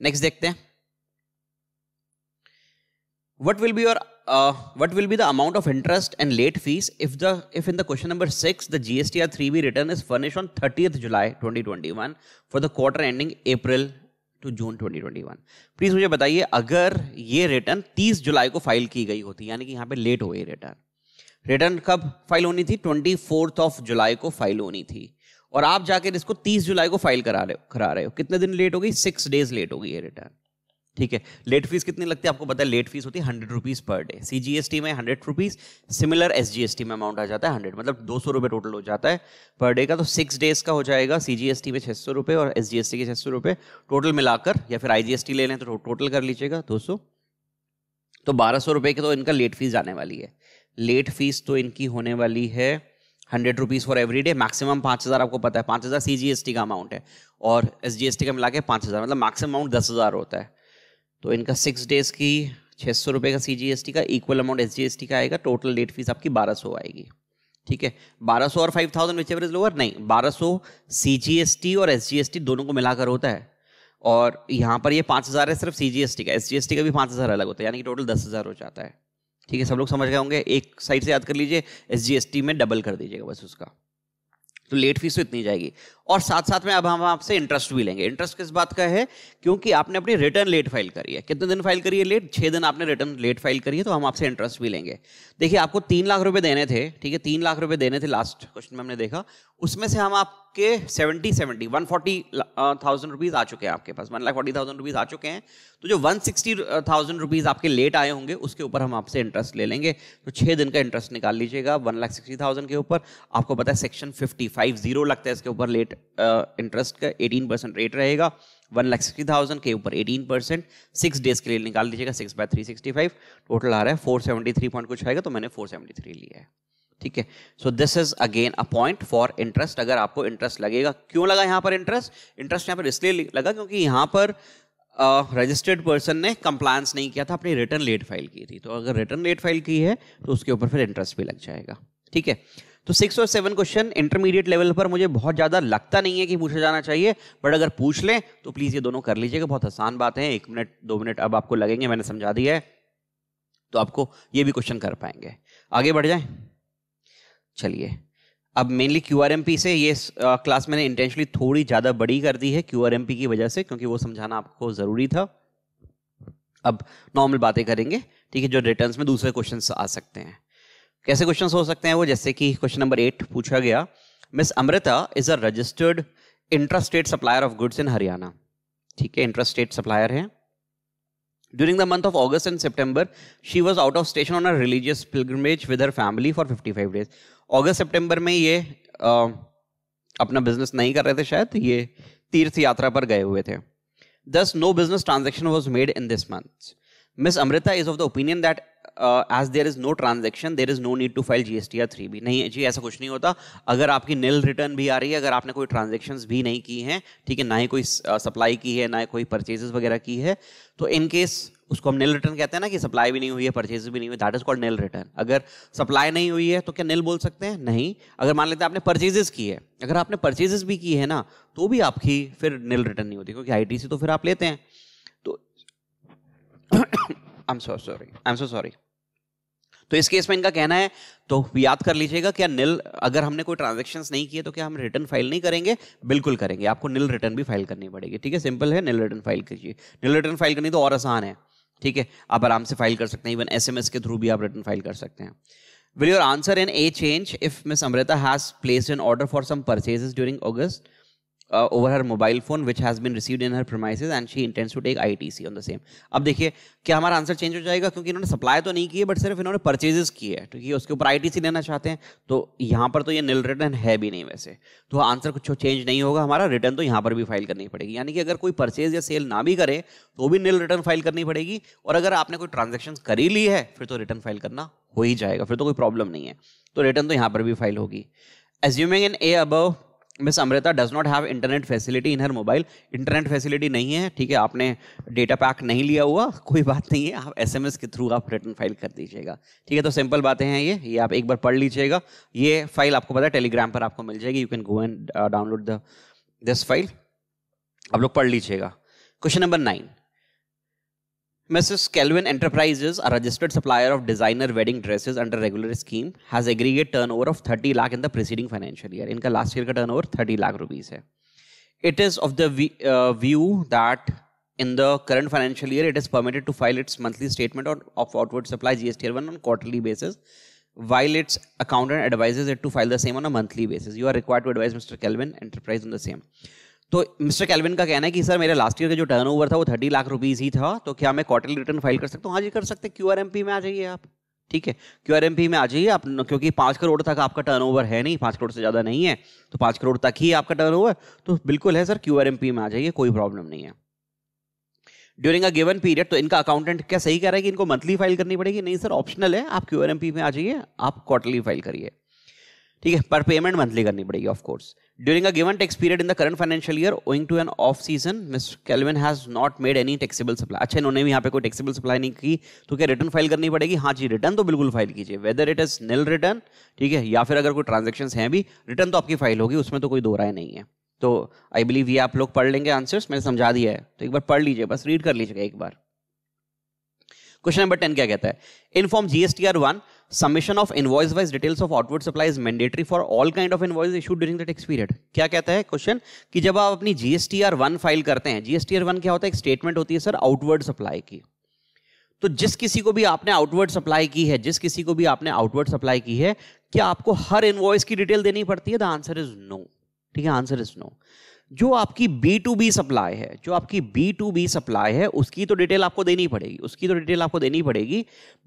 next देखते हैं what will be your uh, what will be the amount of interest and late fees if the if in the question number 6 the GSTR 3B return is furnished on 30th July 2021 for the quarter ending April to June 2021 please मुझे बताइए अगर ये return 30 जुलाई को file की गई होती यानी कि यहाँ पे लेट हो गई रिटर्न रिटर्न कब फाइल होनी थी ट्वेंटी फोर्थ ऑफ जुलाई को फाइल होनी थी और आप जाकर इसको तीस जुलाई को फाइल करा रहे हो करा रहे हो कितने दिन लेट हो गई सिक्स डेज लेट हो गई है रिटर्न ठीक है लेट फीस कितनी लगती है आपको पता है लेट फीस होती है hundred rupees per day C G S T में hundred rupees similar S G S T में अमाउंट आ जाता है हंड्रेड मतलब दो सौ रुपये टोटल हो जाता है पर डे का तो सिक्स डेज का हो जाएगा सी जी एस टी में छः सौ रुपये और एस जी एस टी के छः सौ रुपये टोटल मिलाकर या फिर आई जी एस टी ले लें तो टोटल कर लीजिएगा दो सौ तो बारह सौ रुपये की तो इनका लेट फीस आने वाली है लेट फीस तो इनकी होने वाली है hundred rupees for every day maximum पाँच हज़ार आपको पता है पाँच हज़ार सी जी एस टी का अमाउंट है और एस जी एस टी का मिला के पाँच हज़ार मतलब मैक्सिमम अमाउंट दस हज़ार होता है तो इनका सिक्स डेज की छः सौ रुपये का सी जी एस टी का equal amount S G S T का आएगा टोटल लेट फीस आपकी बारह सौ आएगी ठीक है बारह सौ और five thousand which average lower नहीं बारह सौ सी जी एस टी और एस जी एस टी दोनों को मिलाकर होता है और यहाँ पर ये पाँच हज़ार है सिर्फ सी जी एस टी का एस जी एस टी का भी पाँच हज़ार अलग होता है यानी कि टोटल दस हज़ार हो जाता है ठीक है सब लोग समझ गए होंगे एक साइड से याद कर लीजिए एस में डबल कर दीजिएगा बस उसका तो लेट फीस तो इतनी जाएगी और साथ साथ में अब हम आपसे इंटरेस्ट भी लेंगे इंटरेस्ट किस बात का है क्योंकि आपने अपनी रिटर्न लेट फाइल करी है कितने दिन फाइल करी है लेट छः दिन आपने रिटर्न लेट फाइल करी है तो हम आपसे इंटरेस्ट भी लेंगे देखिए आपको तीन लाख रुपए देने थे ठीक है तीन लाख रुपए देने थे लास्ट क्वेश्चन में हमने देखा उसमें से हम आपके seventy seventy one forty thousand rupees आ चुके हैं आपके पास one lakh forty thousand rupees आ चुके हैं तो जो वन सिक्सटी थाउजेंड रुपीज़ आपके लेट आए होंगे उसके ऊपर हम आपसे इंटरेस्ट ले लेंगे तो छः दिन का इंटरेस्ट निकाल लीजिएगा वन लाख सिक्सटी थाउजेंड के ऊपर आपको पता है सेक्शन फिफ्टी फाइव जीरो लगता है इसके ऊपर लेट कंपाउंडेड इंटरेस्ट uh, का एटीन परसेंट रेट रहेगा वन लाख सिक्सटी थाउजेंड के ऊपर एटीन परसेंट सिक्स डेज के लिए निकाल दीजिएगा six by three sixty five total आ रहा है फोर सेवेंटी थ्री पॉइंट कुछ आएगा तो मैंने फोर सेवेंटी थ्री लिया है ठीक है so this is again a point for interest अगर आपको इंटरेस्ट लगेगा क्यों लगा यहाँ पर इंटरेस्ट इंटरेस्ट यहाँ पर इसलिए लगा क्योंकि यहाँ पर रजिस्टर्ड uh, पर्सन ने कंप्लायंस नहीं किया था अपनी रिटर्न लेट फाइल की थी तो अगर रिटर्न लेट फाइल की है तो उसके ऊपर फिर इंटरेस्ट भी लग जाएगा ठीक है तो सिक्स और सेवन क्वेश्चन इंटरमीडिएट लेवल पर मुझे बहुत ज़्यादा लगता नहीं है कि पूछा जाना चाहिए बट अगर पूछ लें तो प्लीज़ ये दोनों कर लीजिएगा बहुत आसान बात है एक मिनट दो मिनट अब आपको लगेंगे मैंने समझा दिया है तो आपको ये भी क्वेश्चन कर पाएंगे आगे बढ़ जाए चलिए अब मेनली क्यू से ये क्लास मैंने इंटेंशली थोड़ी ज़्यादा बड़ी कर दी है क्यू की वजह से क्योंकि वो समझाना आपको ज़रूरी था अब नॉर्मल बातें करेंगे ठीक है जो रिटर्न्स में दूसरे क्वेश्चन आ सकते हैं कैसे क्वेश्चन हो सकते हैं वो जैसे कि क्वेश्चन नंबर एट पूछा गया miss Amrita is a registered interstate supplier of goods in Haryana ठीक है इंटरस्टेट सप्लायर है during the month of August and September she was out of station on a religious pilgrimage with her family for fifty five days August September में ये आ, अपना business नहीं कर रहे थे शायद ये तीर्थ यात्रा पर गए हुए थे thus no business transaction was made in this month miss Amrita is of the opinion that as there is no transaction there is no need to file GST या थ्री बी नहीं जी ऐसा कुछ नहीं होता अगर आपकी नील रिटर्न भी आ रही है अगर आपने कोई ट्रांजेक्शन भी नहीं की हैं ठीक है ना ही कोई सप्लाई uh, की है ना ही कोई परचेजेस वगैरह की है तो इन केस उसको हम नील रिटर्न कहते हैं ना कि सप्लाई भी नहीं हुई है परचेज भी नहीं हुई that is called nil return अगर सप्लाई नहीं हुई है तो क्या निल बोल सकते हैं नहीं अगर मान लेते हैं आपने परचेजेस की है अगर आपने परचेजेस भी की है ना तो भी आपकी फिर रिटर्न नहीं होती क्योंकि आईटीसी तो फिर आप लेते हैं तो I am so sorry I am so sorry तो इस केस में इनका कहना है तो याद कर लीजिएगा क्या निल अगर हमने कोई ट्रांजेक्शन नहीं किए तो क्या हम रिटर्न फाइल नहीं करेंगे बिल्कुल करेंगे आपको निल रिटर्न भी फाइल करनी पड़ेगी ठीक है सिंपल है निल रिटर्न फाइल कीजिए निल रिटर्न फाइल करनी तो और आसान है ठीक है आप आराम से फाइल कर सकते हैं इवन एसएमएस के थ्रू भी आप रिटर्न फाइल कर सकते हैं will your answer in a change if Miss Amrita has place in order for some purchases during August uh, over her mobile phone which has been received in her premises and she intends to take ITC on the same. अब देखिए क्या हमारा answer change हो जाएगा क्योंकि इन्होंने supply तो नहीं किए बट सिर्फ इन्होंने परचेजेस किए है क्योंकि तो उसके ऊपर सी लेना चाहते हैं तो यहाँ पर तो ये निल रिटर्न है भी नहीं वैसे तो आंसर कुछ चेंज नहीं होगा हमारा रिटर्न तो यहाँ पर भी फाइल करनी पड़ेगी यानी कि अगर कोई परचेज या सेल ना भी करे तो भी निल रिटर्न फाइल करनी पड़ेगी और अगर आपने कोई ट्रांजेक्शन कर ही ली है फिर तो रिटर्न फाइल करना हो ही जाएगा फिर तो कोई प्रॉब्लम नहीं है तो रिटर्न तो यहाँ पर भी फाइल होगी assuming in a above Miss Amrita does not have internet facility in her mobile internet facility नहीं है ठीक है आपने डेटा पैक नहीं लिया हुआ कोई बात नहीं है आप एसएमएस के थ्रू आप रिटर्न फाइल कर दीजिएगा ठीक है तो सिंपल बातें हैं ये ये आप एक बार पढ़ लीजिएगा ये फाइल आपको पता है टेलीग्राम पर आपको मिल जाएगी you can go and download the this file आप लोग पढ़ लीजिएगा question number nine Mrs. Kelvin Enterprises, a registered supplier of designer wedding dresses under regular scheme, has aggregate turnover of 30 lakh in the preceding financial year. Inka last year ka turnover 30 lakh rupees hai. It is of the uh, view that in the current financial year, it is permitted to file its monthly statement on, of outward supply GSTR1 on quarterly basis, while its accountant advises it to file the same on a monthly basis. You are required to advise Mr. Kelvin Enterprise on the same. तो Mister Kelvin का कहना है कि sir मेरा last year का जो turn था वो थर्टी लाख रुपीज ही था तो क्या मैं क्वार्टरली रिटर्न फाइल कर सकता हूँ हाँ जी कर सकते क्यू आर एम पी में आ जाइए आप ठीक है क्यू आर एम पी में आ जाइए आप क्योंकि पाँच करोड़ तक आपका टर्न है नहीं पाँच करोड़ से ज़्यादा नहीं है तो पाँच करोड़ तक ही आपका टर्न तो बिल्कुल है sir Q R M P में आ जाइए कोई प्रॉब्लम नहीं है ड्यूरिंग अ गिवन पीरियड तो इनका अकाउंटेंट क्या सही कह रहा है कि इनको मंथली फाइल करनी पड़ेगी नहीं सर ऑप्शनल है आप क्यू आर एम पी में आ जाइए आप क्वार्टरली फाइल करिए ठीक है पर पेमेंट मंथली करनी पड़ेगी of course during a given tax period in the current financial year owing to an off season Mister Kelvin has not made any taxable supply अच्छा इन्होंने भी यहाँ पे कोई टैक्सेबल सप्लाई नहीं की तो क्या रिटर्न फाइल करनी पड़ेगी हाँ जी रिटर्न तो बिल्कुल फाइल कीजिए whether it is nil return ठीक है या फिर अगर कोई ट्रांजेक्शन हैं भी रिटर्न तो आपकी फाइल होगी उसमें तो कोई दो राय नहीं है तो आई बिलीव ये आप लोग पढ़ लेंगे आंसर्स मैंने समझा दिया है तो एक बार पढ़ लीजिए बस रीड कर लीजिएगा एक बार क्वेश्चन नंबर टेन क्या कहता है in form GSTR one submission of invoice wise details of outward supply is mandatory for all kind of invoices issued during the tax period क्या कहता है क्वेश्चन कि जब आप अपनी जीएसटीआर वन फाइल करते हैं gstr 1 क्या होता है एक स्टेटमेंट होती है सर आउटवर्ड सप्लाई की तो जिस किसी को भी आपने आउटवर्ड सप्लाई की है जिस किसी को भी आपने आउटवर्ड सप्लाई की है क्या आपको हर इनवॉइस की डिटेल देनी पड़ती है द आंसर इज नो ठीक है आंसर इज नो जो आपकी बी टू बी सप्लाई है जो आपकी बी टू बी सप्लाई है उसकी तो डिटेल आपको देनी पड़ेगी उसकी तो डिटेल आपको देनी पड़ेगी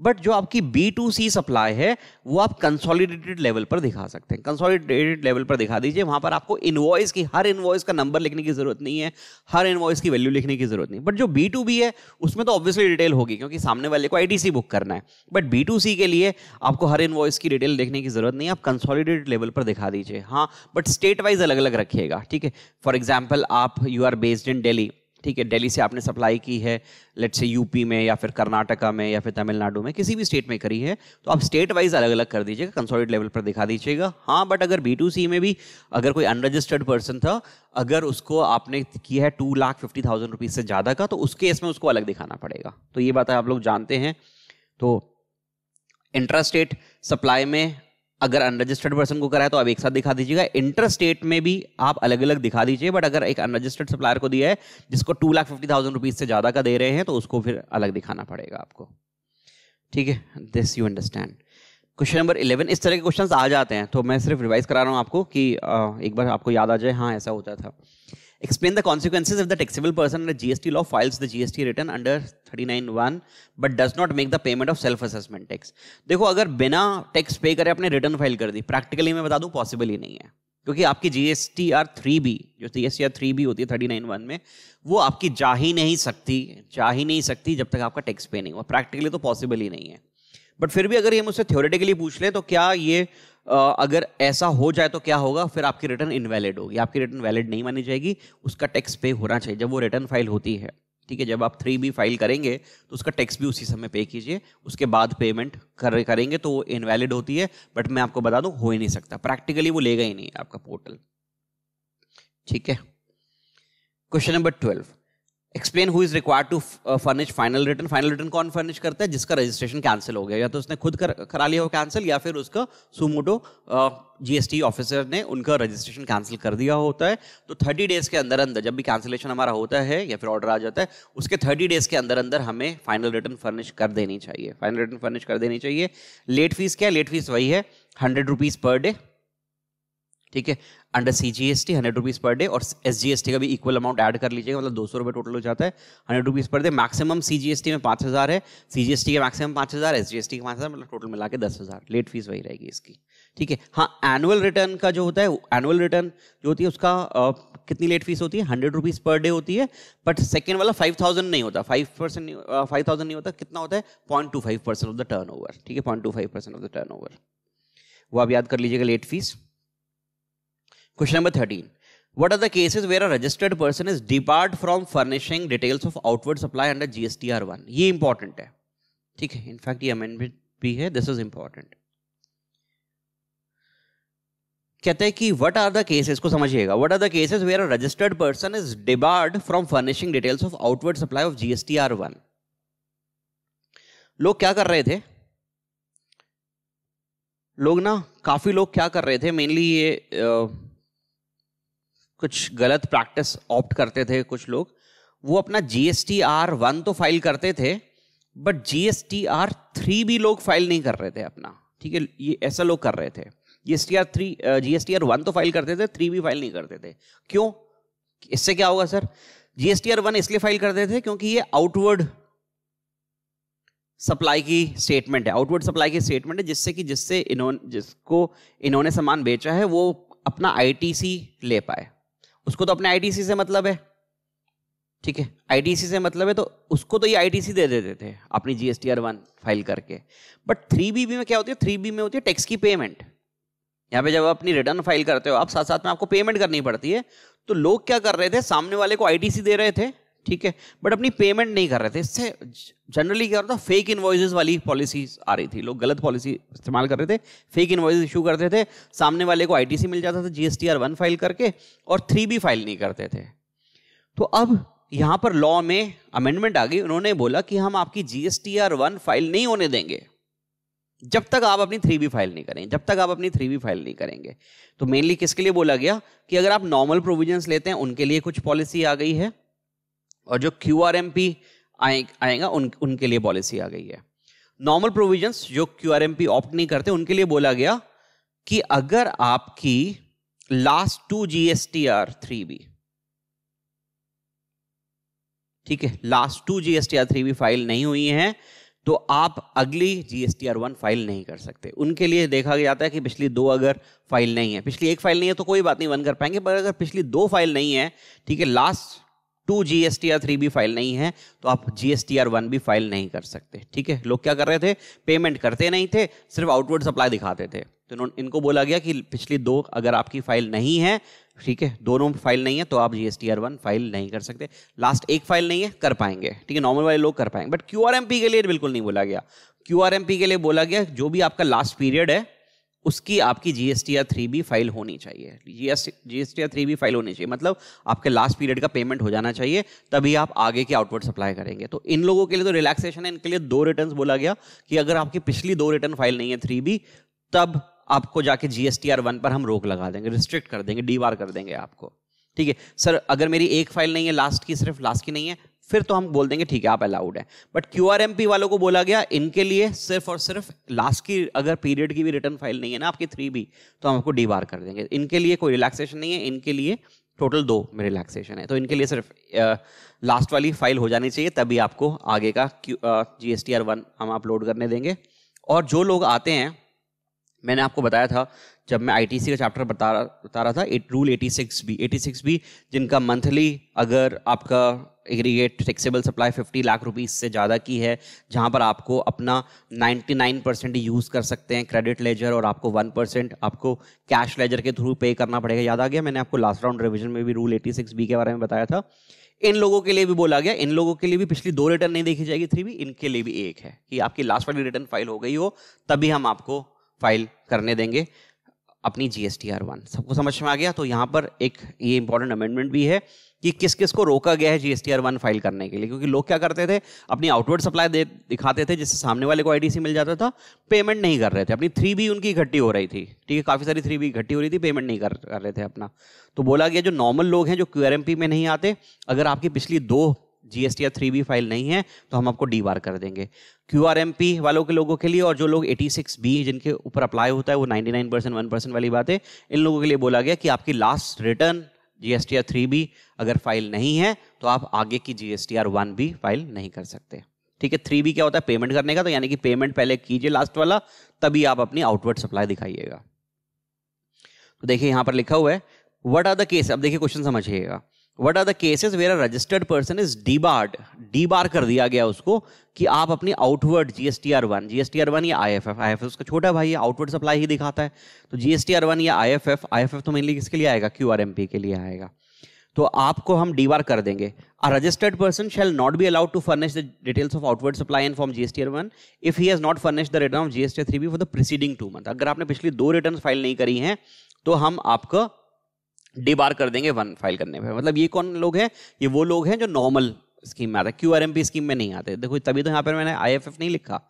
बट जो आपकी बी टू सी सप्लाई है वो आप कंसोलिडेटेड लेवल पर दिखा सकते हैं कंसोलिडेटेड लेवल पर दिखा दीजिए वहाँ पर आपको इन्वॉइस की हर इन्वॉइस का नंबर लिखने की ज़रूरत नहीं है हर इन्वॉइस की वैल्यू लिखने की ज़रूरत नहीं बट जो बी टू बी है उसमें तो ऑब्वियसली डिटेल होगी क्योंकि सामने वाले को आई बुक करना है बट बी टू सी के लिए आपको हर इन्वॉइस की डिटेल देखने की ज़रूरत नहीं है आप कंसॉलीडेटेड लेवल पर दिखा दीजिए हाँ बट स्टेट वाइज अलग अलग रखिएगा ठीक है फॉर फॉर एग्जाम्पल आप you are based in Delhi ठीक है दिल्ली से आपने सप्लाई की है लेट से यूपी में या फिर कर्नाटका में या फिर तमिलनाडु में किसी भी स्टेट में करी है तो आप स्टेट वाइज अलग अलग कर दीजिएगा कंसोलिड लेवल पर दिखा दीजिएगा हाँ बट अगर बी टू सी में भी अगर कोई अनरजिस्टर्ड पर्सन था अगर उसको आपने किया है two lakh fifty thousand rupees से ज़्यादा का तो उसके इसमें उसको अलग दिखाना पड़ेगा तो ये बात आप लोग जानते हैं तो इंट्रास्टेट सप्लाई में अगर अनरजिस्टर्ड पर्सन को कराए तो आप एक साथ दिखा दीजिएगा इंटर स्टेट में भी आप अलग अलग दिखा दीजिए बट अगर एक अनरजिस्टर्ड सप्लायर को दिया है जिसको two lakh fifty thousand rupees से ज़्यादा का दे रहे हैं तो उसको फिर अलग दिखाना पड़ेगा आपको ठीक है this you understand question number eleven इस तरह के क्वेश्चन आ जाते हैं तो मैं सिर्फ रिवाइज करा रहा हूँ आपको कि एक बार आपको याद आ जाए हाँ ऐसा होता था Explain the consequences if the taxable person under GST law files the GST return under 39.1 but does not make the payment of self assessment tax. देखो अगर बिना टैक्स पे करे अपने रिटर्न फाइल कर दी प्रैक्टिकली मैं बता दूं पॉसिबल ही नहीं है क्योंकि आपकी जीएसटी आर थ्री बी जो G S T R three B होती है थर्टी नाइन वन में वो आपकी जा ही नहीं सकती जा ही नहीं सकती जब तक आपका टैक्स पे नहीं हुआ प्रैक्टिकली तो पॉसिबल ही नहीं है बट फिर भी अगर ये मुझसे थ्योरेटिकली पूछ ले तो क्या ये अगर ऐसा हो जाए तो क्या होगा फिर आपकी रिटर्न इनवैलिड होगी आपकी रिटर्न वैलिड नहीं मानी जाएगी उसका टैक्स पे होना चाहिए जब वो रिटर्न फाइल होती है ठीक है जब आप थ्री बी फाइल करेंगे तो उसका टैक्स भी उसी समय पे कीजिए उसके बाद पेमेंट कर करेंगे तो वो इनवैलिड होती है बट मैं आपको बता दूं हो ही नहीं सकता प्रैक्टिकली वो लेगा ही नहीं आपका पोर्टल ठीक है question number twelve explain who is required to furnish final return final return कौन फर्निश करता है जिसका रजिस्ट्रेशन कैंसिल हो गया या तो उसने खुद कर, करा लिया हो कैंसिल या फिर उसका सुमोटो जीएसटी ऑफिसर ने उनका रजिस्ट्रेशन कैंसिल कर दिया होता है तो थर्टी डेज के अंदर अंदर जब भी कैंसिलेशन हमारा होता है या फिर ऑर्डर आ जाता है उसके थर्टी डेज के अंदर अंदर हमें फाइनल रिटर्न फर्निश कर देनी चाहिए फाइनल रिटर्न फर्निश कर देनी चाहिए लेट फीस क्या है लेट फीस वही है हंड्रेड रुपीज़ पर डे ठीक है under C G S T hundred rupees per day और एस जी एस टी का भी इक्वल अमाउंट ऐड कर लीजिएगा मतलब दो सौ रुपये टोटल हो जाता है hundred rupees per day maximum C G S T में पाँच हज़ार है सी जी एस टी का मैक्सिमम पाँच हज़ार एस जी एस टी का पाँच हज़ार मतलब टोटल मिला के दस हज़ार लेट फीस वही रहेगी इसकी ठीक है हाँ एनुअल रिटर्न का जो होता है एनुअल रिटर्न जो होती है उसका आ, कितनी लेट फीस होती है हंड्रेड रुपीज़ पर डे होती है बट सेकेंड वाला फाइव थाउजेंड नहीं होता फाइव परसेंट फाइव थाउजेंड नहीं होता कितना होता है point two five percent of the turnover ठीक है point two five percent of the turnover वो आप याद कर लीजिएगा late fees question number thirteen what are the 13. What are registered person is debarred from furnishing details of outward supply under G S T R one ये important है ठीक है in fact ये अमेंडमेंट भी है दिस इज इंपॉर्टेंट कहते हैं कि व्हाट आर द केसेस को समझिएगा what are the cases where a registered person is debarred from furnishing details of outward supply of GST R one लोग क्या कर रहे थे लोग ना काफी लोग क्या कर रहे थे मेनली ये uh, कुछ गलत प्रैक्टिस ऑप्ट करते थे कुछ लोग वो अपना G S T R one तो फाइल करते थे but G S T R three भी लोग फाइल नहीं कर रहे थे अपना ठीक है ये ऐसा लोग कर रहे थे G S T R three G S T R one तो फाइल करते थे थ्री भी फाइल नहीं करते थे क्यों इससे क्या होगा sir G S T R one इसलिए फाइल करते थे क्योंकि ये आउटवर्ड सप्लाई की स्टेटमेंट है आउटवर्ड सप्लाई की स्टेटमेंट है जिससे कि जिससे इन्होंने जिसको इन्होंने सामान बेचा है वो अपना सी ले पाए उसको तो अपने आईटीसी से मतलब है ठीक है आईटीसी से मतलब है तो उसको तो ये आईटीसी दे देते दे थे अपनी आर वन फाइल करके बट थ्री बी में क्या होती है थ्री बी में होती है टैक्स की पेमेंट यहाँ पे जब आप अपनी रिटर्न फाइल करते हो आप साथ साथ में आपको पेमेंट करनी पड़ती है तो लोग क्या कर रहे थे सामने वाले को आईटीसी दे रहे थे ठीक है बट अपनी पेमेंट नहीं कर रहे थे इससे जनरली क्या होता फेक इन्वॉइस वाली पॉलिसी आ रही थी लोग गलत पॉलिसी इस्तेमाल कर रहे थे फेक इन्वॉइस इशू करते थे सामने वाले को आईटीसी मिल जाता था जीएसटी आर वन फाइल करके और थ्री भी फाइल नहीं करते थे तो अब यहाँ पर लॉ में अमेंडमेंट आ गई उन्होंने बोला कि हम आपकी आर वन फाइल नहीं होने देंगे जब तक आप अपनी थ्री बी फाइल नहीं करेंगे जब तक आप अपनी थ्री बी फाइल नहीं करेंगे तो मेनली किसके लिए बोला गया कि अगर आप नॉर्मल प्रोविजंस लेते हैं उनके लिए कुछ पॉलिसी आ गई है और जो क्यू आर एम पी आए आएगा उन उनके लिए पॉलिसी आ गई है नॉर्मल प्रोविजंस जो Q R M P opt नहीं करते उनके लिए बोला गया कि अगर आपकी last two G S T R three B ठीक है last two G S T R three B file नहीं हुई है तो आप अगली G S T R one file नहीं कर सकते उनके लिए देखा जाता है कि पिछली दो अगर फाइल नहीं है पिछली एक फाइल नहीं है तो कोई बात नहीं वन कर पाएंगे पर अगर पिछली दो फाइल नहीं है ठीक है last two G S T R three भी फाइल नहीं है तो आप G S T R one भी फाइल नहीं कर सकते ठीक है लोग क्या कर रहे थे पेमेंट करते नहीं थे सिर्फ आउटवर्ड सप्लाई दिखाते थे तो इनको बोला गया कि पिछली दो अगर आपकी फाइल नहीं है ठीक है दोनों फाइल नहीं है तो आप G S T R one file नहीं कर सकते लास्ट एक फाइल नहीं है कर पाएंगे ठीक है नॉर्मल वाले लोग कर पाएंगे but Q R M P के लिए बिल्कुल नहीं बोला गया क्यू आर एम पी के लिए बोला गया जो भी आपका लास्ट पीरियड है उसकी आपकी G S T R three B file होनी चाहिए G S G S T R three B file होनी चाहिए मतलब आपके लास्ट पीरियड का पेमेंट हो जाना चाहिए तभी आप आगे की आउटवर्ड सप्लाई करेंगे तो इन लोगों के लिए तो रिलैक्सेशन है इनके लिए दो रिटर्न बोला गया कि अगर आपकी पिछली दो रिटर्न फाइल नहीं है थ्री बी तब आपको जाके G S T R one पर हम रोक लगा देंगे रिस्ट्रिक्ट कर देंगे डी कर देंगे आपको ठीक है सर अगर मेरी एक फाइल नहीं है लास्ट की सिर्फ लास्ट की नहीं है फिर तो हम बोल देंगे ठीक है आप अलाउड है but Q R M P वालों को बोला गया इनके लिए सिर्फ और सिर्फ लास्ट की अगर पीरियड की भी रिटर्न फाइल नहीं है ना आपकी थ्री भी तो हम आपको डी बार कर देंगे इनके लिए कोई रिलैक्सेशन नहीं है इनके लिए टोटल दो में रिलैक्सेशन है तो इनके लिए सिर्फ लास्ट वाली फाइल हो जानी चाहिए तभी आपको आगे का G S T R one हम अपलोड करने देंगे और जो लोग आते हैं मैंने आपको बताया था जब मैं आईटीसी का चैप्टर बता रहा बता रहा था at rule eighty six B eighty six B जिनका मंथली अगर आपका aggregate taxable supply fifty lakh rupees से ज़्यादा की है जहाँ पर आपको अपना नाइन्टी नाइन परसेंट यूज़ कर सकते हैं क्रेडिट लेजर और आपको वन परसेंट आपको कैश लेजर के थ्रू पे करना पड़ेगा याद आ गया मैंने आपको लास्ट राउंड रिविजन में भी रूल सिक्स बी के बारे में बताया था इन लोगों के लिए भी बोला गया इन लोगों के लिए भी पिछली दो रिटर्न नहीं देखी जाएगी थ्री भी इनके लिए भी एक है कि आपकी लास्ट वाली रिटर्न फाइल हो गई हो तभी हम आपको फाइल करने देंगे अपनी जी एस सबको समझ में आ गया तो यहाँ पर एक ये इंपॉर्टेंट अमेंडमेंट भी है कि किस किस को रोका गया है जी एस फाइल करने के लिए क्योंकि लोग क्या करते थे अपनी आउटवर्ड सप्लाई दे दिखाते थे जिससे सामने वाले को आईडीसी मिल जाता था पेमेंट नहीं कर रहे थे अपनी थ्री बी उनकी इकट्ठी हो रही थी ठीक है काफ़ी सारी थ्री बी इकट्ठी हो रही थी पेमेंट नहीं कर कर रहे थे अपना तो बोला गया जो नॉर्मल लोग हैं जो क्यू में नहीं आते अगर आपकी पिछली दो जीएसटी या थ्री बी फाइल नहीं है तो हम आपको डी बार कर देंगे क्यू आर एम पी वालों के लोगों के लिए और जो लोग एटी सिक्स बी जिनके ऊपर अप्लाई होता है वो ninety nine percent one percent वाली बात है इन लोगों के लिए बोला गया कि आपकी last return R three B अगर फाइल नहीं है तो आप आगे की आर वन बी फाइल नहीं कर सकते ठीक है थ्री बी क्या होता है पेमेंट करने का तो यानी कि पेमेंट पहले कीजिए लास्ट वाला तभी आप अपनी आउटवर्ड सप्लाई दिखाइएगा तो देखिए यहां पर लिखा हुआ है वट आर द केस अब देखिए क्वेश्चन समझिएगा what are the cases where where registered person is debarred debar कर दिया गया उसको कि आप अपनी outward G S T R one G S T R one या I F F I F F उसका छोटा भाई है आउटवर्ड सप्लाई ही दिखाता है तो G S T R one या I F F I F F तो मेनली किसके लिए आएगा क्यू आर एम पी के लिए आएगा तो आपको हम डी बार कर देंगे a registered person shall not be allowed to furnish the details of outward supply and form G S T R one if he has not furnish the return of G S T three B for the preceding two month अगर आपने पिछली दो return file नहीं करी हैं तो हम आपका डिबार कर देंगे वन फाइल करने पर मतलब ये कौन लोग हैं ये वो लोग हैं जो नॉर्मल स्कीम में आते हैं Q R M P scheme में नहीं आते देखो तभी तो यहाँ पर मैंने आई एफ एफ नहीं लिखा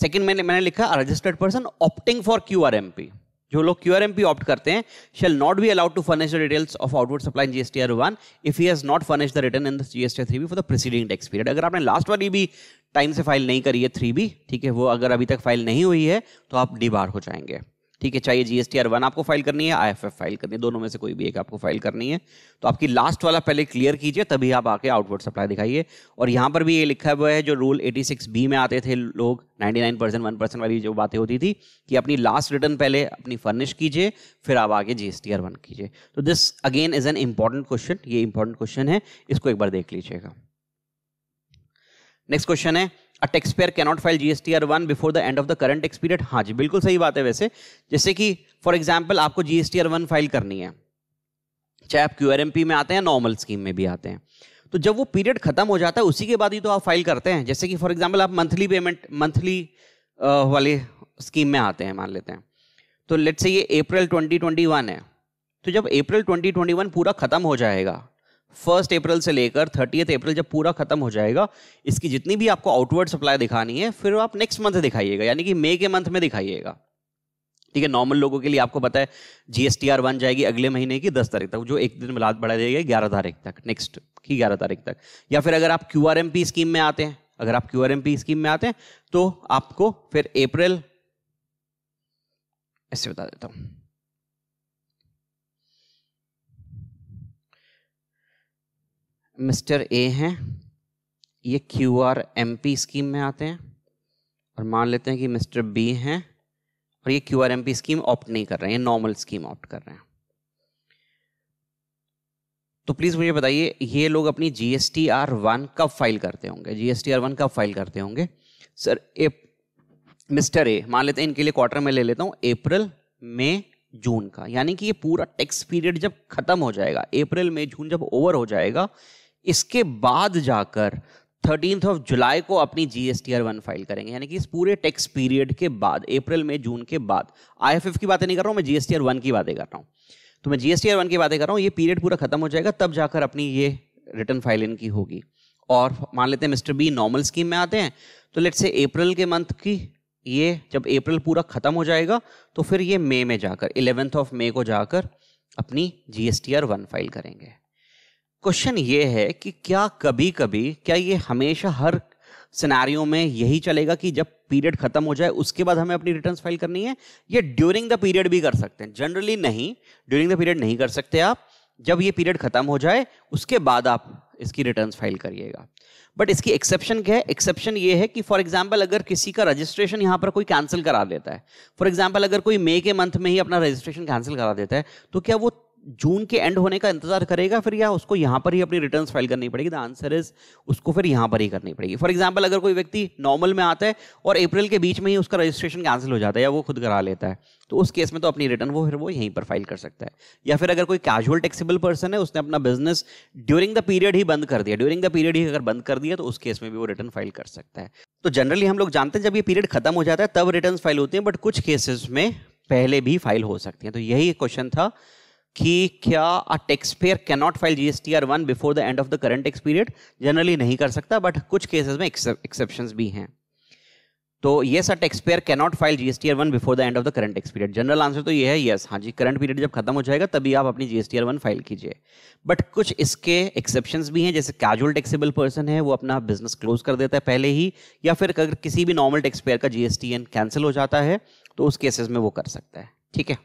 सेकेंड मैंने मैंने लिखा registered person opting for Q R M P जो लोग Q R M P opt करते हैं shall not be allowed to furnish the details of outward supply G S T R one if he has not furnish the return in G S T three B for the preceding tax period अगर आपने last वाली भी time से file नहीं करी है three B ठीक है वो अगर अभी तक फाइल नहीं हुई है तो आप डी बार हो जाएंगे ठीक है चाहिए जीएसटी आर वन आपको फाइल करनी है आई एफ एफ फाइल करनी है दोनों में से कोई भी एक आपको फाइल करनी है तो आपकी लास्ट वाला पहले क्लियर कीजिए तभी आप आके आउटवर्ड सप्लाई दिखाइए और यहाँ पर भी ये लिखा हुआ है जो रूल 86 बी में आते थे लोग 99 परसेंट वन परसेंट वाली जो बातें होती थी कि अपनी लास्ट रिटर्न पहले अपनी फर्निश कीजिए फिर आप आगे जी एस आर वन कीजिए तो this again is an important question ये इंपॉर्टेंट क्वेश्चन है इसको एक बार देख लीजिएगा नेक्स्ट क्वेश्चन है a taxpayer cannot file R one before the end of the current tax period हाँ जी बिल्कुल सही बात है वैसे जैसे कि फॉर एग्जाम्पल आपको आर वन फाइल करनी है चाहे आप क्यू आर एम पी में आते हैं नॉर्मल स्कीम में भी आते हैं तो जब वो पीरियड खत्म हो जाता है उसी के बाद ही तो आप फाइल करते हैं जैसे कि फॉर एग्जाम्पल आप मंथली पेमेंट मंथली वाले स्कीम में आते हैं मान लेते हैं तो लेट से ये अप्रैल 2021 है तो जब अप्रैल 2021 पूरा खत्म हो जाएगा फर्स्ट अप्रैल से लेकर थर्टीथ अप्रैल जब पूरा खत्म हो जाएगा इसकी जितनी भी आपको आउटवर्ड सप्लाई दिखानी है फिर आप नेक्स्ट मंथ दिखाइएगा यानी कि मई के मंथ में दिखाइएगा ठीक है नॉर्मल लोगों के लिए आपको पता है जीएसटीआर बन जाएगी अगले महीने की दस तारीख तक जो एक दिन मिलाद बढ़ा जाएगी ग्यारह तारीख तक नेक्स्ट की ग्यारह तारीख तक या फिर अगर आप क्यू स्कीम में आते हैं अगर आप क्यू स्कीम में आते हैं तो आपको फिर अप्रैल ऐसे बता देता हूं मिस्टर ए हैं ये Q R M P scheme में आते हैं और मान लेते हैं कि मिस्टर बी हैं और ये Q R M P scheme opt नहीं कर रहे हैं नॉर्मल स्कीम ऑप्ट कर रहे हैं तो प्लीज़ मुझे बताइए ये लोग अपनी G S T R one कब फाइल करते होंगे G S T R one कब फाइल करते होंगे सर ए मिस्टर ए मान लेते हैं इनके लिए क्वार्टर में ले लेता हूँ अप्रैल मई जून का यानी कि ये पूरा टैक्स पीरियड जब खत्म हो जाएगा अप्रैल मई जून जब ओवर हो जाएगा इसके बाद जाकर थर्टीन ऑफ जुलाई को अपनी G S T R one file करेंगे यानी कि इस पूरे टैक्स पीरियड के बाद अप्रैल में जून के बाद आई एफ एफ की बातें नहीं कर रहा हूँ मैं G S T R one की बातें कर रहा हूँ तो मैं G S T R one की बातें कर रहा हूँ ये पीरियड पूरा खत्म हो जाएगा तब जाकर अपनी ये रिटर्न फाइल इनकी होगी और मान लेते हैं मिस्टर बी नॉर्मल स्कीम में आते हैं तो लेट से अप्रैल के मंथ की ये जब अप्रैल पूरा खत्म हो जाएगा तो फिर ये मई में जाकर इलेवेंथ ऑफ मई को जाकर अपनी G S T R one file करेंगे क्वेश्चन ये है कि क्या कभी कभी क्या ये हमेशा हर सिनारियों में यही चलेगा कि जब पीरियड खत्म हो जाए उसके बाद हमें अपनी रिटर्न फाइल करनी है या ड्यूरिंग द पीरियड भी कर सकते हैं जनरली नहीं ड्यूरिंग द पीरियड नहीं कर सकते आप जब ये पीरियड खत्म हो जाए उसके बाद आप इसकी रिटर्न फाइल करिएगा बट इसकी एक्सेप्शन क्या है एक्सेप्शन ये है कि फॉर एग्जाम्पल अगर किसी का रजिस्ट्रेशन यहाँ पर कोई कैंसिल करा देता है फॉर एग्जाम्पल अगर कोई मई के मंथ में ही अपना रजिस्ट्रेशन कैंसिल करा देता है तो क्या वो जून के एंड होने का इंतजार करेगा फिर या उसको यहां पर ही अपनी रिटर्न फाइल करनी पड़ेगी द आंसर इज उसको फिर यहां पर ही करनी पड़ेगी फॉर एग्जांपल अगर कोई व्यक्ति नॉर्मल में आता है और अप्रैल के बीच में ही उसका रजिस्ट्रेशन कैंसिल हो जाता है या वो खुद करा लेता है तो उस केस में तो अपनी रिटर्न वो फिर वो यहीं पर फाइल कर सकता है या फिर अगर कोई कैजुअल टैक्सेबल पर्सन है उसने अपना बिजनेस ड्यूरिंग द पीरियड ही बंद कर दिया ड्यूरिंग द पीरियड ही अगर बंद कर दिया तो उस केस में भी वो रिटर्न फाइल कर सकता है तो जनरली हम लोग जानते हैं जब ये पीरियड खत्म हो जाता है तब रिटर्न फाइल होती है बट कुछ केसेस में पहले भी फाइल हो सकती है तो यही क्वेश्चन था कि क्या a taxpayer cannot file GST R one before the end of the current tax period generally नहीं कर सकता बट कुछ केसेस में एक्सेप्शन भी हैं तो yes a taxpayer cannot file GST R one before the end of the current tax period general answer तो ये है येस yes. हाँ जी करंट पीरियड जब खत्म हो जाएगा तभी आप अपनी जीएसटी आर वन फाइल कीजिए बट कुछ इसके एक्सेप्शन भी हैं जैसे कैजुअल टैक्सेबल पर्सन है वो अपना बिजनेस क्लोज कर देता है पहले ही या फिर अगर किसी भी नॉर्मल टैक्स पेयर का जीएसटी कैंसिल हो जाता है तो उस केसेस में वो कर सकता है ठीक है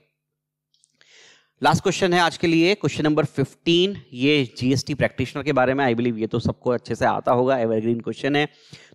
लास्ट क्वेश्चन है आज के लिए क्वेश्चन नंबर 15 ये जीएसटी प्रैक्टिशनर के बारे में आई बिलीव ये तो सबको अच्छे से आता होगा एवरग्रीन क्वेश्चन है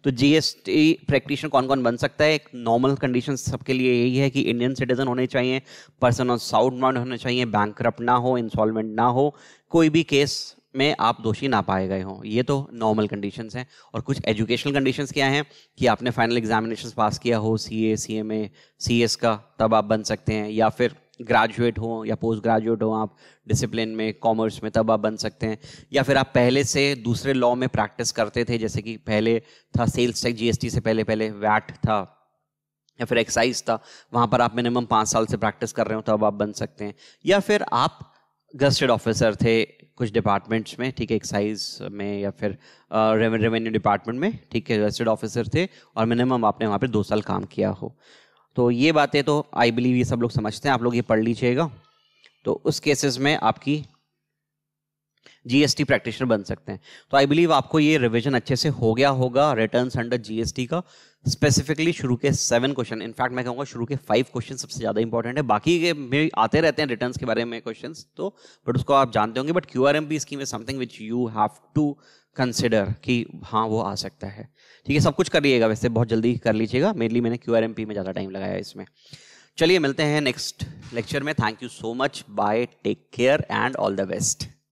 तो जीएसटी प्रैक्टिशनर कौन कौन बन सकता है एक नॉर्मल कंडीशन सबके लिए यही है कि इंडियन सिटीजन होने चाहिए पर्सन ऑन साउथ माउंड होने चाहिए बैंक ना हो इंस्टॉलमेंट ना हो कोई भी केस में आप दोषी ना पाए गए हों ये तो नॉर्मल कंडीशंस हैं और कुछ एजुकेशनल कंडीशंस क्या हैं कि आपने फाइनल एग्जामिनेशन पास किया हो सी ए C M A C S का तब आप बन सकते हैं या फिर ग्रेजुएट हो या पोस्ट ग्रेजुएट हो आप डिसिप्लिन में कॉमर्स में तब आप बन सकते हैं या फिर आप पहले से दूसरे लॉ में प्रैक्टिस करते थे जैसे कि पहले था सेल्स टैक्स जीएसटी से पहले पहले वैट था या फिर एक्साइज था वहाँ पर आप मिनिमम पाँच साल से प्रैक्टिस कर रहे हो तब आप बन सकते हैं या फिर आप गस्टेड ऑफिसर थे कुछ डिपार्टमेंट्स में ठीक है एक्साइज में या फिर रेवेन्यू डिपार्टमेंट में ठीक है गस्टेड ऑफिसर थे और मिनिमम आपने वहाँ पर दो साल काम किया हो तो ये बातें तो आई बिलीव ये सब लोग समझते हैं आप लोग ये पढ़ लीजिएगा तो उस केसेस में आपकी जीएसटी प्रैक्टिशनर बन सकते हैं तो आई बिलीव आपको ये रिवीजन अच्छे से हो गया होगा रिटर्न अंडर जीएसटी का स्पेसिफिकली शुरू के सेवन क्वेश्चन इनफैक्ट मैं कहूँगा शुरू के फाइव क्वेश्चन सबसे ज़्यादा इंपॉर्टेंट है बाकी के में आते रहते हैं रिटर्न के बारे में क्वेश्चन तो बट उसको आप जानते होंगे but Q R M B scheme is something which you have to consider कि हाँ वो आ सकता है ठीक है सब कुछ कर लीजिएगा वैसे बहुत जल्दी कर लीजिएगा मेनली मैंने क्यू में ज़्यादा टाइम लगाया इसमें चलिए मिलते हैं नेक्स्ट लेक्चर में thank you so much bye take care and all the best